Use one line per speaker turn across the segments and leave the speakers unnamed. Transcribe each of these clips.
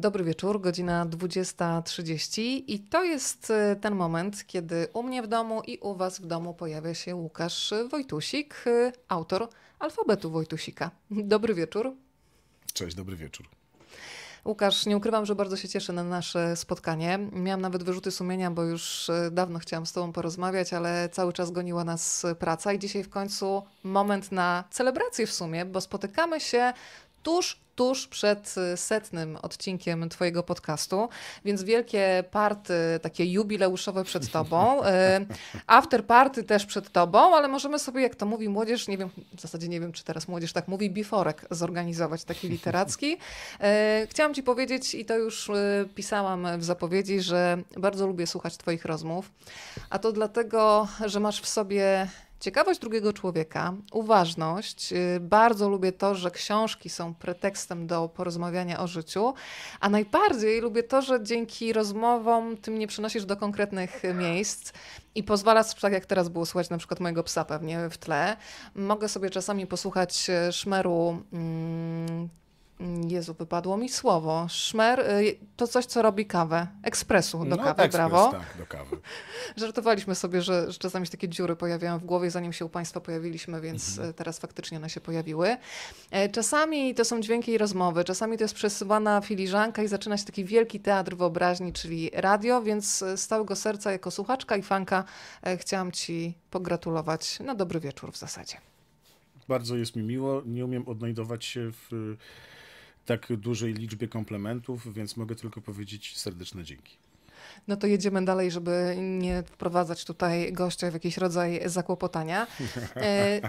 Dobry wieczór, godzina 20.30 i to jest y, ten moment, kiedy u mnie w domu i u Was w domu pojawia się Łukasz Wojtusik, y, autor alfabetu Wojtusika. Dobry wieczór.
Cześć, dobry wieczór.
Łukasz, nie ukrywam, że bardzo się cieszę na nasze spotkanie. Miałam nawet wyrzuty sumienia, bo już y, dawno chciałam z Tobą porozmawiać, ale cały czas goniła nas praca i dzisiaj w końcu moment na celebrację w sumie, bo spotykamy się tuż tuż przed y, setnym odcinkiem Twojego podcastu, więc wielkie party, takie jubileuszowe przed Tobą. Y, after party też przed Tobą, ale możemy sobie, jak to mówi młodzież, nie wiem, w zasadzie nie wiem, czy teraz młodzież tak mówi, biforek zorganizować taki literacki. Y, chciałam Ci powiedzieć, i to już pisałam w zapowiedzi, że bardzo lubię słuchać Twoich rozmów, a to dlatego, że masz w sobie Ciekawość drugiego człowieka, uważność. Y, bardzo lubię to, że książki są pretekstem do porozmawiania o życiu, a najbardziej lubię to, że dzięki rozmowom tym nie przenosisz do konkretnych y, miejsc i pozwalasz, tak jak teraz było słuchać na przykład mojego psa pewnie w tle, mogę sobie czasami posłuchać y, szmeru mm, Jezu, wypadło mi słowo. Szmer y, to coś, co robi kawę. Ekspresu do no, kawy, ekspres, brawo. Tak, do kawy. Żartowaliśmy sobie, że, że czasami się takie dziury pojawiają w głowie, zanim się u Państwa pojawiliśmy, więc mhm. Y, teraz faktycznie one się pojawiły. E, czasami to są dźwięki i rozmowy, czasami to jest przesyłana filiżanka i zaczyna się taki wielki teatr wyobraźni, czyli radio, więc y, z całego serca jako słuchaczka i fanka e, chciałam Ci pogratulować na no, dobry wieczór w zasadzie.
Bardzo jest mi miło. Nie umiem odnajdować się w tak dużej liczbie komplementów, więc mogę tylko powiedzieć serdeczne dzięki
no to jedziemy dalej, żeby nie wprowadzać tutaj gościa w jakiś rodzaj zakłopotania. E,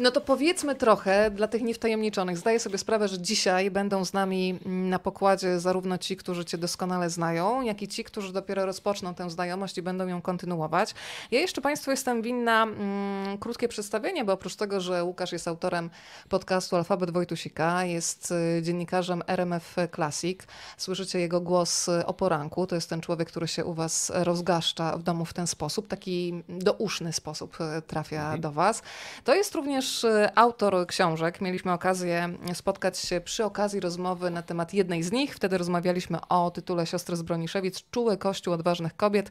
no to powiedzmy trochę dla tych niewtajemniczonych. Zdaję sobie sprawę, że dzisiaj będą z nami na pokładzie zarówno ci, którzy Cię doskonale znają, jak i ci, którzy dopiero rozpoczną tę znajomość i będą ją kontynuować. Ja jeszcze Państwu jestem winna mm, krótkie przedstawienie, bo oprócz tego, że Łukasz jest autorem podcastu Alfabet Wojtusika, jest y, dziennikarzem RMF Classic. Słyszycie jego głos y, o poranku. To jest ten człowiek, który się u Was rozgaszcza w domu w ten sposób, taki douszny sposób e, trafia mhm. do Was. To jest również e, autor książek. Mieliśmy okazję spotkać się przy okazji rozmowy na temat jednej z nich. Wtedy rozmawialiśmy o tytule Siostry z Broniszewic Czułe Kościół Odważnych Kobiet.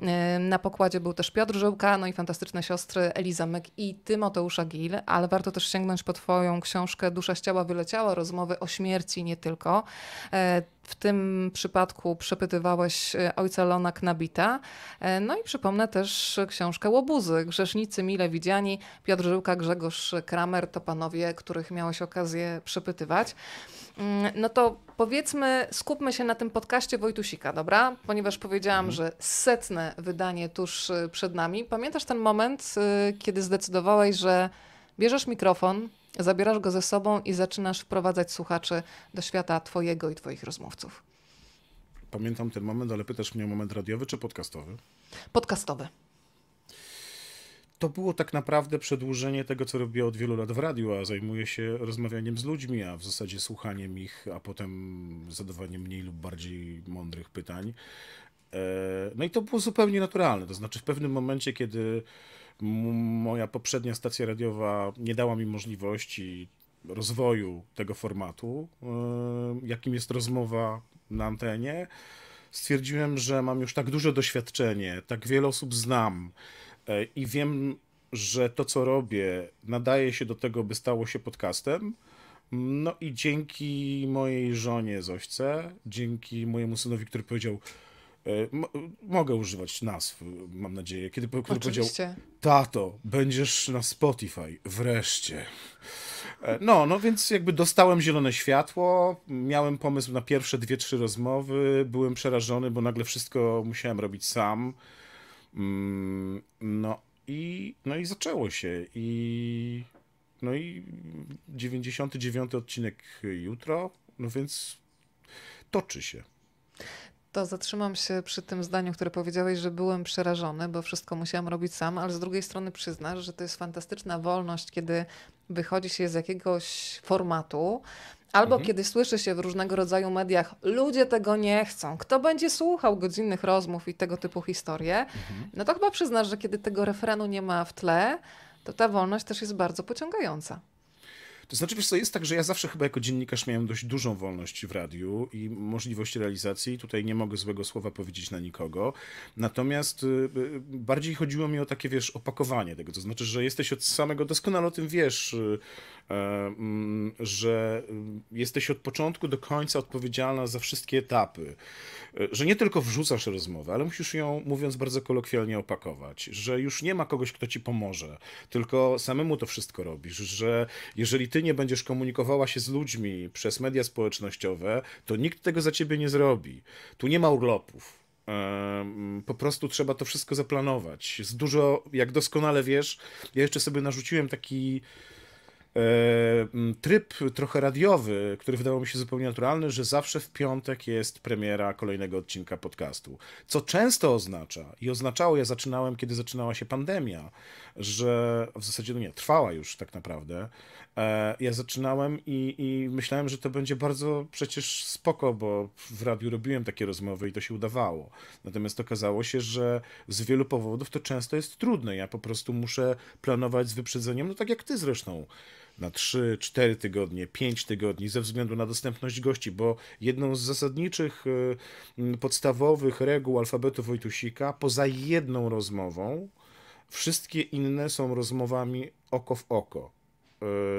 E, na pokładzie był też Piotr Żyłka, no i fantastyczne siostry Eliza Myk i Tymoteusza Gil, ale warto też sięgnąć po Twoją książkę Dusza z ciała wyleciała, rozmowy o śmierci nie tylko. W tym przypadku przepytywałeś e, ojca Lona Knabita. E, no i przypomnę też książkę Łobuzy, Grzesznicy Mile Widziani, Piotr Żyłka, Grzegorz Kramer, to panowie, których miałeś okazję przepytywać. Mm, no to powiedzmy, skupmy się na tym podcaście Wojtusika, dobra? Ponieważ powiedziałam, mhm. że setne wydanie tuż e, przed nami. Pamiętasz ten moment, kiedy zdecydowałeś, że Bierzesz mikrofon, zabierasz go ze sobą i zaczynasz wprowadzać słuchaczy do świata Twojego i Twoich rozmówców.
Pamiętam ten moment, ale pytasz mnie o moment radiowy czy podcastowy? Podcastowy. To było tak
naprawdę przedłużenie
tego, co robię od wielu lat w radiu, a zajmuję się rozmawianiem z ludźmi, a w zasadzie słuchaniem ich, a potem zadawaniem mniej lub bardziej mądrych pytań. E, no i to było zupełnie naturalne. To znaczy, w pewnym momencie, kiedy moja poprzednia stacja radiowa nie dała mi możliwości rozwoju tego formatu, e, jakim jest rozmowa na antenie. Stwierdziłem, że mam już tak duże doświadczenie, tak wiele osób znam e, i wiem, że to, co robię, nadaje się do tego, by stało się podcastem. No i dzięki mojej żonie Zośce, dzięki mojemu synowi, który powiedział, E, mogę używać nazw, mam nadzieję. Kiedy, kiedy powiedział, tato, będziesz na Spotify, wreszcie. E, no, no więc jakby dostałem zielone światło, miałem pomysł na pierwsze dwie, trzy rozmowy, byłem przerażony, bo nagle wszystko musiałem robić sam. Mm, no i, no i zaczęło się. I, no i 99 odcinek jutro, no więc toczy się
to zatrzymam się przy tym zdaniu, które powiedziałeś, że byłem przerażony, bo wszystko musiałam robić sam, ale z drugiej strony przyznasz, że to jest fantastyczna wolność, kiedy wychodzi się z jakiegoś formatu. Albo mhm. kiedy słyszy się w różnego rodzaju mediach, ludzie tego nie chcą, kto będzie słuchał godzinnych rozmów i tego typu historie, mhm. no to chyba przyznasz, że kiedy tego refrenu nie ma w tle, to ta wolność też jest bardzo pociągająca.
To znaczy, wiesz co, jest tak, że ja zawsze chyba jako dziennikarz miałem dość dużą wolność w radiu i możliwość realizacji. Tutaj nie mogę złego słowa powiedzieć na nikogo. Natomiast y, y, bardziej chodziło mi o takie, wiesz, opakowanie tego. To znaczy, że jesteś od samego, doskonale o tym wiesz, y, E, mm, że mm, jesteś od początku do końca odpowiedzialna za wszystkie etapy, e, że nie tylko wrzucasz rozmowę, ale musisz ją, mówiąc bardzo kolokwialnie, opakować, że już nie ma kogoś, kto ci pomoże, tylko samemu to wszystko robisz, że jeżeli ty nie będziesz komunikowała się z ludźmi przez media społecznościowe, to nikt tego za ciebie nie zrobi. Tu nie ma urlopów. E, mm, po prostu trzeba to wszystko zaplanować. Z dużo, jak doskonale wiesz, ja jeszcze sobie narzuciłem taki E, tryb trochę radiowy, który wydawał mi się zupełnie naturalny, że zawsze w piątek jest premiera kolejnego odcinka podcastu. Co często oznacza, i oznaczało, ja zaczynałem, kiedy zaczynała się pandemia, że w zasadzie, no nie, trwała już tak naprawdę. E, ja zaczynałem i, i myślałem, że to będzie bardzo przecież spoko, bo w radiu robiłem takie rozmowy i to się udawało. Natomiast okazało się, że z wielu powodów to często jest trudne. Ja po prostu muszę planować z wyprzedzeniem, no tak jak ty zresztą na 3, 4 tygodnie, 5 tygodni ze względu na dostępność gości, bo jedną z zasadniczych, y, podstawowych reguł alfabetu Wojtusika, poza jedną rozmową, wszystkie inne są rozmowami oko w oko.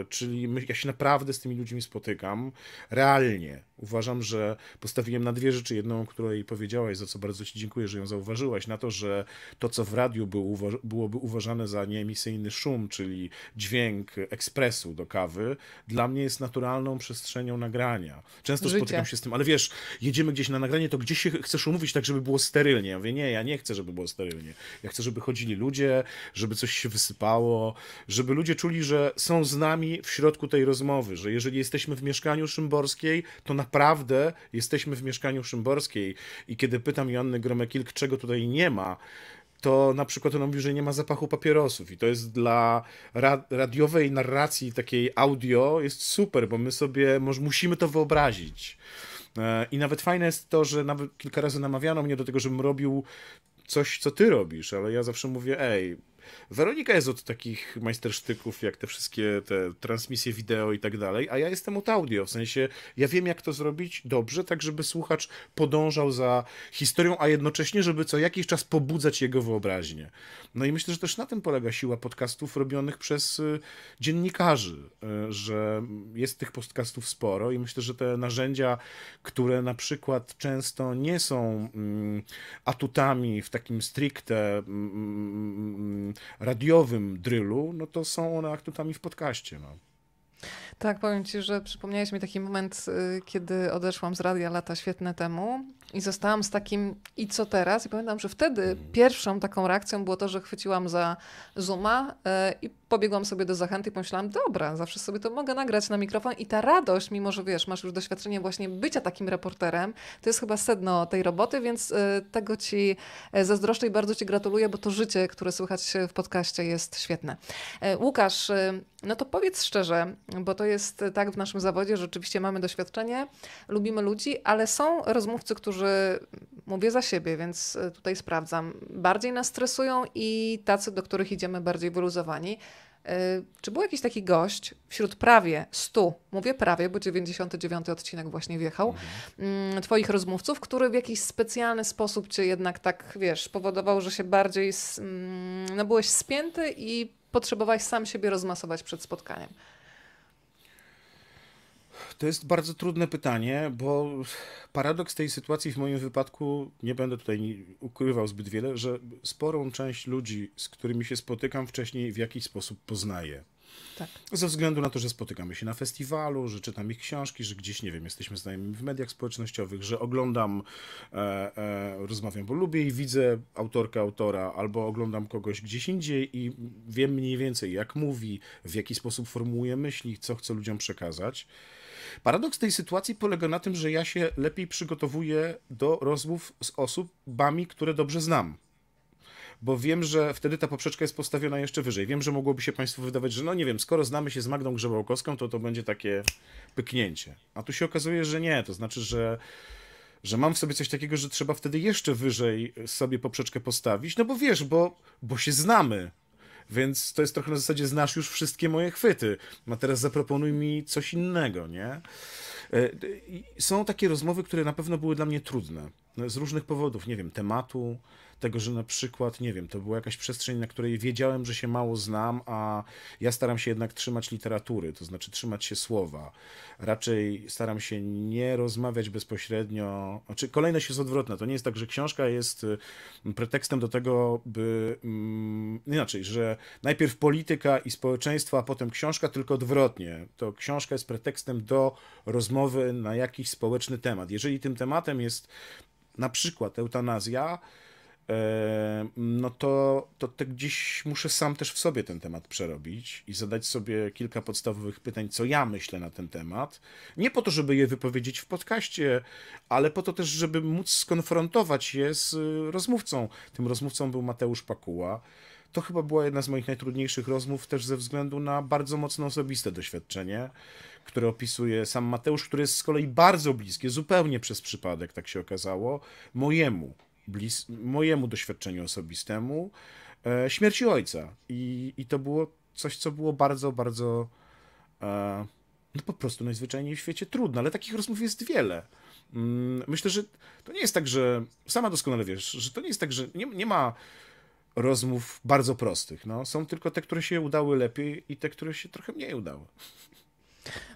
Y, czyli ja się naprawdę z tymi ludźmi spotykam, realnie, Uważam, że postawiłem na dwie rzeczy. Jedną, o której powiedziałaś, za co bardzo Ci dziękuję, że ją zauważyłaś, na to, że to, co w radiu był, byłoby uważane za nieemisyjny szum, czyli dźwięk ekspresu do kawy, dla mnie jest naturalną przestrzenią nagrania. Często Życie. spotykam się z tym, ale wiesz, jedziemy gdzieś na nagranie, to gdzieś się chcesz umówić tak, żeby było sterylnie. Ja mówię, nie, ja nie chcę, żeby było sterylnie. Ja chcę, żeby chodzili ludzie, żeby coś się wysypało, żeby ludzie czuli, że są z nami w środku tej rozmowy, że jeżeli jesteśmy w mieszkaniu Szymborskiej, to na naprawdę jesteśmy w mieszkaniu Szymborskiej i kiedy pytam Joanny Gromekilk, czego tutaj nie ma, to na przykład on mówi, że nie ma zapachu papierosów i to jest dla ra radiowej narracji takiej audio jest super, bo my sobie może musimy to wyobrazić. E, I nawet fajne jest to, że nawet kilka razy namawiano mnie do tego, żebym robił coś, co ty robisz, ale ja zawsze mówię, ej, Weronika jest od takich majstersztyków, jak te wszystkie te transmisje wideo i tak dalej, a ja jestem od audio, w sensie ja wiem, jak to zrobić dobrze, tak żeby słuchacz podążał za historią, a jednocześnie, żeby co jakiś czas pobudzać jego wyobraźnię. No i myślę, że też na tym polega siła podcastów robionych przez y, dziennikarzy, y, że jest tych podcastów sporo i myślę, że te narzędzia, które na przykład często nie są mm, atutami w takim stricte mm, mm, radiowym drylu, no to są one aktutami w podcaście. No.
Tak, powiem Ci, że przypomniałeś mi taki moment, y, kiedy odeszłam z radia lata świetne temu i zostałam z takim i co teraz? I pamiętam, że wtedy mhm. pierwszą taką reakcją było to, że chwyciłam za zuma y, i pobiegłam sobie do zachęty i pomyślałam, dobra, zawsze sobie to mogę nagrać na mikrofon i ta radość, mimo że wiesz, masz już doświadczenie właśnie bycia takim reporterem, to jest chyba sedno tej roboty, więc e, tego ci e, zazdroszczę i bardzo ci gratuluję, bo to życie, które słychać w podcaście jest świetne. E, Łukasz, no to powiedz szczerze, bo to jest tak w naszym zawodzie, że rzeczywiście mamy doświadczenie, lubimy ludzi, ale są rozmówcy, którzy, mówię za siebie, więc tutaj sprawdzam, bardziej nas stresują i tacy, do których idziemy bardziej wyluzowani. E, czy był jakiś taki gość wśród prawie 100, mówię prawie, bo 99 odcinek właśnie wjechał, mhm. mm, twoich rozmówców, który w jakiś specjalny sposób cię jednak tak, wiesz, powodował, że się bardziej, mm, no byłeś spięty i potrzebowałeś sam siebie rozmasować przed spotkaniem?
To jest bardzo trudne pytanie, bo paradoks tej sytuacji w moim wypadku, nie będę tutaj ukrywał zbyt wiele, że sporą część ludzi, z którymi się spotykam wcześniej, w jakiś sposób poznaję. Tak. Ze względu na to, że spotykamy się na festiwalu, że czytam ich książki, że gdzieś, nie wiem, jesteśmy znajomymi w mediach społecznościowych, że oglądam, e, e, rozmawiam, bo lubię i widzę autorkę, autora, albo oglądam kogoś gdzieś indziej i wiem mniej więcej, jak mówi, w jaki sposób formułuje myśli, co chce ludziom przekazać. Paradoks tej sytuacji polega na tym, że ja się lepiej przygotowuję do rozmów z osobami, które dobrze znam bo wiem, że wtedy ta poprzeczka jest postawiona jeszcze wyżej. Wiem, że mogłoby się Państwu wydawać, że no nie wiem, skoro znamy się z Magdą Grzebałkowską, to to będzie takie pyknięcie. A tu się okazuje, że nie. To znaczy, że, że mam w sobie coś takiego, że trzeba wtedy jeszcze wyżej sobie poprzeczkę postawić, no bo wiesz, bo, bo się znamy. Więc to jest trochę na zasadzie, znasz już wszystkie moje chwyty, a teraz zaproponuj mi coś innego, nie? E, są takie rozmowy, które na pewno były dla mnie trudne. No, z różnych powodów, nie wiem, tematu, tego, że na przykład, nie wiem, to była jakaś przestrzeń, na której wiedziałem, że się mało znam, a ja staram się jednak trzymać literatury, to znaczy trzymać się słowa. Raczej staram się nie rozmawiać bezpośrednio. Znaczy, kolejność jest odwrotna. To nie jest tak, że książka jest y, pretekstem do tego, by. Mm, inaczej, że najpierw polityka i społeczeństwo, a potem książka, tylko odwrotnie. To książka jest pretekstem do rozmowy na jakiś społeczny temat. Jeżeli tym tematem jest na przykład eutanazja, no to, to, tak gdzieś muszę sam też w sobie ten temat przerobić i zadać sobie kilka podstawowych pytań, co ja myślę na ten temat. Nie po to, żeby je wypowiedzieć w podcaście, ale po to też, żeby móc skonfrontować je z y, rozmówcą. Tym rozmówcą był Mateusz Pakuła. To chyba była jedna z moich najtrudniejszych rozmów, też ze względu na bardzo mocno osobiste doświadczenie, które opisuje sam Mateusz, który jest z kolei bardzo bliskie, zupełnie przez przypadek, tak się okazało, mojemu blis, mojemu doświadczeniu osobistemu, e, śmierci ojca. I, I to było coś, co było bardzo, bardzo e, no po prostu najzwyczajniej w świecie trudne, ale takich rozmów jest wiele. Mm, myślę, że to nie jest tak, że sama doskonale wiesz, że to nie jest tak, że nie, nie ma rozmów bardzo prostych. No. Są tylko te, które się udały lepiej i te, które się trochę mniej udały.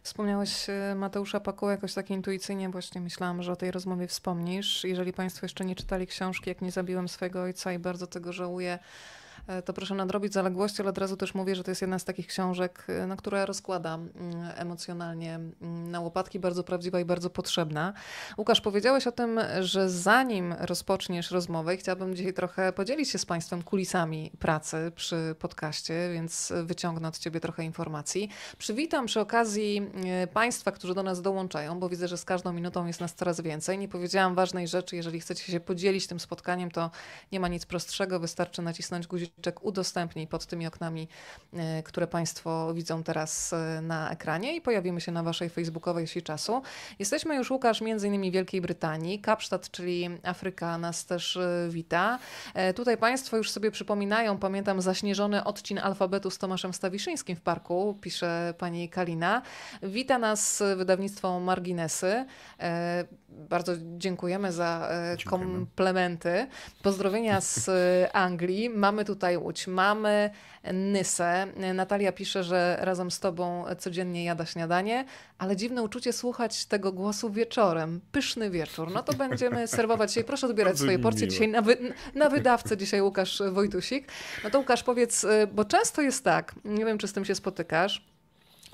Wspomniałeś e, Mateusza Pakuła jakoś tak intuicyjnie, właśnie myślałam, że o tej rozmowie wspomnisz. Jeżeli Państwo jeszcze nie czytali książki, jak nie zabiłem swojego ojca i bardzo tego żałuję, E, to proszę nadrobić zaległości, ale od razu też mówię, że to jest jedna z takich książek, e, na które rozkładam mm, emocjonalnie mm, na łopatki, bardzo prawdziwa i bardzo potrzebna. Łukasz, powiedziałeś o tym, że zanim rozpoczniesz rozmowę, chciałabym dzisiaj trochę podzielić się z Państwem kulisami pracy przy podcaście, więc wyciągnę od Ciebie trochę informacji. Przywitam przy okazji e, Państwa, którzy do nas dołączają, bo widzę, że z każdą minutą jest nas coraz więcej. Nie powiedziałam ważnej rzeczy, jeżeli chcecie się podzielić tym spotkaniem, to nie ma nic prostszego, wystarczy nacisnąć guzik Czek udostępnij pod tymi oknami, e, które Państwo widzą teraz e, na ekranie i pojawimy się na Waszej facebookowej sieci czasu. Jesteśmy już, Łukasz, między innymi Wielkiej Brytanii. Kapsztat, czyli Afryka nas też e, wita. Tutaj Państwo już sobie przypominają, pamiętam, zaśnieżony odcin alfabetu z Tomaszem Stawiszyńskim w parku, pisze pani Kalina. Wita nas wydawnictwo Marginesy. Bardzo dziękujemy za komplementy. Pozdrowienia z Anglii. Mamy tutaj tutaj Łódź mamy Nysę. Natalia pisze, że razem z tobą codziennie jada śniadanie, ale dziwne uczucie słuchać tego głosu wieczorem. Pyszny wieczór. No to będziemy serwować dzisiaj. Proszę odbierać swoje porcje dzisiaj na, wy, na wydawcę dzisiaj Łukasz Wojtusik. No to Łukasz powiedz, y, bo często jest tak, nie wiem czy z tym się spotykasz,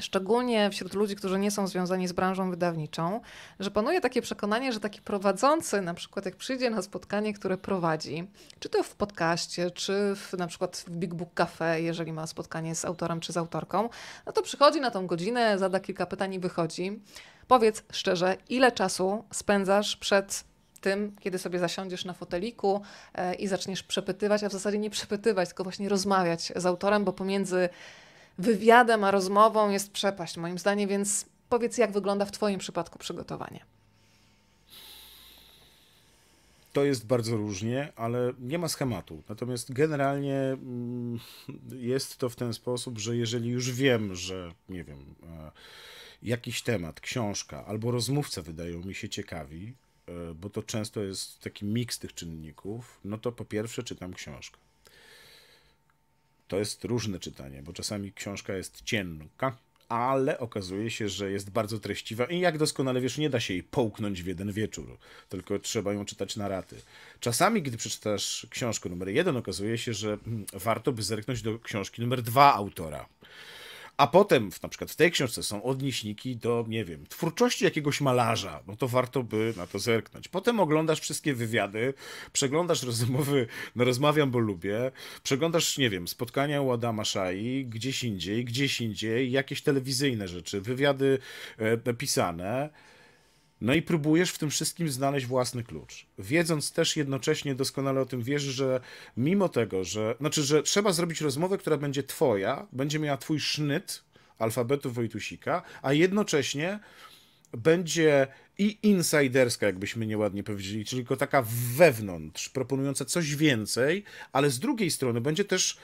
szczególnie wśród ludzi, którzy nie są związani z branżą wydawniczą, że panuje takie przekonanie, że taki prowadzący, na przykład jak przyjdzie na spotkanie, które prowadzi, czy to w podcaście, czy w, na przykład w Big Book Cafe, jeżeli ma spotkanie z autorem czy z autorką, no to przychodzi na tą godzinę, zada kilka pytań i wychodzi. Powiedz szczerze, ile czasu spędzasz przed tym, kiedy sobie zasiądziesz na foteliku e, i zaczniesz przepytywać, a w zasadzie nie przepytywać, tylko właśnie rozmawiać z autorem, bo pomiędzy wywiadem a rozmową jest przepaść, moim zdaniem, więc powiedz, jak wygląda w Twoim przypadku przygotowanie.
To jest bardzo różnie, ale nie ma schematu. Natomiast generalnie mm, jest to w ten sposób, że jeżeli już wiem, że nie wiem, e, jakiś temat, książka albo rozmówca wydają mi się ciekawi, e, bo to często jest taki miks tych czynników, no to po pierwsze czytam książkę to jest różne czytanie, bo czasami książka jest cienka, ale okazuje się, że jest bardzo treściwa i jak doskonale wiesz, nie da się jej połknąć w jeden wieczór, tylko trzeba ją czytać na raty. Czasami, gdy przeczytasz książkę numer jeden, okazuje się, że mm, warto by zerknąć do książki numer dwa autora. A potem, w, na przykład w tej książce są odnieśniki do, nie wiem, twórczości jakiegoś malarza, no to warto by na to zerknąć. Potem oglądasz wszystkie wywiady, przeglądasz rozmowy, no rozmawiam, bo lubię, przeglądasz, nie wiem, spotkania u Adama Szai, gdzieś indziej, gdzieś indziej, jakieś telewizyjne rzeczy, wywiady e, pisane. No i próbujesz w tym wszystkim znaleźć własny klucz. Wiedząc też jednocześnie doskonale o tym wiesz, że mimo tego, że znaczy, że trzeba zrobić rozmowę, która będzie twoja, będzie miała twój sznyt alfabetu Wojtusika, a jednocześnie będzie i insiderska, jakbyśmy nieładnie powiedzieli, czyli tylko taka wewnątrz, proponująca coś więcej, ale z drugiej strony będzie też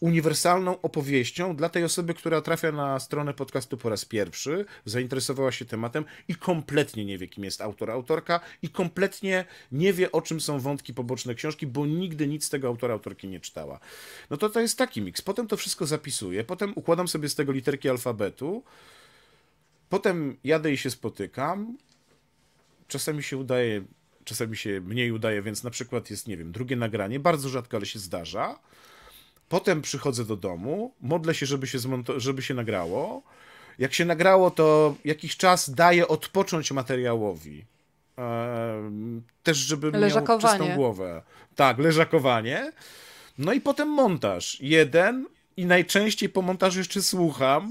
uniwersalną opowieścią dla tej osoby, która trafia na stronę podcastu po raz pierwszy, zainteresowała się tematem i kompletnie nie wie, kim jest autor, autorka i kompletnie nie wie, o czym są wątki poboczne książki, bo nigdy nic z tego autora, autorki nie czytała. No to to jest taki miks. Potem to wszystko zapisuję, potem układam sobie z tego literki alfabetu, potem jadę i się spotykam. Czasami się udaje, czasami się mniej udaje, więc na przykład jest, nie wiem, drugie nagranie, bardzo rzadko, ale się zdarza. Potem przychodzę do domu, modlę się, żeby się, żeby się nagrało. Jak się nagrało, to jakiś czas daję odpocząć materiałowi. też, żeby miał czystą głowę. Tak, leżakowanie. No i potem montaż. Jeden i najczęściej po montażu jeszcze słucham e,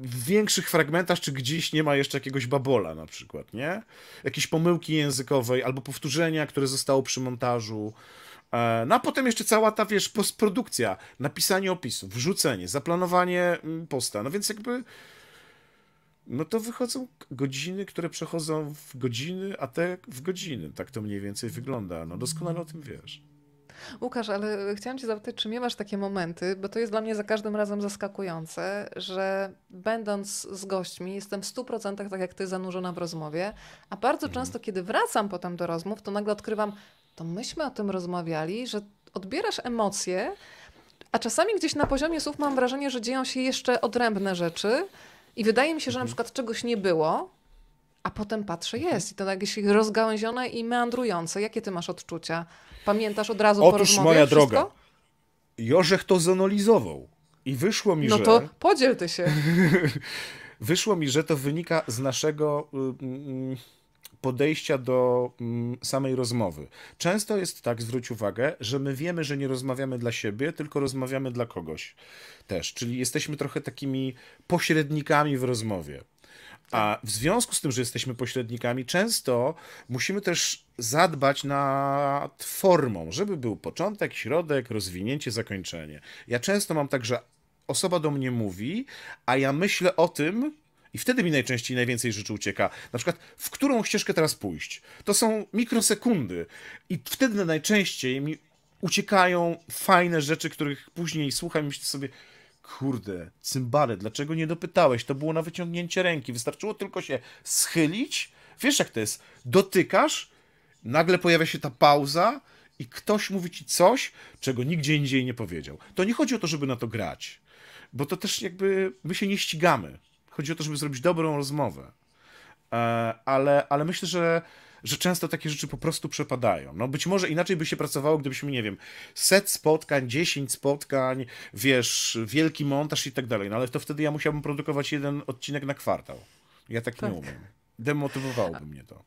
w większych fragmentach, czy gdzieś nie ma jeszcze jakiegoś babola na przykład, nie? Jakiejś pomyłki językowej albo powtórzenia, które zostało przy montażu. E, no a potem jeszcze cała ta, wiesz, postprodukcja, napisanie opisu, wrzucenie, zaplanowanie mm, posta. No więc jakby no to wychodzą godziny, które przechodzą w godziny, a te w godziny. Tak to mniej więcej wygląda. No doskonale o tym wiesz.
Łukasz, ale chciałam Cię zapytać, czy miewasz takie momenty, bo to jest dla mnie za każdym razem zaskakujące, że będąc z gośćmi, jestem w 100% tak jak Ty zanurzona w rozmowie, a bardzo mhm. często, kiedy wracam potem do rozmów, to nagle odkrywam, to myśmy o tym rozmawiali, że odbierasz emocje, a czasami gdzieś na poziomie słów mam wrażenie, że dzieją się jeszcze odrębne rzeczy i wydaje mi się, że na mhm. przykład czegoś nie było, a potem patrzę, mhm. jest. I to tak jakieś rozgałęzione i meandrujące. Jakie ty masz odczucia? Pamiętasz od razu Otóż po rozmowie moja wszystko? droga,
Jorzech to zanalizował i wyszło mi, no że... No to
podziel ty się.
wyszło mi, że to wynika z naszego... Y, y, podejścia do mm, samej rozmowy. Często jest tak, zwróć uwagę, że my wiemy, że nie rozmawiamy dla siebie, tylko rozmawiamy dla kogoś też, czyli jesteśmy trochę takimi pośrednikami w rozmowie. A w związku z tym, że jesteśmy pośrednikami, często musimy też zadbać nad formą, żeby był początek, środek, rozwinięcie, zakończenie. Ja często mam tak, że osoba do mnie mówi, a ja myślę o tym, i wtedy mi najczęściej najwięcej rzeczy ucieka. Na przykład, w którą ścieżkę teraz pójść? To są mikrosekundy. I wtedy najczęściej mi uciekają fajne rzeczy, których później słucham i myślę sobie, kurde, cymbale, dlaczego nie dopytałeś? To było na wyciągnięcie ręki. Wystarczyło tylko się schylić. Wiesz, jak to jest? Dotykasz, nagle pojawia się ta pauza i ktoś mówi ci coś, czego nigdzie indziej nie powiedział. To nie chodzi o to, żeby na to grać, bo to też jakby my się nie ścigamy. Chodzi o to, żeby zrobić dobrą rozmowę. E, ale, ale myślę, że, że często takie rzeczy po prostu przepadają. No być może inaczej by się pracowało, gdybyśmy, nie wiem, set spotkań, dziesięć spotkań, wiesz, wielki montaż i tak dalej, no ale to wtedy ja musiałbym produkować jeden odcinek na kwartał. Ja tak, tak. nie umiem. Demotywowałoby mnie to.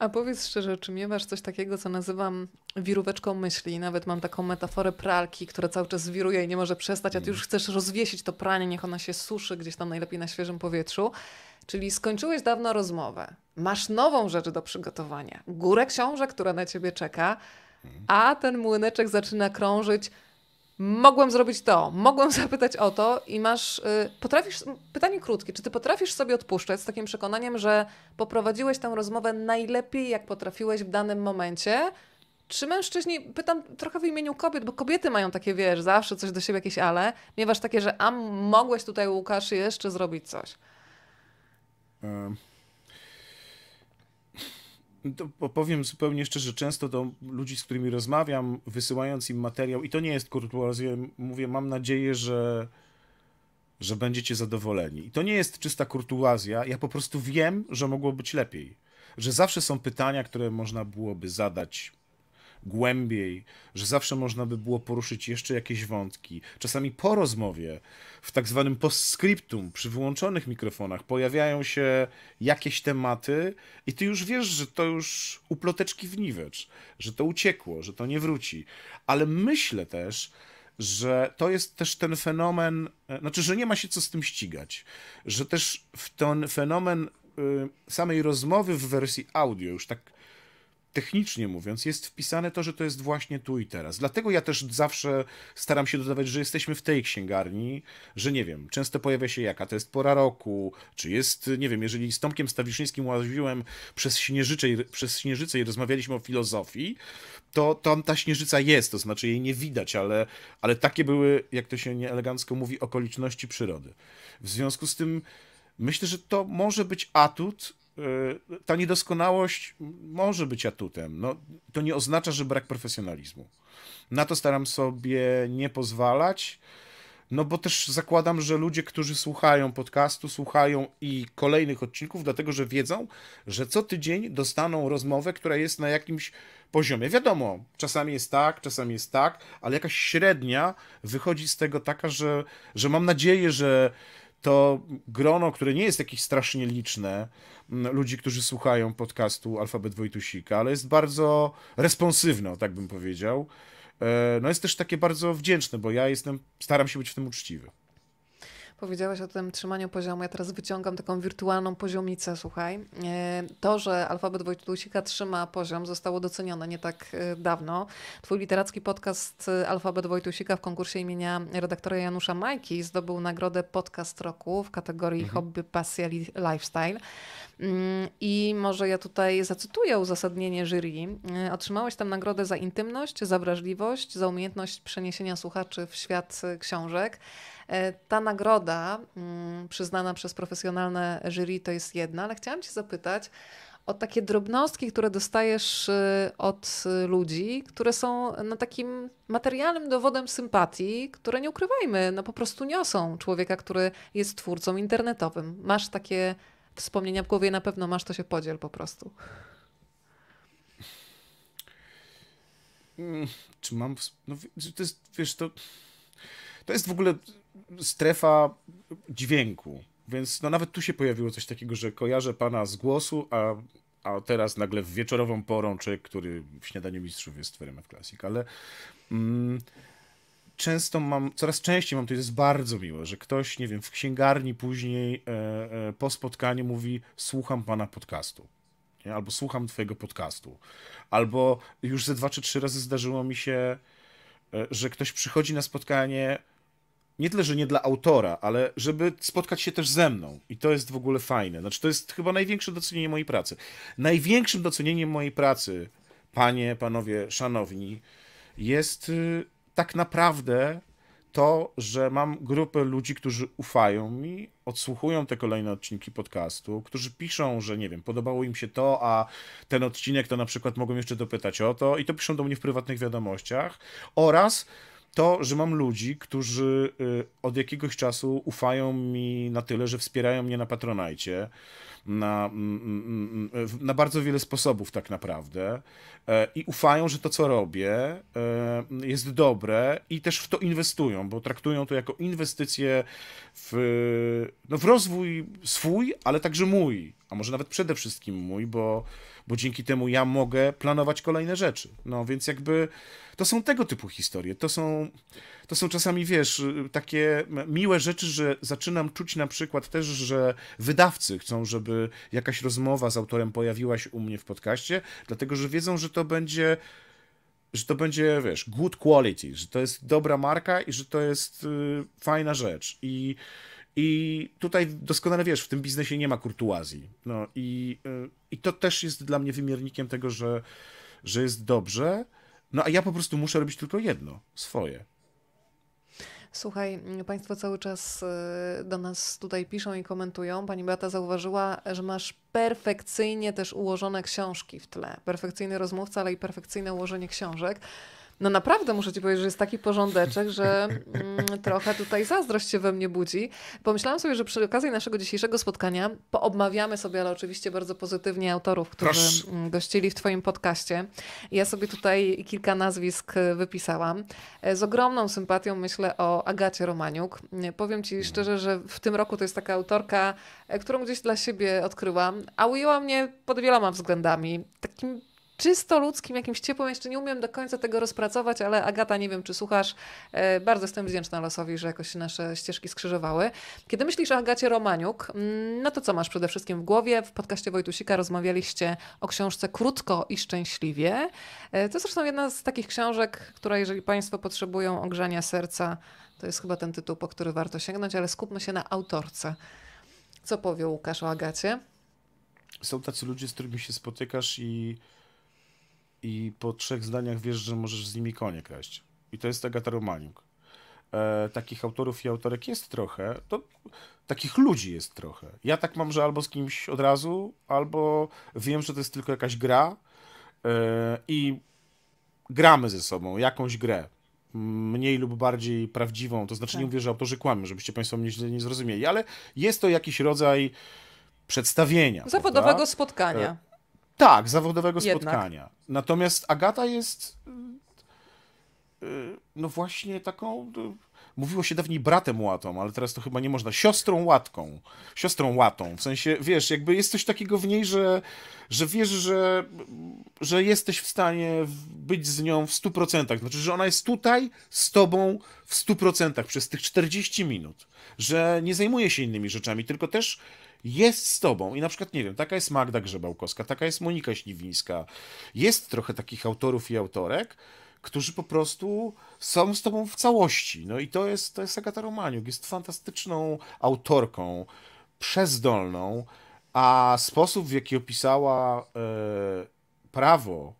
A powiedz szczerze, czy miewasz coś takiego, co nazywam wiróweczką myśli? Nawet mam taką metaforę pralki, która cały czas wiruje i nie może przestać, a ty mm. już chcesz rozwiesić to pranie, niech ona się suszy gdzieś tam najlepiej na świeżym powietrzu. Czyli skończyłeś dawno rozmowę, masz nową rzecz do przygotowania, górę książek, która na ciebie czeka, mm. a ten młyneczek zaczyna krążyć – mogłem zrobić to, mogłem zapytać o to i masz, y, potrafisz, pytanie krótkie, czy ty potrafisz sobie odpuszczać z takim przekonaniem, że poprowadziłeś tę rozmowę najlepiej, jak potrafiłeś w danym momencie, czy mężczyźni, pytam trochę w imieniu kobiet, bo kobiety mają takie, wiesz, zawsze coś do siebie jakieś ale, miewasz takie, że a mogłeś tutaj Łukasz jeszcze zrobić coś.
Um. No to powiem zupełnie szczerze, często do ludzi, z którymi rozmawiam, wysyłając im materiał, i to nie jest kurtuazja, mówię, mam nadzieję, że, że będziecie zadowoleni. I to nie jest czysta kurtuazja, ja po prostu wiem, że mogło być lepiej. Że zawsze są pytania, które można byłoby zadać głębiej, że zawsze można by było poruszyć jeszcze jakieś wątki. Czasami po rozmowie, w tak zwanym postscriptum, przy wyłączonych mikrofonach, pojawiają się jakieś tematy i ty już wiesz, że to już uploteczki w niwecz, że to uciekło, że to nie wróci. Ale myślę też, że to jest też ten fenomen, e, znaczy, że nie ma się co z tym ścigać, że też w ten fenomen y, samej rozmowy w wersji audio, już tak technicznie mówiąc, jest wpisane to, że to jest właśnie tu i teraz. Dlatego ja też zawsze staram się dodawać, że jesteśmy w tej księgarni, że nie wiem, często pojawia się jaka to jest pora roku, czy jest, nie wiem, jeżeli z Tomkiem Stawiszyńskim łaziłem przez Śnieżycę, przez Śnieżycę i rozmawialiśmy o filozofii, to tam ta Śnieżyca jest, to znaczy jej nie widać, ale, ale takie były, jak to się nieelegancko mówi, okoliczności przyrody. W związku z tym myślę, że to może być atut, Y, ta niedoskonałość może być atutem. No, to nie oznacza, że brak profesjonalizmu. Na to staram sobie nie pozwalać. No bo też zakładam, że ludzie, którzy słuchają podcastu, słuchają i kolejnych odcinków, dlatego że wiedzą, że co tydzień dostaną rozmowę, która jest na jakimś poziomie. Wiadomo, czasami jest tak, czasami jest tak, ale jakaś średnia wychodzi z tego taka, że, że mam nadzieję, że to grono, które nie jest jakieś strasznie liczne, mm, ludzi, którzy słuchają podcastu Alfabet Wojtusika, ale jest bardzo responsywne, tak bym powiedział. E, no jest też takie bardzo wdzięczne, bo ja jestem, staram się być w tym uczciwy.
Powiedziałaś o tym trzymaniu poziomu. Ja teraz wyciągam taką wirtualną poziomnicę, słuchaj. E, to, że alfabet Wojtusika trzyma poziom, zostało docenione nie tak e, dawno. Twój literacki podcast e, Alfabet Wojtusika w konkursie imienia redaktora Janusza Majki zdobył nagrodę Podcast Roku w kategorii mhm. hobby, pasja, lifestyle. Mm, I może ja tutaj zacytuję uzasadnienie jury. E, otrzymałeś tam nagrodę za intymność, za wrażliwość, za umiejętność przeniesienia słuchaczy w świat e, książek. E, ta nagroda mm, przyznana przez profesjonalne jury to jest jedna, ale chciałam Cię zapytać, o takie drobnostki, które dostajesz od ludzi, które są na no, takim materialnym dowodem sympatii, które nie ukrywajmy, no po prostu niosą człowieka, który jest twórcą internetowym. Masz takie wspomnienia w głowie na pewno masz, to się podziel po prostu.
Mm, czy mam. No, to jest, wiesz, to. To jest w ogóle strefa dźwięku. Więc no, nawet tu się pojawiło coś takiego, że kojarzę pana z głosu, a, a teraz nagle w wieczorową porą człowiek, który w śniadaniu mistrzów jest w RMF Classic, ale. Mm, często mam, coraz częściej mam, to jest bardzo miłe, że ktoś, nie wiem, w księgarni później e, e, po spotkaniu mówi: Słucham pana podcastu. Nie? Albo słucham twojego podcastu. Albo już ze dwa czy trzy razy zdarzyło mi się, e, że ktoś przychodzi na spotkanie. Nie tyle, że nie dla autora, ale żeby spotkać się też ze mną. I to jest w ogóle fajne. Znaczy, to jest chyba największe docenienie mojej pracy. Największym docenieniem mojej pracy, panie, panowie, szanowni, jest y, tak naprawdę to, że mam grupę ludzi, którzy ufają mi, odsłuchują te kolejne odcinki podcastu, którzy piszą, że nie wiem, podobało im się to, a ten odcinek to na przykład mogą jeszcze dopytać o to i to piszą do mnie w prywatnych wiadomościach oraz to, że mam ludzi, którzy y, od jakiegoś czasu ufają mi na tyle, że wspierają mnie na Patronajcie na, mm, mm, mm, na bardzo wiele sposobów tak naprawdę e, i ufają, że to, co robię, e, jest dobre i też w to inwestują, bo traktują to jako inwestycje w, no, w rozwój swój, ale także mój, a może nawet przede wszystkim mój, bo bo dzięki temu ja mogę planować kolejne rzeczy. No więc jakby to są tego typu historie. To są, to są czasami, wiesz, takie miłe rzeczy, że zaczynam czuć na przykład też, że wydawcy chcą, żeby jakaś rozmowa z autorem pojawiła się u mnie w podcaście, dlatego że wiedzą, że to będzie że to będzie, wiesz, good quality, że to jest dobra marka i że to jest y, fajna rzecz. I i tutaj doskonale wiesz, w tym biznesie nie ma kurtuazji. No i, y, i to też jest dla mnie wymiernikiem tego, że, że jest dobrze. No a ja po prostu muszę robić tylko jedno, swoje.
Słuchaj, Państwo cały czas y, do nas tutaj piszą i komentują. Pani Beata zauważyła, że masz perfekcyjnie też ułożone książki w tle. Perfekcyjny rozmówca, ale i perfekcyjne ułożenie książek. No naprawdę muszę ci powiedzieć, że jest taki porządeczek, że mm, trochę tutaj zazdrość się we mnie budzi. Pomyślałam sobie, że przy okazji naszego dzisiejszego spotkania poobmawiamy sobie, ale oczywiście bardzo pozytywnie autorów, którzy Proszę. Mm, gościli w twoim podcaście. Ja sobie tutaj kilka nazwisk y, wypisałam. E, z ogromną sympatią myślę o Agacie Romaniuk. E, powiem ci mhm. szczerze, że w tym roku to jest taka autorka, e, którą gdzieś dla siebie odkryłam, a ujęła mnie pod wieloma względami. Takim czysto ludzkim, jakimś ciepłem. Jeszcze nie umiem do końca tego rozpracować, ale Agata, nie wiem, czy słuchasz. E, bardzo jestem wdzięczna losowi, że jakoś nasze ścieżki skrzyżowały. Kiedy myślisz o Agacie Romaniuk, mm, no to co masz przede wszystkim w głowie? W podcaście Wojtusika rozmawialiście o książce Krótko i Szczęśliwie. E, to zresztą jedna z takich książek, która jeżeli Państwo potrzebują ogrzania serca, to jest chyba ten tytuł, po który warto sięgnąć, ale skupmy się na autorce. Co powie Łukasz o Agacie?
Są tacy ludzie, z którymi się spotykasz i i po trzech zdaniach wiesz, że możesz z nimi konie kraść. I to jest Agata Romaniuk. E, takich autorów i autorek jest trochę, to takich ludzi jest trochę. Ja tak mam, że albo z kimś od razu, albo wiem, że to jest tylko jakaś gra e, i gramy ze sobą jakąś grę mniej lub bardziej prawdziwą. To znaczy, tak. nie mówię, że autorzy kłamią, żebyście Państwo mnie źle nie zrozumieli, ale jest to jakiś rodzaj przedstawienia. Zawodowego prawda? spotkania. E, tak, zawodowego Jednak. spotkania. Natomiast Agata jest y, y, no właśnie taką y, Mówiło się dawniej bratem łatą, ale teraz to chyba nie można. Siostrą łatką. Siostrą łatą. W sensie, wiesz, jakby jest coś takiego w niej, że, że wiesz, że, że jesteś w stanie być z nią w 100%. Znaczy, że ona jest tutaj z tobą w 100% przez tych 40 minut. Że nie zajmuje się innymi rzeczami, tylko też jest z tobą. I na przykład, nie wiem, taka jest Magda Grzebałkowska, taka jest Monika Śliwińska. Jest trochę takich autorów i autorek, którzy po prostu są z tobą w całości. No i to jest, to jest Agata Romaniuk, jest fantastyczną autorką, przezdolną, a sposób, w jaki opisała e, prawo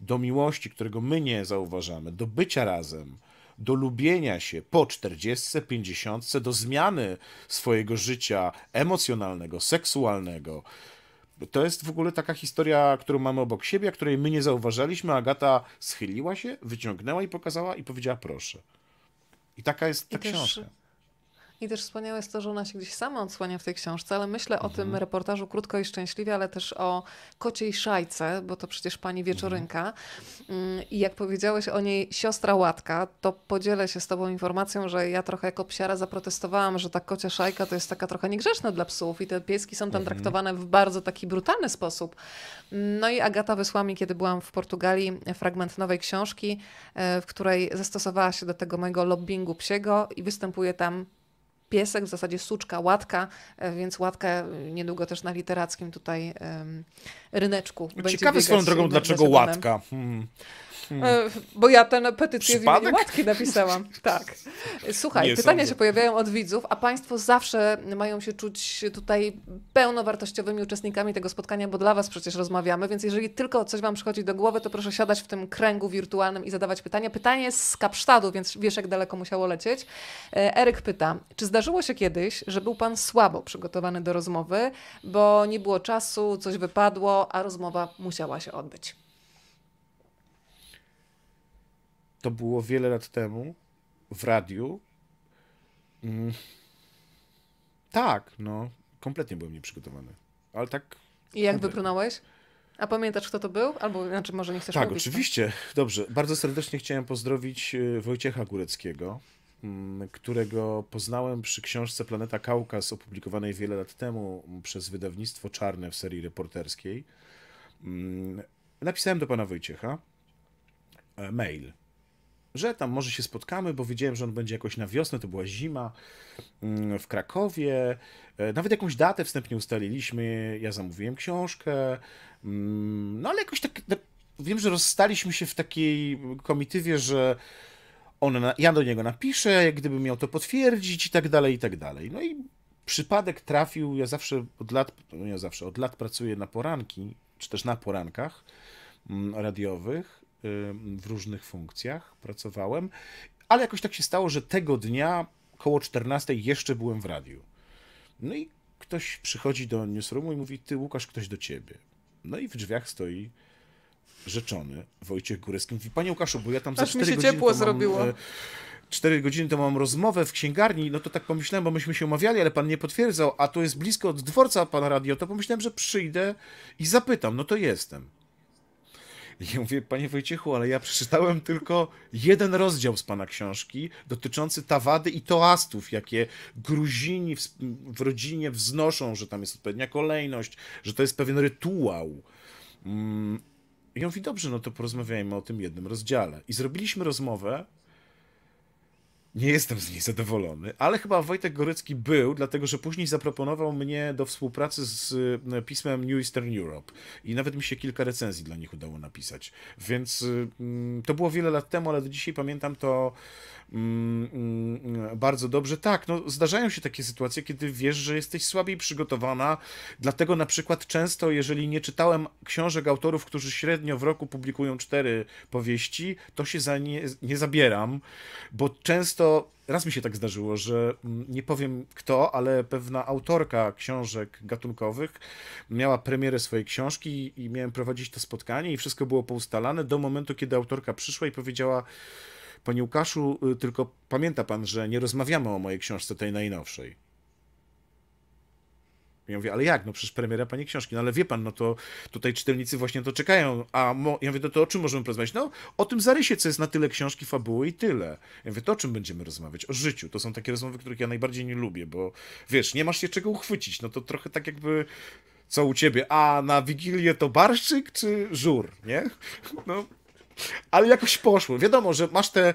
do miłości, którego my nie zauważamy, do bycia razem, do lubienia się po 40, 50, do zmiany swojego życia emocjonalnego, seksualnego, to jest w ogóle taka historia, którą mamy obok siebie, której my nie zauważaliśmy. Agata schyliła się, wyciągnęła i pokazała i powiedziała proszę. I taka jest ta I książka. Też
i też wspaniałe jest to, że ona się gdzieś sama odsłania w tej książce, ale myślę mhm. o tym mhm. reportażu krótko i szczęśliwie, ale też o kociej szajce, bo to przecież pani Wieczorynka. Mhm. Mm, I jak powiedziałeś o niej siostra Łatka, to podzielę się z tobą informacją, że ja trochę jako psiara zaprotestowałam, że ta kocia szajka to jest taka trochę niegrzeczna dla psów i te pieski są tam mhm. traktowane w bardzo taki brutalny sposób. No i Agata wysłała mi, kiedy byłam w Portugalii, fragment nowej książki, e, w której zastosowała się do tego mojego lobbingu psiego i występuje tam piesek, w zasadzie suczka, łatka, e, więc łatkę e, niedługo też na literackim tutaj ryneczku. Ciekawe swoją drogą, e, dlaczego łatka.
Hmm. E,
bo ja tę petycję Przypadek? w imieniu matki napisałam. Tak. Słuchaj, Nie pytania sądzę. się pojawiają od widzów, a Państwo zawsze mają się czuć tutaj pełnowartościowymi uczestnikami tego spotkania, bo dla Was przecież rozmawiamy, więc jeżeli tylko coś Wam przychodzi do głowy, to proszę siadać w tym kręgu wirtualnym i zadawać pytania. Pytanie jest z Kapsztadu, więc wiesz, jak daleko musiało lecieć. E, Eryk pyta, czy zdarzyło się kiedyś, że był Pan słabo przygotowany do rozmowy, bo nie było czasu, coś wypadło, a rozmowa musiała się odbyć?
to było wiele lat temu w radiu. Mm. Tak, no, kompletnie byłem nieprzygotowany. Ale tak.
I jak wykonałeś? wybrnąłeś? A pamiętasz, kto to był? Albo znaczy, może nie chcesz Tak, mówić, no. oczywiście.
Dobrze. Bardzo serdecznie chciałem pozdrowić e, Wojciecha Góreckiego, mm, którego poznałem przy książce Planeta Kaukas, opublikowanej wiele lat temu przez wydawnictwo Czarne w serii reporterskiej. Mm, napisałem do pana Wojciecha e, mail że tam może się spotkamy, bo wiedziałem, że on będzie jakoś na wiosnę, to była zima mm, w Krakowie. E, nawet jakąś datę wstępnie ustaliliśmy, ja zamówiłem książkę, mm, no ale jakoś tak, tak, wiem, że rozstaliśmy się w takiej komitywie, że on, ja do niego napiszę, gdybym miał to potwierdzić i tak dalej, i tak dalej. No i przypadek trafił, ja zawsze od lat, ja no zawsze od lat pracuję na poranki, czy też na porankach mm, radiowych Y, w różnych funkcjach pracowałem, ale jakoś tak się stało, że tego dnia koło 14 jeszcze byłem w radiu. No i ktoś przychodzi do newsroomu i mówi, ty Łukasz, ktoś do ciebie. No i w drzwiach stoi rzeczony Wojciech Górecki. Mówi, panie Łukaszu, bo ja tam Aż za 4 mi się ciepło mam, zrobiło. 4 e, godziny to mam rozmowę w księgarni, no to tak pomyślałem, bo myśmy się umawiali, ale pan nie potwierdzał, a to jest blisko od dworca pana radio, to pomyślałem, że przyjdę i zapytam, no to jestem. I ja mówię, panie Wojciechu, ale ja przeczytałem tylko jeden rozdział z pana książki dotyczący Tawady i toastów, jakie Gruzini w, w rodzinie wznoszą, że tam jest odpowiednia kolejność, że to jest pewien rytuał. I mm, on mówi, dobrze, no to porozmawiajmy o tym jednym rozdziale. I zrobiliśmy rozmowę nie jestem z niej zadowolony, ale chyba Wojtek Gorycki był, dlatego że później zaproponował mnie do współpracy z e, pismem New Eastern Europe i nawet mi się kilka recenzji dla nich udało napisać. Więc y, mm, to było wiele lat temu, ale do dzisiaj pamiętam to Mm, mm, bardzo dobrze. Tak, no, zdarzają się takie sytuacje, kiedy wiesz, że jesteś słabiej przygotowana. Dlatego na przykład często, jeżeli nie czytałem książek autorów, którzy średnio w roku publikują cztery powieści, to się za nie, nie zabieram, bo często raz mi się tak zdarzyło, że mm, nie powiem kto, ale pewna autorka książek gatunkowych miała premierę swojej książki i miałem prowadzić to spotkanie i wszystko było poustalane do momentu, kiedy autorka przyszła i powiedziała Panie Łukaszu, y, tylko pamięta pan, że nie rozmawiamy o mojej książce tej najnowszej. Ja mówię, ale jak? No przecież premiera pani książki. No ale wie pan, no to tutaj czytelnicy właśnie to czekają. A mo... ja mówię, no to o czym możemy porozmawiać? No o tym zarysie, co jest na tyle książki, fabuły i tyle. Ja mówię, to o czym będziemy rozmawiać? O życiu. To są takie rozmowy, których ja najbardziej nie lubię, bo wiesz, nie masz się czego uchwycić. No to trochę tak jakby co u ciebie? A na Wigilię to barszczyk czy żur, nie? No ale jakoś poszło. Wiadomo, że masz te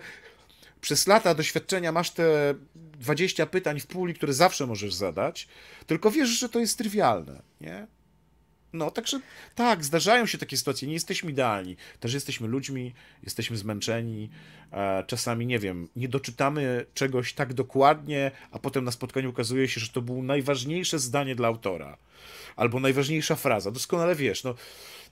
przez lata doświadczenia masz te 20 pytań w puli, które zawsze możesz zadać, tylko wiesz, że to jest trywialne, nie? No, także tak, zdarzają się takie sytuacje, nie jesteśmy idealni, też jesteśmy ludźmi, jesteśmy zmęczeni, E, czasami, nie wiem, nie doczytamy czegoś tak dokładnie, a potem na spotkaniu okazuje się, że to było najważniejsze zdanie dla autora. Albo najważniejsza fraza. Doskonale wiesz, no,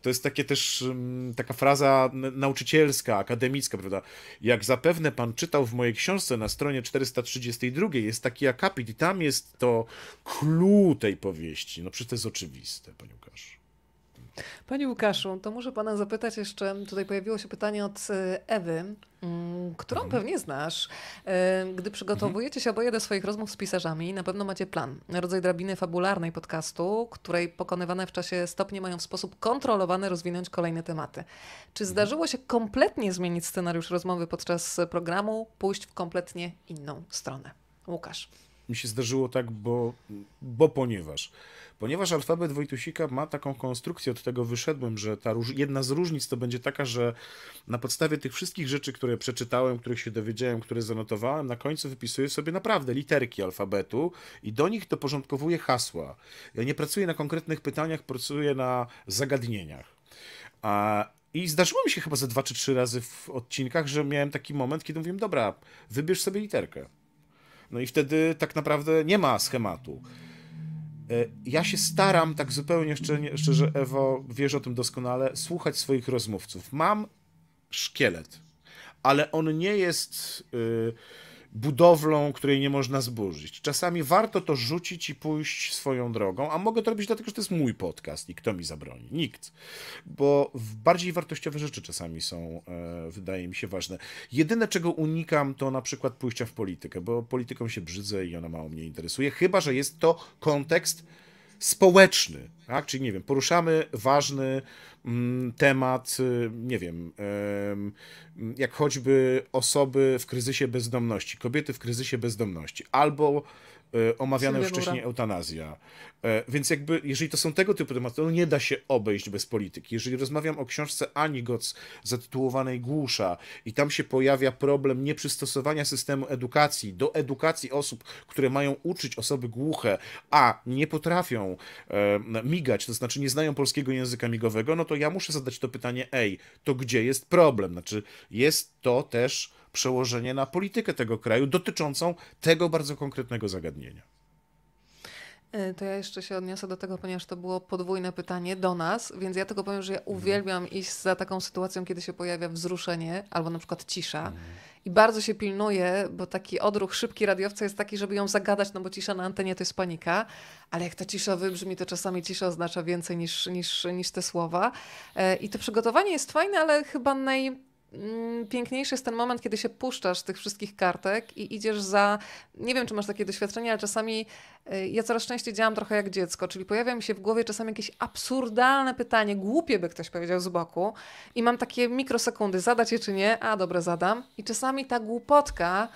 to jest takie też mm, taka fraza nauczycielska, akademicka, prawda? Jak zapewne pan czytał w mojej książce na stronie 432 jest taki akapit i tam jest to clue tej powieści. No przecież to jest oczywiste, panie Łukaszu.
Panie Łukaszu, to muszę Pana zapytać jeszcze, tutaj pojawiło się pytanie od e, Ewy, mm, którą mhm. pewnie znasz. E, gdy przygotowujecie się oboje do swoich rozmów z pisarzami, na pewno macie plan, rodzaj drabiny fabularnej podcastu, której pokonywane w czasie stopnie mają w sposób kontrolowany rozwinąć kolejne tematy. Czy mhm. zdarzyło się kompletnie zmienić scenariusz rozmowy podczas programu, pójść w kompletnie inną stronę? Łukasz.
Mi się zdarzyło tak, bo, bo ponieważ. Ponieważ alfabet Wojtusika ma taką konstrukcję, od tego wyszedłem, że ta jedna z różnic to będzie taka, że na podstawie tych wszystkich rzeczy, które przeczytałem, których się dowiedziałem, które zanotowałem, na końcu wypisuję sobie naprawdę literki alfabetu i do nich doporządkowuję hasła. Ja nie pracuję na konkretnych pytaniach, pracuję na zagadnieniach. A, i zdarzyło mi się chyba ze dwa czy trzy razy w odcinkach, że miałem taki moment, kiedy mówiłem, dobra, wybierz sobie literkę. No i wtedy tak naprawdę nie ma schematu. E, ja się staram, tak zupełnie szczerze, szczerze, Ewo, wiesz o tym doskonale, słuchać swoich rozmówców. Mam szkielet, ale on nie jest. Yy budowlą, której nie można zburzyć. Czasami warto to rzucić i pójść swoją drogą, a mogę to robić dlatego, że to jest mój podcast i kto mi zabroni? Nikt. Bo bardziej wartościowe rzeczy czasami są, e, wydaje mi się, ważne. Jedyne, czego unikam, to na przykład pójścia w politykę, bo polityką się brzydzę i ona mało mnie interesuje, chyba, że jest to kontekst społeczny, tak? Czyli nie wiem, poruszamy ważny mm, temat, y, nie wiem, jak choćby osoby w kryzysie bezdomności, kobiety w kryzysie bezdomności, albo E, omawiana już wcześniej eutanazja. E, więc jakby, jeżeli to są tego typu tematy, to nie da się obejść bez polityki. Jeżeli rozmawiam o książce Ani zatytułowanej Głusza i tam się pojawia problem nieprzystosowania systemu edukacji do edukacji osób, które mają uczyć osoby głuche, a nie potrafią e, migać, to znaczy nie znają polskiego języka migowego, no to ja muszę zadać to pytanie, ej, to gdzie jest problem? Znaczy jest to też przełożenie na politykę tego kraju dotyczącą tego bardzo konkretnego zagadnienia.
E, to ja jeszcze się odniosę do tego, ponieważ to było podwójne pytanie do nas, więc ja tylko powiem, że ja mhm. uwielbiam iść za taką sytuacją, kiedy się pojawia wzruszenie albo na przykład cisza. Mhm. I bardzo się pilnuję, bo taki odruch szybki radiowca jest taki, żeby ją zagadać, no bo cisza na antenie to jest panika, ale jak ta cisza wybrzmi, to czasami cisza oznacza więcej niż, niż, niż te słowa. E, I to przygotowanie jest fajne, ale chyba naj Mm, piękniejszy jest ten moment, kiedy się puszczasz tych wszystkich kartek i idziesz za. Nie wiem, czy masz takie doświadczenie, ale czasami y, ja coraz częściej działam trochę jak dziecko, czyli pojawia mi się w głowie czasami jakieś absurdalne pytanie, głupie by ktoś powiedział z boku, i mam takie mikrosekundy, zadać je czy nie, a dobre zadam. I czasami ta głupotka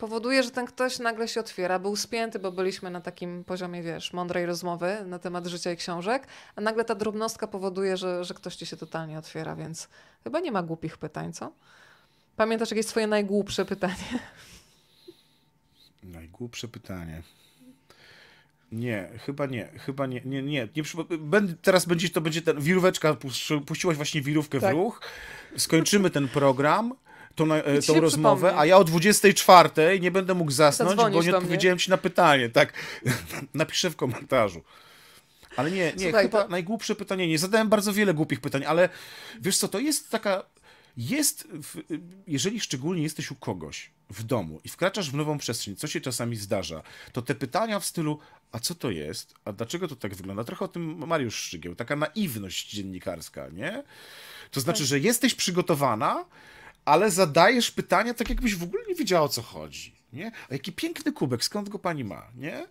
powoduje, że ten ktoś nagle się otwiera. Był spięty, bo byliśmy na takim poziomie, wiesz, mądrej rozmowy na temat życia i książek, a nagle ta drobnostka powoduje, że, że ktoś ci się totalnie otwiera, więc chyba nie ma głupich pytań, co? Pamiętasz jakieś swoje najgłupsze pytanie?
Najgłupsze pytanie. Nie, chyba nie, chyba nie, nie, nie. nie będę, teraz będzie, to będzie ten, wiróweczka, puściłaś właśnie wirówkę tak. w ruch, skończymy ten program tą, e, tą rozmowę, przypomnę. a ja o 24 nie będę mógł zasnąć, Zadzwonisz bo nie odpowiedziałem mnie. ci na pytanie. Tak, napiszę w komentarzu. Ale nie, nie, Słuchaj, chyba to... najgłupsze pytanie. Nie zadałem bardzo wiele głupich pytań, ale wiesz co, to jest taka. Jest, w, jeżeli szczególnie jesteś u kogoś w domu i wkraczasz w nową przestrzeń, co się czasami zdarza, to te pytania w stylu, a co to jest, a dlaczego to tak wygląda, trochę o tym Mariusz Szczygieł, taka naiwność dziennikarska, nie? To znaczy, tak. że jesteś przygotowana, ale zadajesz pytania tak, jakbyś w ogóle nie wiedziała, o co chodzi. Nie? A jaki piękny kubek, skąd go pani ma? Nie?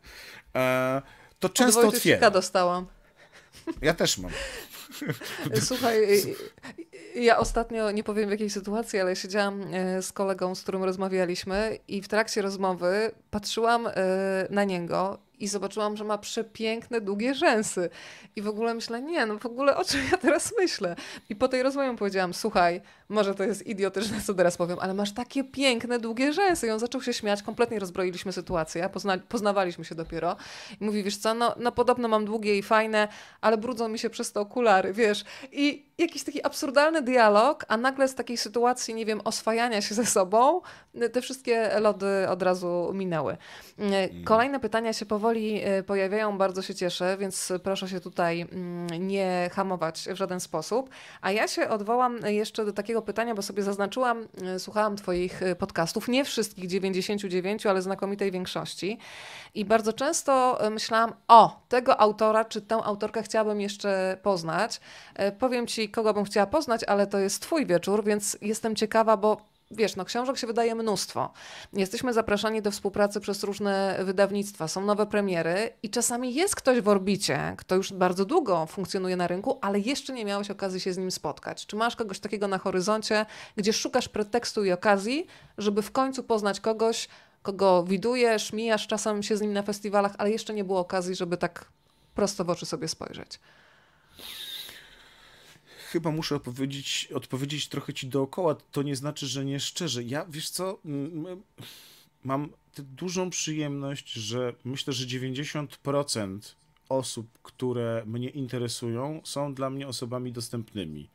E, to często Od otwieram. dostałam. Ja też mam.
Słuchaj, y, y, ja ostatnio, nie powiem w jakiej sytuacji, ale siedziałam e, z kolegą, z którym rozmawialiśmy i w trakcie rozmowy patrzyłam e, na niego i zobaczyłam, że ma przepiękne, długie rzęsy. I w ogóle myślę, nie, no w ogóle o czym ja teraz myślę? I po tej rozmowie powiedziałam, słuchaj, może to jest idiotyczne, co teraz powiem, ale masz takie piękne, długie rzęsy. I on zaczął się śmiać, kompletnie rozbroiliśmy sytuację, pozna poznawaliśmy się dopiero. I mówi, wiesz co, no, no podobno mam długie i fajne, ale brudzą mi się przez to okulary, wiesz. I jakiś taki absurdalny dialog, a nagle z takiej sytuacji, nie wiem, oswajania się ze sobą, te wszystkie lody od razu minęły. Mhm. Kolejne pytania się powoli e, pojawiają, bardzo się cieszę, więc proszę się tutaj mm, nie hamować w żaden sposób. A ja się odwołam e, jeszcze do takiego pytania, bo sobie zaznaczyłam, e, słuchałam Twoich podcastów, nie wszystkich 99, ale znakomitej większości. I bardzo często myślałam, o, tego autora czy tę autorkę chciałabym jeszcze poznać. Powiem Ci, kogo bym chciała poznać, ale to jest twój wieczór, więc jestem ciekawa, bo wiesz, no książek się wydaje mnóstwo. Jesteśmy zapraszani do współpracy przez różne wydawnictwa, są nowe premiery i czasami jest ktoś w orbicie, kto już bardzo długo funkcjonuje na rynku, ale jeszcze nie miałeś okazji się z nim spotkać. Czy masz kogoś takiego na horyzoncie, gdzie szukasz pretekstu i okazji, żeby w końcu poznać kogoś, kogo widujesz, mijasz czasem się z nim na festiwalach, ale jeszcze nie było okazji, żeby tak prosto w oczy sobie spojrzeć?
chyba muszę odpowiedzieć, odpowiedzieć trochę ci dookoła. To nie znaczy, że nie szczerze. Ja, wiesz co, mam dużą przyjemność, że myślę, że 90% osób, które mnie interesują, są dla mnie osobami dostępnymi.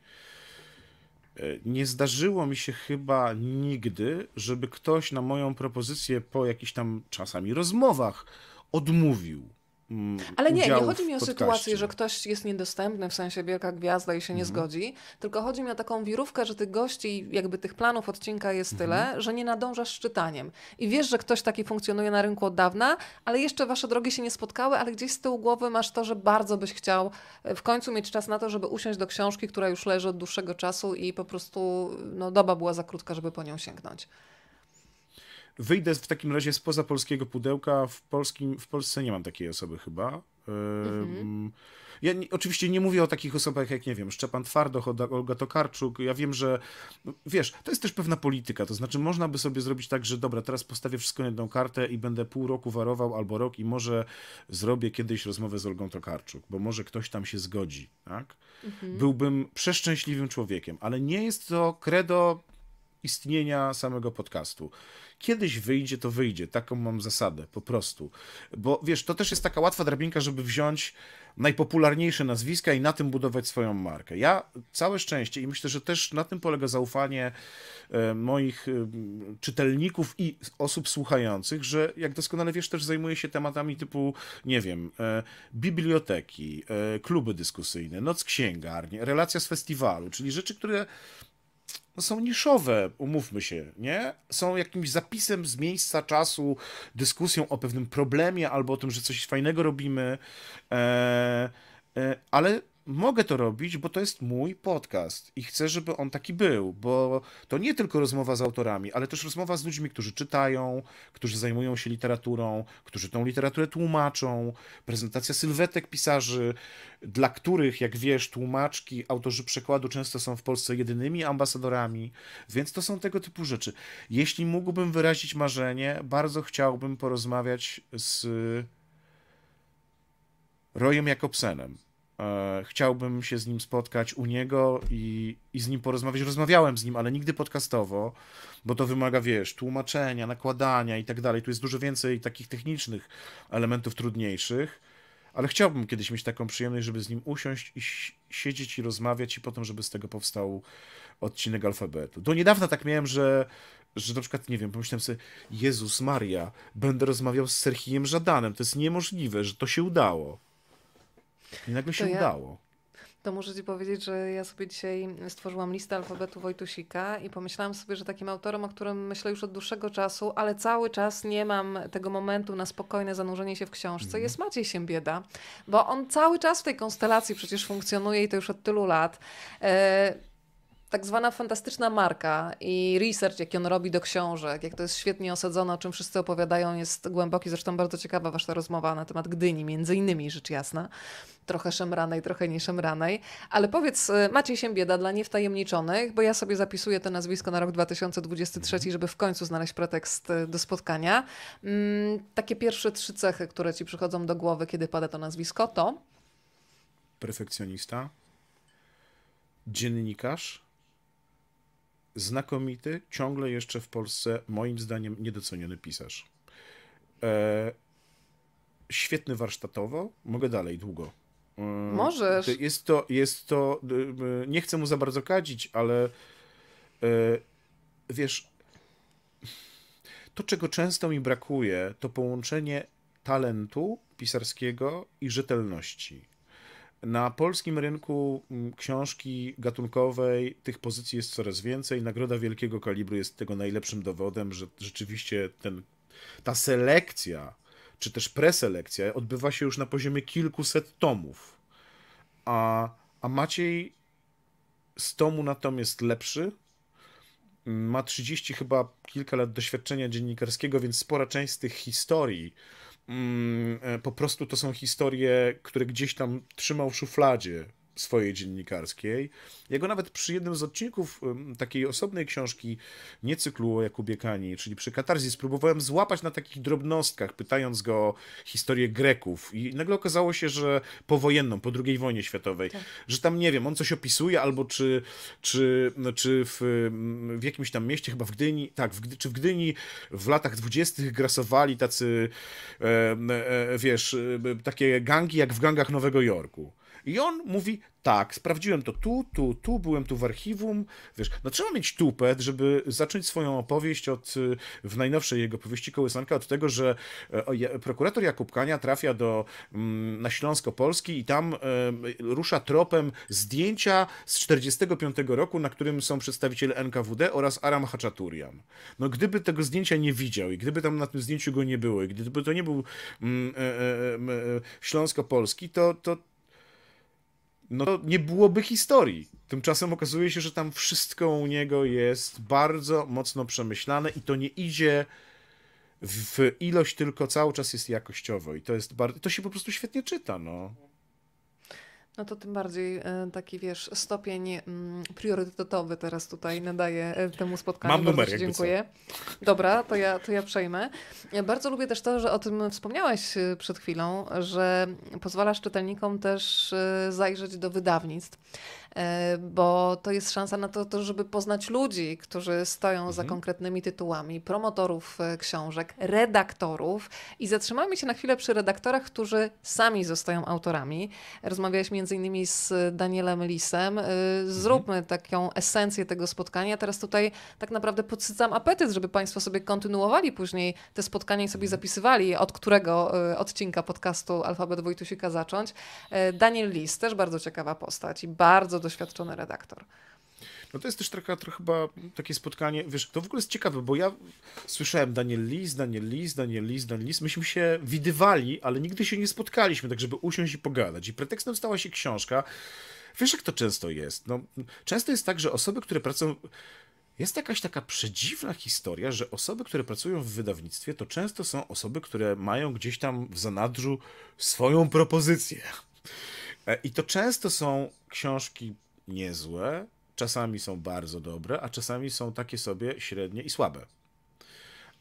E, nie zdarzyło mi się chyba nigdy, żeby ktoś na moją propozycję po jakichś tam czasami rozmowach odmówił. Mm, ale nie, nie chodzi mi o sytuację, że
ktoś jest niedostępny, w sensie wielka gwiazda i się nie mhm. zgodzi, tylko chodzi mi o taką wirówkę, że tych gości, jakby tych planów odcinka jest mhm. tyle, że nie nadążasz z czytaniem. I wiesz, że ktoś taki funkcjonuje na rynku od dawna, ale jeszcze wasze drogi się nie spotkały, ale gdzieś z tyłu głowy masz to, że bardzo byś chciał e, w końcu mieć czas na to, żeby usiąść do książki, która już leży od dłuższego czasu i po prostu no, doba była za krótka, żeby po nią sięgnąć.
Wyjdę w takim razie spoza polskiego pudełka. W, polskim, w Polsce nie mam takiej osoby chyba. Mhm. Ja nie, oczywiście nie mówię o takich osobach jak, nie wiem, Szczepan Twardoch, Olga Tokarczuk. Ja wiem, że, no, wiesz, to jest też pewna polityka. To znaczy, można by sobie zrobić tak, że dobra, teraz postawię wszystko na jedną kartę i będę pół roku warował albo rok i może zrobię kiedyś rozmowę z Olgą Tokarczuk, bo może ktoś tam się zgodzi, tak? Mhm. Byłbym przeszczęśliwym człowiekiem, ale nie jest to credo istnienia samego podcastu kiedyś wyjdzie, to wyjdzie. Taką mam zasadę, po prostu. Bo wiesz, to też jest taka łatwa drabinka, żeby wziąć najpopularniejsze nazwiska i na tym budować swoją markę. Ja całe szczęście i myślę, że też na tym polega zaufanie e, moich e, czytelników i osób słuchających, że jak doskonale wiesz, też zajmuję się tematami typu, nie wiem, e, biblioteki, kluby dyskusyjne, noc księgarni, relacja z festiwalu, czyli rzeczy, które no są niszowe, umówmy się, nie? Są jakimś zapisem z miejsca czasu, dyskusją o pewnym problemie albo o tym, że coś fajnego robimy, e, e, ale mogę to robić, bo to jest mój podcast i chcę, żeby on taki był, bo to nie tylko rozmowa z autorami, ale też rozmowa z ludźmi, którzy czytają, którzy zajmują się literaturą, którzy tą literaturę tłumaczą, prezentacja sylwetek pisarzy, dla których, jak wiesz, tłumaczki, autorzy przekładu często są w Polsce jedynymi ambasadorami, więc to są tego typu rzeczy. Jeśli mógłbym wyrazić marzenie, bardzo chciałbym porozmawiać z Rojem Jakobsenem E, chciałbym się z nim spotkać u niego i, i z nim porozmawiać. Rozmawiałem z nim, ale nigdy podcastowo, bo to wymaga, wiesz, tłumaczenia, nakładania i tak dalej. Tu jest dużo więcej takich technicznych elementów trudniejszych, ale chciałbym kiedyś mieć taką przyjemność, żeby z nim usiąść i siedzieć i rozmawiać i potem, żeby z tego powstał odcinek alfabetu. Do niedawna tak miałem, że że na przykład, nie wiem, pomyślałem sobie, Jezus Maria, będę rozmawiał z Serhijem Żadanem, to jest niemożliwe, że to się udało. I nagle się ja... udało.
To muszę Ci powiedzieć, że ja sobie dzisiaj stworzyłam listę alfabetu Wojtusika i pomyślałam sobie, że takim autorem, o którym myślę już od dłuższego czasu, ale cały czas nie mam tego momentu na spokojne zanurzenie się w książce, mm. jest Maciej Siembieda, bo on cały czas w tej konstelacji przecież funkcjonuje i to już od tylu lat. E, tak zwana fantastyczna marka i research, jaki on robi do książek, jak to jest świetnie osadzone, o czym wszyscy opowiadają, jest głęboki. Zresztą bardzo ciekawa wasza rozmowa na temat Gdyni, między innymi rzecz jasna. Trochę szemranej, trochę nie szemranej. Ale powiedz, y, Maciej bieda dla niewtajemniczonych, bo ja sobie zapisuję to nazwisko na rok 2023, żeby w końcu znaleźć pretekst y, do spotkania. Mm, takie pierwsze trzy cechy, które ci przychodzą do głowy, kiedy pada to nazwisko, to?
Perfekcjonista, dziennikarz, znakomity, ciągle jeszcze w Polsce, moim zdaniem, niedoceniony pisarz. E, świetny warsztatowo, mogę dalej długo. E, Możesz. Jest to, jest to, y, nie chcę mu za bardzo kadzić, ale e, wiesz, to czego często mi brakuje, to połączenie talentu pisarskiego i rzetelności. Na polskim rynku mm, książki gatunkowej tych pozycji jest coraz więcej. Nagroda wielkiego kalibru jest tego najlepszym dowodem, że rzeczywiście ten, ta selekcja, czy też preselekcja odbywa się już na poziomie kilkuset tomów. A, a Maciej z tomu jest lepszy. Mm, ma 30 chyba kilka lat doświadczenia dziennikarskiego, więc spora część z tych historii, Mm, e, po prostu to są historie, które gdzieś tam trzymał w szufladzie swojej dziennikarskiej. Ja go nawet przy jednym z odcinków takiej osobnej książki, nie cyklu o Jakubie Kani, czyli przy Katarzji, spróbowałem złapać na takich drobnostkach, pytając go o historię Greków. I nagle okazało się, że powojenną, po II wojnie światowej, tak. że tam, nie wiem, on coś opisuje, albo czy, czy, no, czy w, w jakimś tam mieście, chyba w Gdyni, tak, w, czy w Gdyni w latach dwudziestych grasowali tacy, e, e, wiesz, y, y, takie gangi jak w gangach Nowego Jorku. I on mówi, tak, sprawdziłem to tu, tu, tu, byłem tu w archiwum, wiesz, no trzeba mieć tupet, żeby zacząć swoją opowieść od, y, w najnowszej jego powieści Kołysanka, od tego, że e, prokurator Jakub Kania trafia do, mm, na Śląsko-Polski i tam e, rusza tropem zdjęcia z 45 roku, na którym są przedstawiciele NKWD oraz Aram Haczaturian. No gdyby tego zdjęcia nie widział i gdyby tam na tym zdjęciu go nie było i gdyby to nie był mm, e, Śląsko-Polski, to, to no to nie byłoby historii. Tymczasem okazuje się, że tam wszystko u niego jest bardzo mocno przemyślane i to nie idzie w ilość, tylko cały czas jest jakościowo i to jest bardzo, to się po prostu świetnie czyta, no.
No to tym bardziej e, taki, wiesz, stopień mm, priorytetowy teraz tutaj nadaję e, temu spotkaniu. Mam numer, Bardzo dziękuję. Co. Dobra, to ja, to ja przejmę. bardzo lubię też to, że o tym wspomniałeś e, przed chwilą, że pozwalasz czytelnikom też zajrzeć do wydawnictw. E, bo to jest szansa na to, to żeby poznać ludzi, którzy stoją za mhm. konkretnymi tytułami, promotorów e, książek, redaktorów i zatrzymamy się na chwilę przy redaktorach, którzy sami zostają autorami. Rozmawiałeś między innymi z Danielem Lisem. E, mhm. Zróbmy taką esencję tego spotkania. Teraz tutaj tak naprawdę podsycam apetyt, żeby Państwo sobie kontynuowali później te spotkania i sobie mhm. zapisywali, od którego odcinka podcastu Alfabet Wojtusika zacząć. Daniel Lis, też bardzo ciekawa postać i bardzo doświadczony redaktor.
No to jest też taka to chyba takie spotkanie, wiesz, to w ogóle jest ciekawe, bo ja słyszałem Daniel Lis, Daniel Lis, Daniel Lis, Daniel Lis, myśmy się widywali, ale nigdy się nie spotkaliśmy, tak żeby usiąść i pogadać. I pretekstem stała się książka. Wiesz, jak to często jest? No, często jest tak, że osoby, które pracują... Jest jakaś taka przedziwna historia, że osoby, które pracują w wydawnictwie, to często są osoby, które mają gdzieś tam w zanadrzu swoją propozycję. E, I to często są książki niezłe, czasami są bardzo dobre, a czasami są takie sobie średnie i słabe.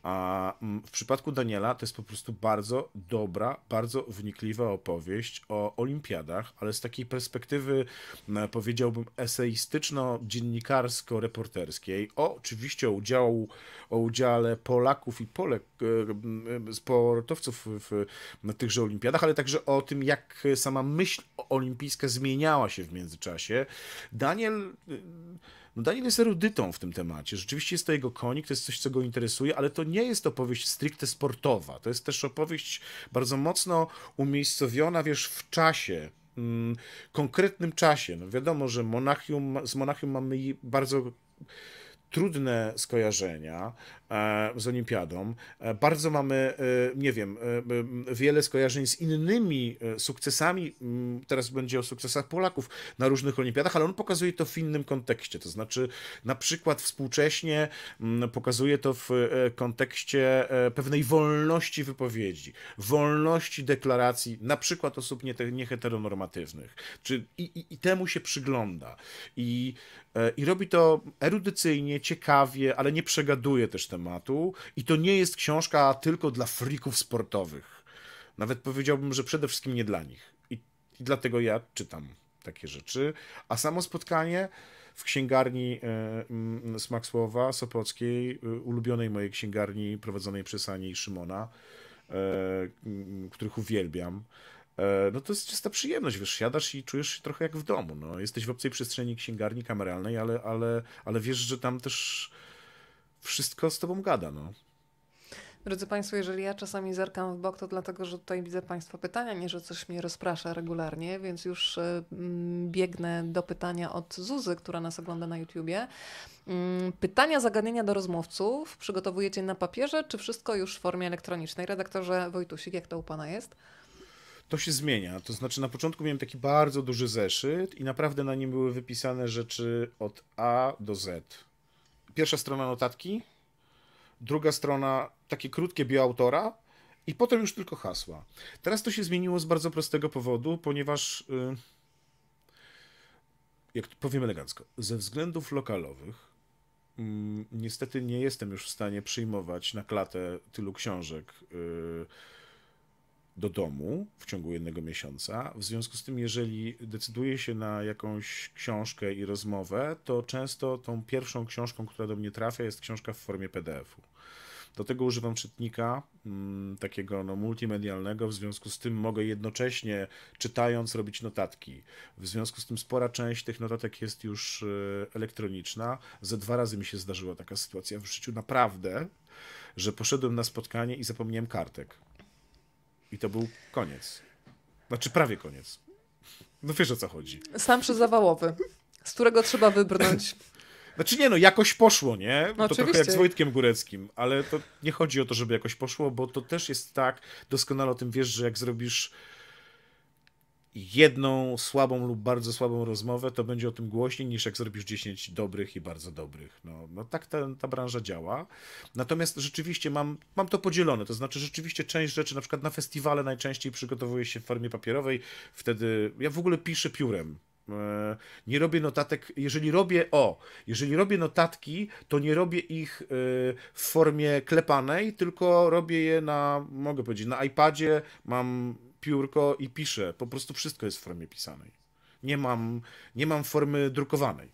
A mm, w przypadku Daniela to jest po prostu bardzo dobra, bardzo wnikliwa opowieść o olimpiadach, ale z takiej perspektywy mm, powiedziałbym eseistyczno-dziennikarsko-reporterskiej, o, oczywiście o, udziału, o udziale Polaków i Polek, e, sportowców w, na tychże olimpiadach, ale także o tym, jak sama myśl olimpijska zmieniała się w międzyczasie. Daniel y, no Daniel jest erudytą w tym temacie. Rzeczywiście jest to jego konik, to jest coś, co go interesuje, ale to nie jest opowieść stricte sportowa. To jest też opowieść bardzo mocno umiejscowiona, wiesz, w czasie mm, konkretnym czasie. No wiadomo, że Monachium, z Monachium mamy bardzo trudne skojarzenia e, z olimpiadą. E, bardzo mamy, e, nie wiem, wiele skojarzeń z innymi sukcesami. Mm, teraz będzie o sukcesach Polaków na różnych olimpiadach, ale on pokazuje to w innym kontekście. To znaczy, na przykład współcześnie mm, pokazuje to w kontekście pewnej wolności wypowiedzi, wolności deklaracji, na przykład osób nieheteronormatywnych. Czy, i, i, i temu się przygląda. I, I robi to erudycyjnie, ciekawie, ale nie przegaduje też tematu. I to nie jest książka tylko dla frików sportowych. Nawet powiedziałbym, że przede wszystkim nie dla nich. I, i dlatego ja czytam takie rzeczy. A samo spotkanie w księgarni e, mm, Smak Słowa Sopockiej, e, ulubionej mojej księgarni prowadzonej przez Anię i Szymona, e, których uwielbiam. E, no to jest czysta przyjemność, wiesz, siadasz i czujesz się trochę jak w domu, no. Jesteś w obcej przestrzeni księgarni kameralnej, ale, ale, ale wiesz, że tam też wszystko z tobą gada, no.
Drodzy Państwo, jeżeli ja czasami zerkam w bok, to dlatego, że tutaj widzę Państwa pytania, nie że coś mnie rozprasza regularnie, więc już e, mm, biegnę do pytania od Zuzy, która nas ogląda na YouTubie. Mm, pytania, zagadnienia do rozmówców przygotowujecie na papierze, czy wszystko już w formie elektronicznej? Redaktorze Wojtusik, jak to u Pana jest?
to się zmienia. To znaczy, na początku miałem taki bardzo duży zeszyt i naprawdę na nim były wypisane rzeczy od A do Z. Pierwsza strona notatki, druga strona takie krótkie bioautora i potem już tylko hasła. Teraz to się zmieniło z bardzo prostego powodu, ponieważ y, jak powiem elegancko, ze względów lokalowych mm, niestety nie jestem już w stanie przyjmować na klatę tylu książek y, do domu w ciągu jednego miesiąca. W związku z tym, jeżeli decyduje się na jakąś książkę i rozmowę, to często tą pierwszą książką, która do mnie trafia, jest książka w formie PDF-u. Do tego używam czytnika mm, takiego no, multimedialnego, w związku z tym mogę jednocześnie czytając robić notatki. W związku z tym spora część tych notatek jest już e, elektroniczna. Ze dwa razy mi się zdarzyła taka sytuacja w życiu, naprawdę, że poszedłem na spotkanie i zapomniałem kartek i to był koniec. Znaczy prawie koniec. No wiesz o co chodzi.
Sam przy z którego trzeba wybrnąć.
Znaczy nie, no jakoś poszło, nie? No, to oczywiście. trochę jak z Wojtkiem Góreckim, ale to nie chodzi o to, żeby jakoś poszło, bo to też jest tak, doskonale o tym wiesz, że jak zrobisz jedną słabą lub bardzo słabą rozmowę, to będzie o tym głośniej niż jak zrobisz 10 dobrych i bardzo dobrych. No, no tak ta, ta branża działa. Natomiast rzeczywiście mam, mam to podzielone, to znaczy rzeczywiście część rzeczy, na przykład na festiwale najczęściej przygotowuję się w formie papierowej, wtedy ja w ogóle piszę piórem. E, nie robię notatek, jeżeli robię, o, jeżeli robię notatki, to nie robię ich e, w formie klepanej, tylko robię je na, mogę powiedzieć, na iPadzie, mam piórko i piszę. Po prostu wszystko jest w formie pisanej. Nie mam, nie mam formy drukowanej.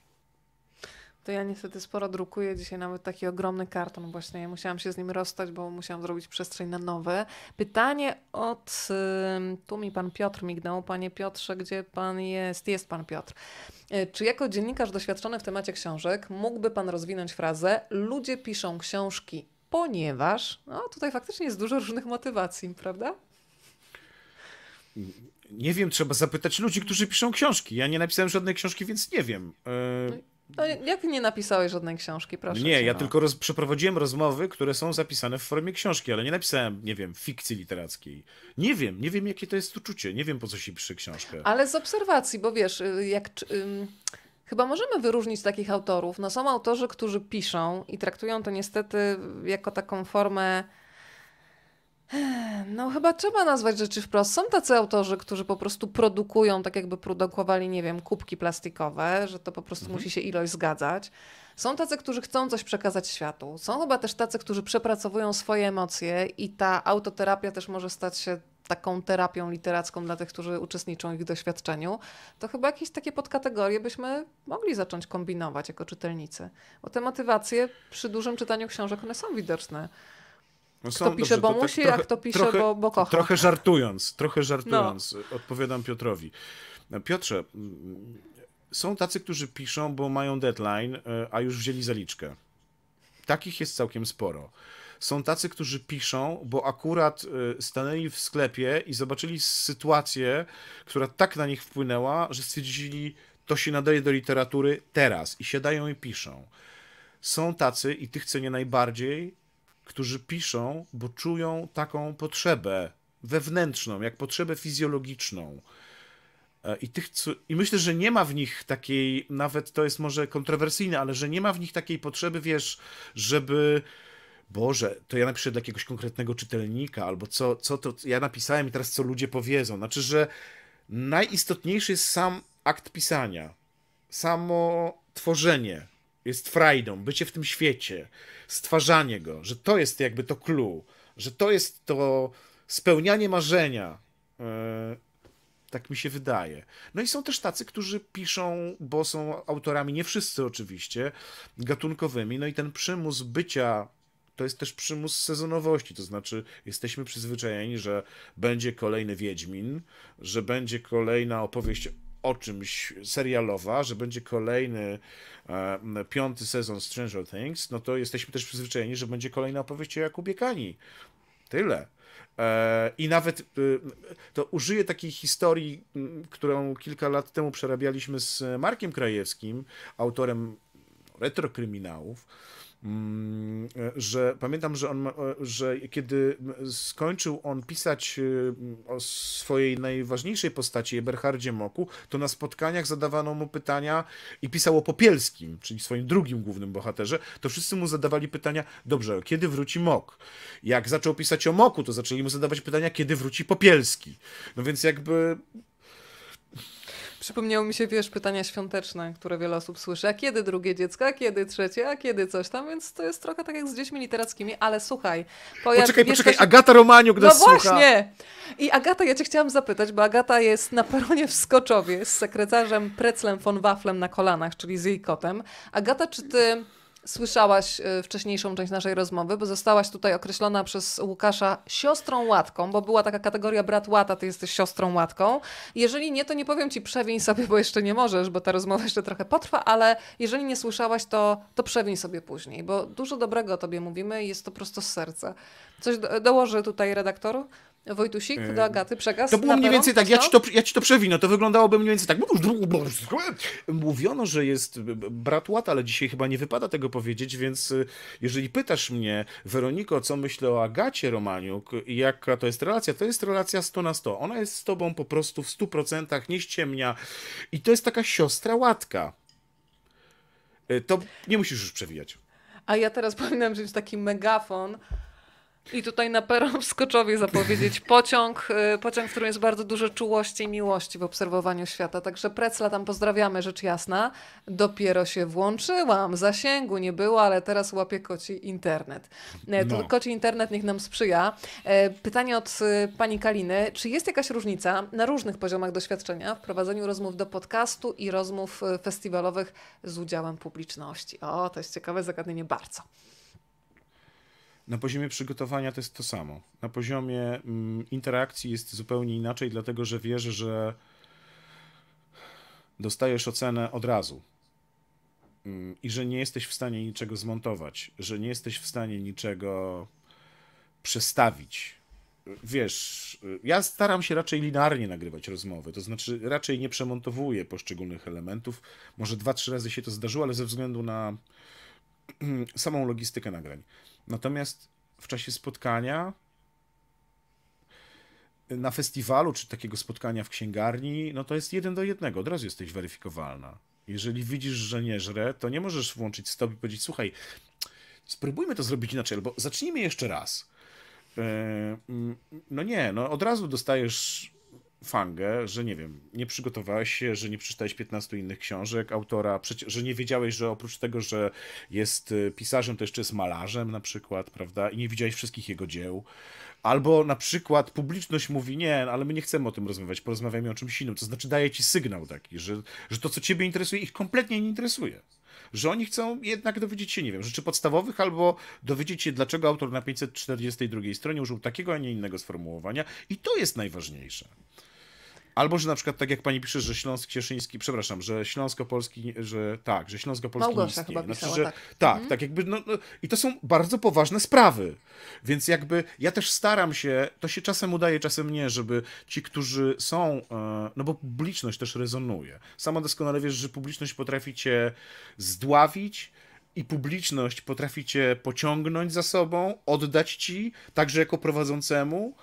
To ja niestety sporo drukuję. Dzisiaj nawet taki ogromny karton właśnie. Musiałam się z nim rozstać, bo musiałam zrobić przestrzeń na nowe. Pytanie od... Tu mi pan Piotr mignął. Panie Piotrze, gdzie pan jest? Jest pan Piotr. E, czy jako dziennikarz doświadczony w temacie książek mógłby pan rozwinąć frazę ludzie piszą książki, ponieważ... No tutaj faktycznie jest dużo różnych motywacji, prawda?
Nie wiem, trzeba zapytać ludzi, którzy piszą książki. Ja nie napisałem żadnej książki, więc nie wiem. E,
no, no jak nie napisałeś żadnej książki, proszę. Nie, cię, ja no. tylko
roz, przeprowadziłem rozmowy, które są zapisane w formie książki, ale nie napisałem, nie wiem, fikcji literackiej. Nie wiem, nie wiem, jakie to jest uczucie, nie wiem, po co się pisze książkę. Ale
z obserwacji, bo wiesz, y, jak. Ym, chyba możemy wyróżnić takich autorów. No są autorzy, którzy piszą i traktują to niestety jako taką formę no, chyba trzeba nazwać rzeczy wprost. Są tacy autorzy, którzy po prostu produkują, tak jakby produkowali, nie wiem, kubki plastikowe, że to po prostu mhm. musi się ilość zgadzać. Są tacy, którzy chcą coś przekazać światu. Są chyba też tacy, którzy przepracowują swoje emocje i ta autoterapia też może stać się taką terapią literacką dla tych, którzy uczestniczą w ich doświadczeniu, to chyba jakieś takie podkategorie byśmy mogli zacząć kombinować jako czytelnicy. Bo te motywacje przy dużym czytaniu książek, one są widoczne.
No Kto pisze, dobrze, bo tak musi, trochę, a kto pisze, trochę, bo, bo kocha. Trochę żartując, trochę żartując, no. odpowiadam Piotrowi. Piotrze, są tacy, którzy piszą, bo mają deadline, e, a już wzięli zaliczkę. Takich jest całkiem sporo. Są tacy, którzy piszą, bo akurat e, stanęli w sklepie i zobaczyli sytuację, która tak na nich wpłynęła, że stwierdzili, to się nadaje do literatury teraz i siadają i piszą. Są tacy, i tych cenię najbardziej, którzy piszą, bo czują taką potrzebę wewnętrzną, jak potrzebę fizjologiczną. E, I, tych, I myślę, że nie ma w nich takiej, nawet to jest może kontrowersyjne, ale że nie ma w nich takiej potrzeby, wiesz, żeby. Boże, to ja napiszę dla jakiegoś konkretnego czytelnika, albo co, co to ja napisałem i teraz co ludzie powiedzą. Znaczy, że najistotniejszy jest sam akt pisania, samo tworzenie jest frajdą, bycie w tym świecie, stwarzanie go, że to jest jakby to clue, że to jest to spełnianie marzenia. E, tak mi się wydaje. No i są też tacy, którzy piszą, bo są autorami, nie wszyscy oczywiście, gatunkowymi. No i ten przymus bycia to jest też przymus sezonowości, to znaczy jesteśmy przyzwyczajeni, że będzie kolejny Wiedźmin, że będzie kolejna opowieść o czymś serialowa, że będzie kolejny e, piąty sezon Stranger Things, no to jesteśmy też przyzwyczajeni, że będzie kolejna opowieść o Jakubie Kani. Tyle. E, I nawet e, to użyję takiej historii, którą kilka lat temu przerabialiśmy z Markiem Krajewskim, autorem retrokryminałów Mm, e, że pamiętam, że, on, e, że kiedy skończył on pisać e, o swojej najważniejszej postaci, Eberhardzie Moku, to na spotkaniach zadawano mu pytania i pisał o Popielskim, czyli swoim drugim głównym bohaterze, to wszyscy mu zadawali pytania, dobrze, kiedy wróci Mok? Jak zaczął pisać o Moku, to zaczęli mu zadawać pytania, kiedy wróci Popielski? No więc jakby
Przypomniało mi się, wiesz, pytania świąteczne, które wiele osób słyszy. A kiedy drugie dziecko? A kiedy trzecie? A kiedy coś tam? Więc to jest trochę tak jak z dziećmi literackimi, ale słuchaj. Pojad... Poczekaj, poczekaj, jesteś... Agata Romaniuk no nas No słucha. właśnie! I Agata, ja cię chciałam zapytać, bo Agata jest na peronie w Skoczowie z sekretarzem Preclem von Waflem na kolanach, czyli z jej kotem. Agata, czy ty słyszałaś e, wcześniejszą część naszej rozmowy, bo zostałaś tutaj określona przez Łukasza siostrą łatką, bo była taka kategoria brat łata, ty jesteś siostrą łatką. Jeżeli nie, to nie powiem ci przewiń sobie, bo jeszcze nie możesz, bo ta rozmowa jeszcze trochę potrwa, ale jeżeli nie słyszałaś, to, to przewiń sobie później, bo dużo dobrego o tobie mówimy i jest to prosto z serca. Coś dołoży tutaj redaktoru. Wojtusik e, do Agaty przekaz. To było mniej więcej tak, ja ci, to,
ja ci to przewinę, to wyglądałoby mniej więcej tak. Mówiono, że jest brat Łat, ale dzisiaj chyba nie wypada tego powiedzieć, więc y, jeżeli pytasz mnie, Weroniko, co myślę o Agacie Romaniuk i jaka to jest relacja, to jest relacja 100 na 100. Ona jest z tobą po prostu w 100%, nie ściemnia i to jest taka siostra Łatka. E, to nie musisz już przewijać.
A ja teraz powinnam wziąć taki megafon, i tutaj na peron w Skoczowie zapowiedzieć pociąg, y, pociąg, w którym jest bardzo dużo czułości i miłości w obserwowaniu świata. Także Precla tam pozdrawiamy, rzecz jasna. Dopiero się włączyłam, zasięgu nie było, ale teraz łapie koci internet. E, no. Koci internet niech nam sprzyja. E, pytanie od y, pani Kaliny. Czy jest jakaś różnica na różnych poziomach doświadczenia w prowadzeniu rozmów do podcastu i rozmów y, festiwalowych z udziałem publiczności? O, to jest ciekawe zagadnienie bardzo. Na
poziomie przygotowania to jest to samo. Na poziomie mm, interakcji jest zupełnie inaczej, dlatego że wiesz, że dostajesz ocenę od razu mm, i że nie jesteś w stanie niczego zmontować, że nie jesteś w stanie niczego przestawić. Wiesz, ja staram się raczej linearnie nagrywać rozmowy, to znaczy raczej nie przemontowuję poszczególnych elementów. Może dwa, trzy razy się to zdarzyło, ale ze względu na samą logistykę nagrań. Natomiast w czasie spotkania na festiwalu czy takiego spotkania w księgarni, no to jest jeden do jednego, od razu jesteś weryfikowalna. Jeżeli widzisz, że nie żre, to nie możesz włączyć stop i powiedzieć, słuchaj, spróbujmy to zrobić inaczej, albo zacznijmy jeszcze raz. E, mm, no nie, no od razu dostajesz fangę, że nie wiem, nie przygotowałeś się, że nie przeczytałeś 15 innych książek autora, że nie wiedziałeś, że oprócz tego, że jest y, pisarzem, to jeszcze jest malarzem na przykład, prawda? I nie widziałeś wszystkich jego dzieł. Albo na przykład publiczność mówi, nie, no, ale my nie chcemy o tym rozmawiać, porozmawiamy o czymś innym. To znaczy daje ci sygnał taki, że, że to, co ciebie interesuje, ich kompletnie nie interesuje. Że oni chcą jednak dowiedzieć się, nie wiem, rzeczy podstawowych, albo dowiedzieć się, dlaczego autor na 542 stronie użył takiego, a nie innego sformułowania. I to jest najważniejsze. Albo, że na przykład, tak jak pani pisze, że Śląsk Cieszyński, przepraszam, że Śląsko-Polski, że tak, że Śląsko-Polski nie istnieje. Chyba znaczy, pisała, znaczy, że, tak, tak, mhm. tak jakby, no, no, i to są bardzo poważne sprawy. Więc jakby, ja też staram się, to się czasem udaje, czasem nie, żeby ci, którzy są, e, no bo publiczność też rezonuje. Sama doskonale wiesz, że publiczność potrafi cię zdławić, i publiczność potraficie pociągnąć za sobą, oddać ci, także jako prowadzącemu,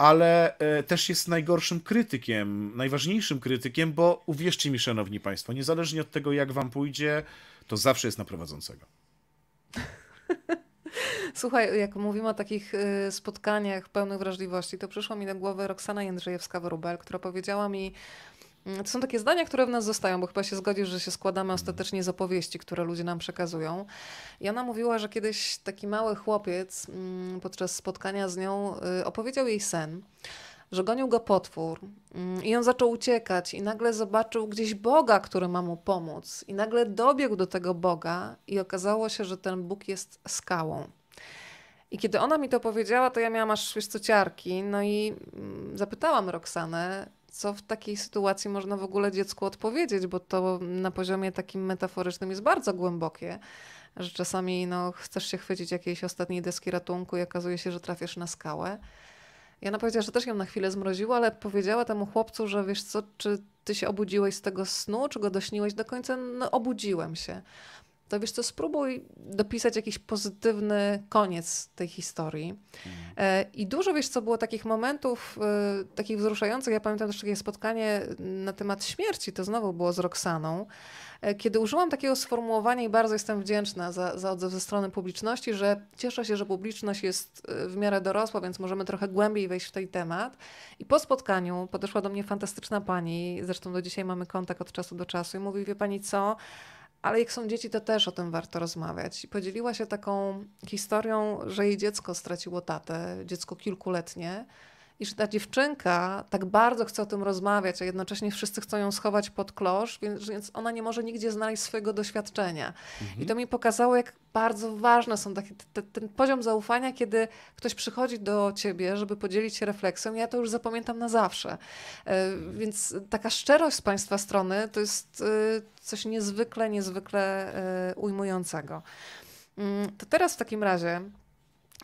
ale e, też jest najgorszym krytykiem, najważniejszym krytykiem, bo uwierzcie mi, szanowni państwo, niezależnie od tego, jak wam pójdzie, to zawsze jest na prowadzącego.
Słuchaj, jak mówimy o takich y, spotkaniach pełnych wrażliwości, to przyszła mi na głowę Roxana jędrzejewska worubel która powiedziała mi, Mm, to są takie zdania, które w nas zostają, bo chyba się zgodzisz, że się składamy ostatecznie z opowieści, które ludzie nam przekazują. I ona mówiła, że kiedyś taki mały chłopiec mm, podczas spotkania z nią y, opowiedział jej sen że gonił go potwór mm, i on zaczął uciekać i nagle zobaczył gdzieś Boga, który ma mu pomóc i nagle dobiegł do tego Boga i okazało się, że ten Bóg jest skałą. I kiedy ona mi to powiedziała, to ja miałam aż wiesz, ciarki, no i zapytałam Roxanę, co w takiej sytuacji można w ogóle dziecku odpowiedzieć, bo to na poziomie takim metaforycznym jest bardzo głębokie, że czasami no, chcesz się chwycić jakiejś ostatniej deski ratunku i okazuje się, że trafiasz na skałę. I ona powiedziała, że też ją na chwilę zmroziła, ale powiedziała temu chłopcu, że wiesz co, czy ty się obudziłeś z tego snu, czy go dośniłeś do końca? No, obudziłem się to wiesz co, spróbuj dopisać jakiś pozytywny koniec tej historii. Mhm. E, I dużo, wiesz co, było takich momentów, e, takich wzruszających. Ja pamiętam też takie spotkanie na temat śmierci, to znowu było z Roxaną, e, kiedy użyłam takiego sformułowania i bardzo jestem wdzięczna za, za odzew ze strony publiczności, że cieszę się, że publiczność jest w miarę dorosła, więc możemy trochę głębiej wejść w ten temat. I po spotkaniu podeszła do mnie fantastyczna pani, zresztą do dzisiaj mamy kontakt od czasu do czasu i mówi, wie pani co, ale jak są dzieci, to też o tym warto rozmawiać. I podzieliła się taką historią, że jej dziecko straciło tatę, dziecko kilkuletnie i że ta dziewczynka tak bardzo chce o tym rozmawiać, a jednocześnie wszyscy chcą ją schować pod klosz, więc, więc ona nie może nigdzie znaleźć swojego doświadczenia. Mhm. I to mhm. mi pokazało, jak bardzo ważne są takie, te, ten poziom zaufania, kiedy ktoś przychodzi do ciebie, żeby podzielić się refleksją. Ja to już zapamiętam na zawsze. E, mhm. Więc taka szczerość z Państwa strony to jest e, coś niezwykle, niezwykle e, ujmującego. Mm, to teraz w takim razie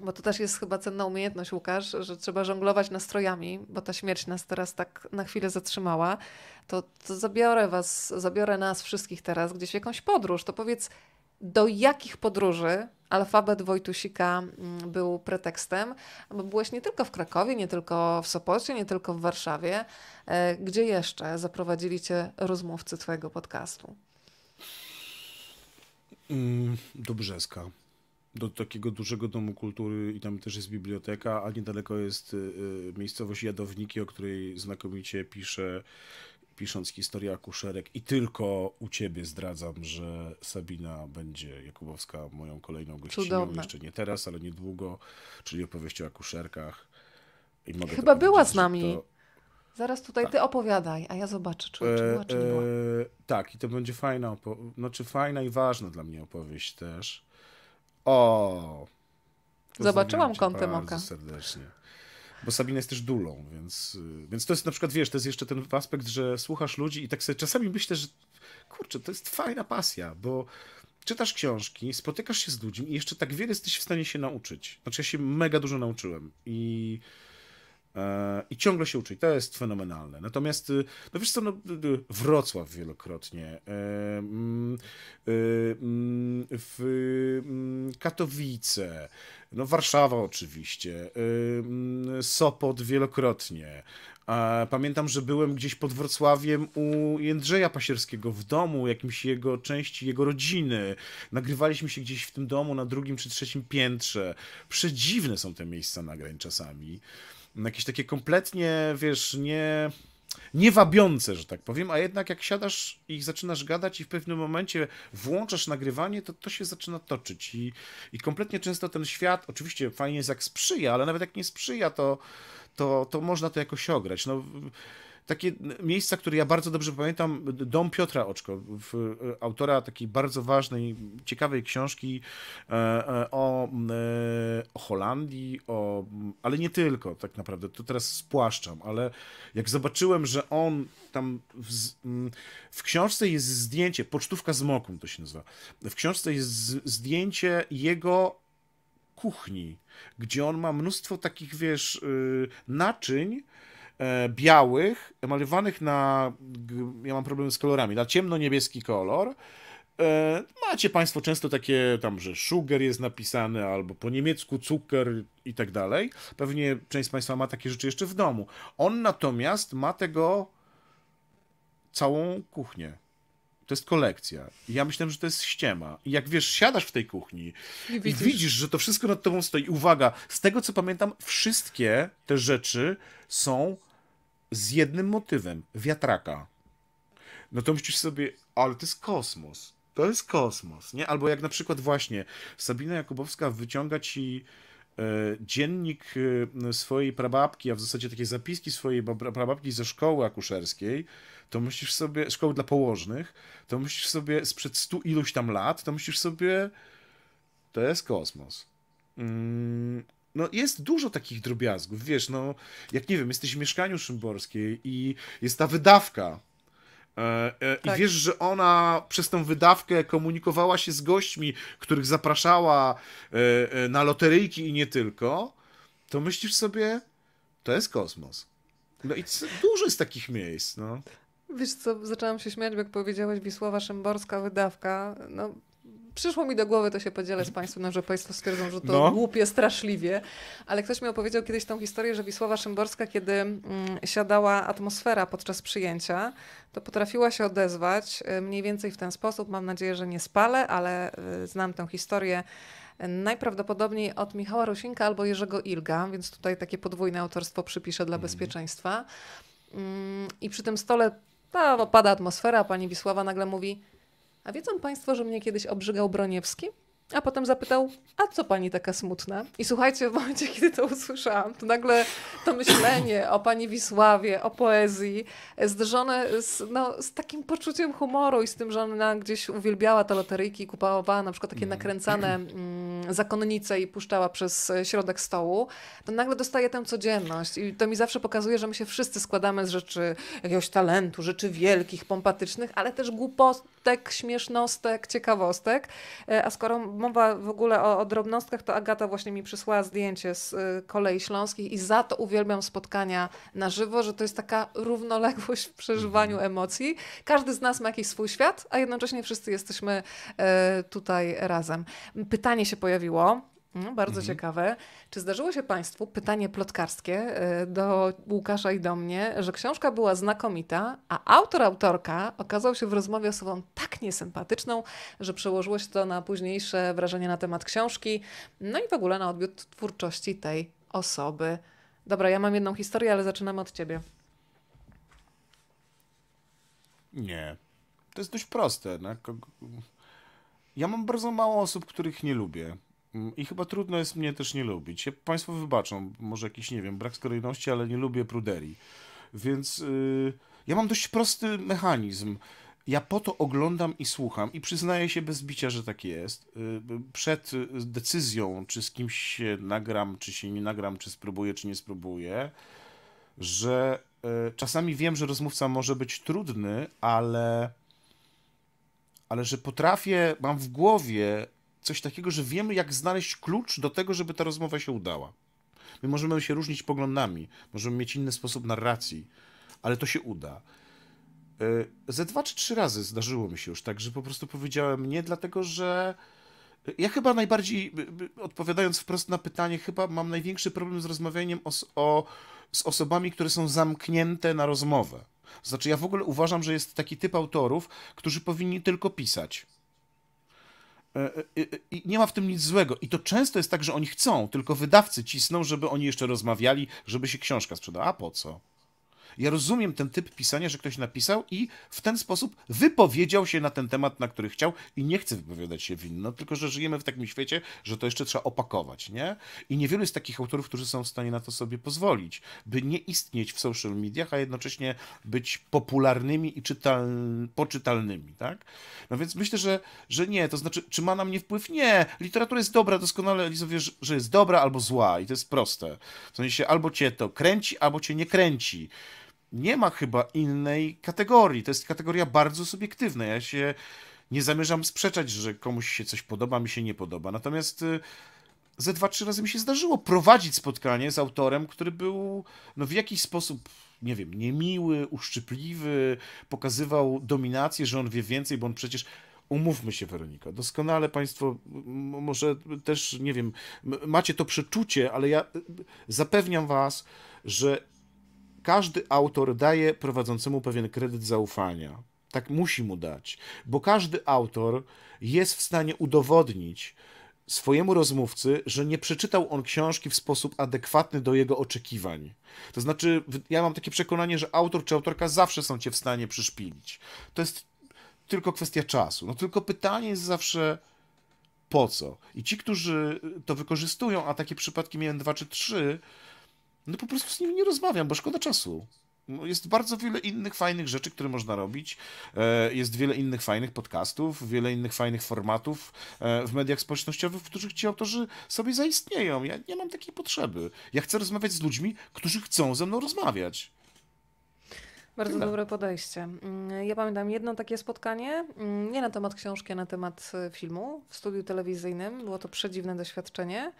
bo to też jest chyba cenna umiejętność, Łukasz, że trzeba żonglować nastrojami, bo ta śmierć nas teraz tak na chwilę zatrzymała. To, to zabiorę was, zabiorę nas wszystkich teraz gdzieś w jakąś podróż. To powiedz, do jakich podróży alfabet Wojtusika mm, był pretekstem, bo byłeś nie tylko w Krakowie, nie tylko w Sopocie, nie tylko w Warszawie. E, gdzie jeszcze zaprowadzili cię rozmówcy twojego podcastu?
Mm, do Brzeska do takiego dużego domu kultury i tam też jest biblioteka, a niedaleko jest y, y, miejscowość Jadowniki, o której znakomicie pisze, pisząc historię akuszerek i tylko u ciebie zdradzam, że Sabina będzie Jakubowska moją kolejną gościną, Cudowne. jeszcze nie teraz, ale niedługo, czyli opowieść o akuszerkach. I mogę Chyba była z nami.
Zaraz tutaj tak. ty opowiadaj, a ja zobaczę, czy, czy była, czy nie była.
E, e, tak, i to będzie fajna, opo- znaczy fajna i ważna dla mnie opowieść też. O!
Zobaczyłam kątem oka.
serdecznie. Bo Sabina jest też dulą, więc, y, więc to jest na przykład, wiesz, to jest jeszcze ten aspekt, że słuchasz ludzi i tak sobie czasami myślę, że kurczę, to jest fajna pasja, bo czytasz książki, spotykasz się z ludźmi i jeszcze tak wiele jesteś w stanie się nauczyć. Znaczy ja się mega dużo nauczyłem i E, i ciągle się uczyć. To jest fenomenalne. Natomiast, y, no wiesz co, no, y, y, Wrocław wielokrotnie, e, mm, mm, w mm, Katowice, no Warszawa oczywiście, Sopot wielokrotnie. Pamiętam, że byłem gdzieś pod Wrocławiem u Jędrzeja Pasierskiego w domu, jakimś jego części jego rodziny. Nagrywaliśmy się gdzieś w tym domu na drugim czy trzecim piętrze. Przedziwne są te miejsca nagrań czasami jakieś takie kompletnie, wiesz, nie niewabiące, że tak powiem, a jednak jak siadasz i zaczynasz gadać i w pewnym momencie włączasz nagrywanie, to to się zaczyna toczyć i, i kompletnie często ten świat, oczywiście fajnie jest jak sprzyja, ale nawet jak nie sprzyja, to, to, to można to jakoś ograć. No, takie miejsca, które ja bardzo dobrze pamiętam, dom Piotra Oczko, e, autora takiej bardzo ważnej, ciekawej książki e, e, o, o Holandii, o, ale nie tylko tak naprawdę, to teraz spłaszczam, ale jak zobaczyłem, że on tam w, w książce jest zdjęcie, pocztówka z moką to się nazywa, w książce jest zdjęcie jego kuchni, gdzie on ma mnóstwo takich, wiesz, y, naczyń, E, białych, malowanych na, ja mam problemy z kolorami, na ciemno-niebieski kolor. E, macie Państwo często takie tam, że sugar jest napisane, albo po niemiecku cukier i tak dalej. Pewnie część z Państwa ma takie rzeczy jeszcze w domu. On natomiast ma tego całą kuchnię. To jest kolekcja. ja myślałem, że to jest ściema. I jak wiesz, siadasz w tej kuchni i widzisz. i widzisz, że to wszystko nad tobą stoi. Uwaga, z tego co pamiętam, wszystkie te rzeczy są z jednym motywem wiatraka. No to myślisz sobie, ale to jest kosmos. To jest kosmos, nie? Albo jak na przykład właśnie Sabina Jakubowska wyciąga ci e, dziennik e, swojej prababki, a w zasadzie takie zapiski swojej prababki ze szkoły akuszerskiej, to myślisz sobie, szkoły dla położnych, to myślisz sobie sprzed stu iluś tam lat, to myślisz sobie, to jest kosmos. Mm, no jest dużo takich drobiazgów, wiesz, no jak nie wiem, jesteś w mieszkaniu Szymborskiej i jest ta wydawka, e, e, tak. I wiesz, że ona przez tą wydawkę komunikowała się z gośćmi, których zapraszała e, na loteryjki i nie tylko, to myślisz sobie, to jest kosmos. No i dużo jest takich miejsc, no.
Wiesz co, zaczęłam się śmiać, jak powiedziałeś Wisława Szymborska, wydawka. No, przyszło mi do głowy, to się podzielę z Państwem, no, że Państwo stwierdzą, że to no. głupie, straszliwie, ale ktoś mi opowiedział kiedyś tą historię, że Wisława Szymborska, kiedy mm, siadała atmosfera podczas przyjęcia, to potrafiła się odezwać e, mniej więcej w ten sposób. Mam nadzieję, że nie spalę, ale y, znam tę historię e, najprawdopodobniej od Michała Rusinka albo Jerzego Ilga, więc tutaj takie podwójne autorstwo przypiszę dla mhm. mm. bezpieczeństwa. I przy tym stole ta opada atmosfera, pani Wisława nagle mówi – a wiedzą Państwo, że mnie kiedyś obrzygał Broniewski? A potem zapytał, a co pani taka smutna? I słuchajcie, w momencie, kiedy to usłyszałam, to nagle to myślenie o pani Wisławie, o poezji, zderzone z, no, z takim poczuciem humoru i z tym, że ona gdzieś uwielbiała te loteryjki kupowała na przykład takie mm. nakręcane mm, zakonnice i puszczała przez środek stołu, to nagle dostaje tę codzienność. I to mi zawsze pokazuje, że my się wszyscy składamy z rzeczy jakiegoś talentu, rzeczy wielkich, pompatycznych, ale też głupot, plotek, śmiesznostek, ciekawostek. E, a skoro mowa w ogóle o, o drobnostkach, to Agata właśnie mi przysłała zdjęcie z e, kolei śląskich i za to uwielbiam spotkania na żywo, że to jest taka równoległość w przeżywaniu mhm. emocji. Każdy z nas ma jakiś swój świat, a jednocześnie wszyscy jesteśmy e, tutaj razem. Pytanie się pojawiło no, bardzo mhm. ciekawe. Czy zdarzyło się Państwu pytanie plotkarskie e, do Łukasza i do mnie, że książka była znakomita, a autor, autorka okazał się w rozmowie osobą tak niesympatyczną, że przełożyło się to na późniejsze wrażenie na temat książki, no i w ogóle na odbiór twórczości tej osoby? Dobra, ja mam jedną historię, ale zaczynamy od ciebie.
Nie. To jest dość proste. No, ja mam bardzo mało osób, których nie lubię. Mm, I chyba trudno jest mnie też nie lubić. Ja, państwo wybaczą, może jakiś, nie wiem, brak skrojności, ale nie lubię pruderii. Więc yy, ja mam dość prosty mechanizm. Ja po to oglądam i słucham i przyznaję się bez bicia, że tak jest. Y, przed decyzją, czy z kimś się nagram, czy się nie nagram, czy spróbuję, czy nie spróbuję, że y, czasami wiem, że rozmówca może być trudny, ale, ale że potrafię, mam w głowie coś takiego, że wiemy, jak znaleźć klucz do tego, żeby ta rozmowa się udała. My możemy się różnić poglądami, możemy mieć inny sposób narracji, ale to się uda. E, ze dwa czy trzy razy zdarzyło mi się już tak, że po prostu powiedziałem nie, dlatego że e, ja chyba najbardziej, e, odpowiadając wprost na pytanie, chyba mam największy problem z rozmawianiem o, o, z osobami, które są zamknięte na rozmowę. Znaczy, ja w ogóle uważam, że jest taki typ autorów, którzy powinni tylko pisać. E, e, e, I nie ma w tym nic złego. I to często jest tak, że oni chcą, tylko wydawcy cisną, żeby oni jeszcze rozmawiali, żeby się książka sprzedała. A po co? Ja rozumiem ten typ pisania, że ktoś napisał i w ten sposób wypowiedział się na ten temat, na który chciał i nie chce wypowiadać się winno, tylko że żyjemy w takim świecie, że to jeszcze trzeba opakować, nie? I niewielu jest takich autorów, którzy są w stanie na to sobie pozwolić, by nie istnieć w social mediach, a jednocześnie być popularnymi i czytal... poczytalnymi, tak? No więc myślę, że, że nie, to znaczy, czy ma na mnie wpływ? Nie, literatura jest dobra, doskonale Elizo wiesz, że jest dobra albo zła i to jest proste. W sensie albo cię to kręci, albo cię nie kręci nie ma chyba innej kategorii. To jest kategoria bardzo subiektywna. Ja się nie zamierzam sprzeczać, że komuś się coś podoba, mi się nie podoba. Natomiast y, ze dwa, trzy razy mi się zdarzyło prowadzić spotkanie z autorem, który był no, w jakiś sposób, nie wiem, niemiły, uszczypliwy, pokazywał dominację, że on wie więcej, bo on przecież. Umówmy się, Weronika. Doskonale Państwo, może też, nie wiem, macie to przeczucie, ale ja y, zapewniam Was, że każdy autor daje prowadzącemu pewien kredyt zaufania. Tak musi mu dać, bo każdy autor jest w stanie udowodnić swojemu rozmówcy, że nie przeczytał on książki w sposób adekwatny do jego oczekiwań. To znaczy, ja mam takie przekonanie, że autor czy autorka zawsze są cię w stanie przyszpilić. To jest tylko kwestia czasu. No tylko pytanie jest zawsze po co. I ci, którzy to wykorzystują, a takie przypadki miałem dwa czy trzy, no po prostu z nimi nie rozmawiam, bo szkoda czasu. Jest bardzo wiele innych fajnych rzeczy, które można robić. E, jest wiele innych fajnych podcastów, wiele innych fajnych formatów e, w mediach społecznościowych, w których ci autorzy sobie zaistnieją. Ja nie mam takiej potrzeby. Ja chcę rozmawiać z ludźmi, którzy chcą ze mną rozmawiać.
Bardzo Tyle. dobre podejście. Mm, ja pamiętam jedno takie spotkanie, mm, nie na temat książki, a na temat e, filmu w studiu telewizyjnym. Było to przedziwne doświadczenie,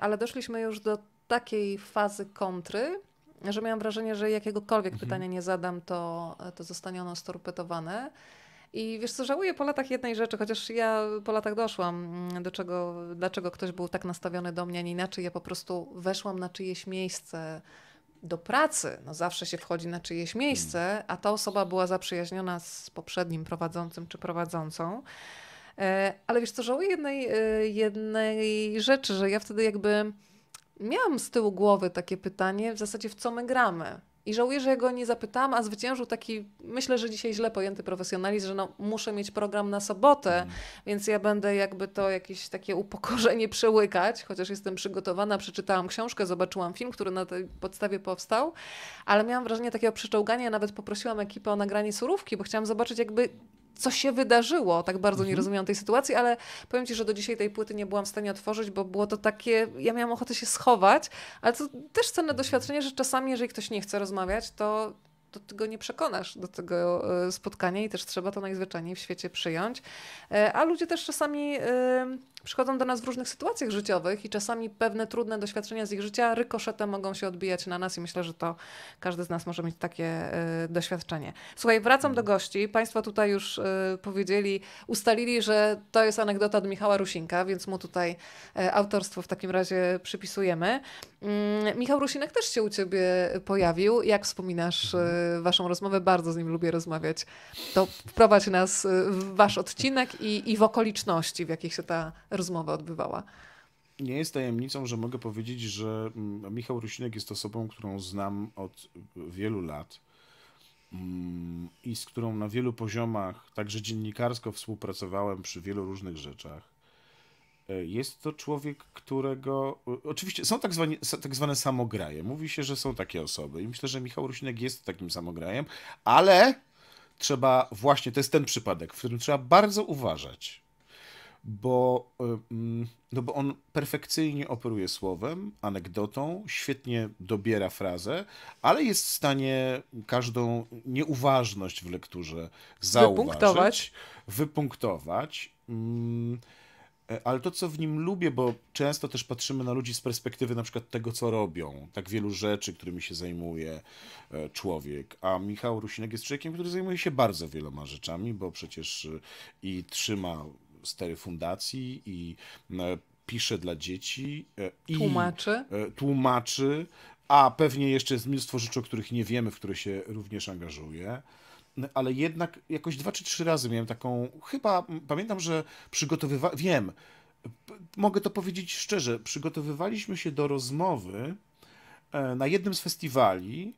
ale doszliśmy już do takiej fazy kontry, że miałam wrażenie, że jakiegokolwiek mhm. pytania nie zadam, to, to zostanie ono storpetowane. I wiesz co, żałuję po latach jednej rzeczy, chociaż ja po latach doszłam mm, do czego, dlaczego ktoś był tak nastawiony do mnie, a nie inaczej. Ja po prostu weszłam na czyjeś miejsce do pracy. No zawsze się wchodzi na czyjeś hmm. miejsce, a ta osoba była zaprzyjaźniona z poprzednim prowadzącym czy prowadzącą. E, ale wiesz co, żałuję jednej, e, jednej rzeczy, że ja wtedy jakby miałam z tyłu głowy takie pytanie, w zasadzie w co my gramy. I żałuję, że jego nie zapytałam, a zwyciężył taki, myślę, że dzisiaj źle pojęty profesjonalizm, że no, muszę mieć program na sobotę, mhm. więc ja będę jakby to jakieś takie upokorzenie przełykać, chociaż jestem przygotowana, przeczytałam książkę, zobaczyłam film, który na tej podstawie powstał, ale miałam wrażenie takiego przeczołgania, nawet poprosiłam ekipę o nagranie surówki, bo chciałam zobaczyć jakby co się wydarzyło. Tak bardzo mhm. nie rozumiałam tej sytuacji, ale powiem Ci, że do dzisiaj tej płyty nie byłam w stanie otworzyć, bo było to takie, ja miałam ochotę się schować, ale to też cenne mhm. doświadczenie, że czasami, jeżeli ktoś nie chce rozmawiać, to to ty go nie przekonasz do tego e, spotkania i też trzeba to najzwyczajniej w świecie przyjąć. E, a ludzie też czasami e, przychodzą do nas w różnych sytuacjach życiowych i czasami pewne trudne doświadczenia z ich życia rykoszetem mogą się odbijać na nas i myślę, że to każdy z nas może mieć takie y, doświadczenie. Słuchaj, wracam do mhm. gości. Państwo tutaj już y, powiedzieli, ustalili, że to jest anegdota od Michała Rusinka, więc mu tutaj y, autorstwo w takim razie przypisujemy. Mm, Michał Rusinek też się u Ciebie pojawił. Jak wspominasz mhm. Waszą rozmowę? Bardzo z nim lubię rozmawiać. To wprowadź nas w Wasz odcinek i, i w okoliczności, w jakich się ta rozmowę odbywała.
Nie jest tajemnicą, że mogę powiedzieć, że mm, Michał Rusinek jest osobą, którą znam od wielu lat mm, i z którą na wielu poziomach, także dziennikarsko współpracowałem przy wielu różnych rzeczach. E, jest to człowiek, którego. Oczywiście są tak zwane, tak zwane samograje. Mówi się, że są takie osoby. I myślę, że Michał Rusinek jest takim samograjem, ale trzeba właśnie, to jest ten przypadek, w którym trzeba bardzo uważać bo, y, mm, no bo on perfekcyjnie operuje słowem, anegdotą, świetnie dobiera frazę, ale jest w stanie każdą nieuważność w lekturze zauważyć, wypunktować, wypunktować mm, e, ale to, co w nim lubię, bo często też patrzymy na ludzi z perspektywy na przykład tego, co robią, tak wielu rzeczy, którymi się zajmuje e, człowiek, a Michał Rusinek jest człowiekiem, który zajmuje się bardzo wieloma rzeczami, bo przecież e, i trzyma stery fundacji i e, pisze dla dzieci. E, I tłumaczy. E, tłumaczy, a pewnie jeszcze jest mnóstwo rzeczy, o których nie wiemy, w które się również angażuje ale jednak jakoś dwa czy trzy razy miałem taką, chyba pamiętam, że przygotowywałem, wiem, mogę to powiedzieć szczerze, przygotowywaliśmy się do rozmowy na jednym z festiwali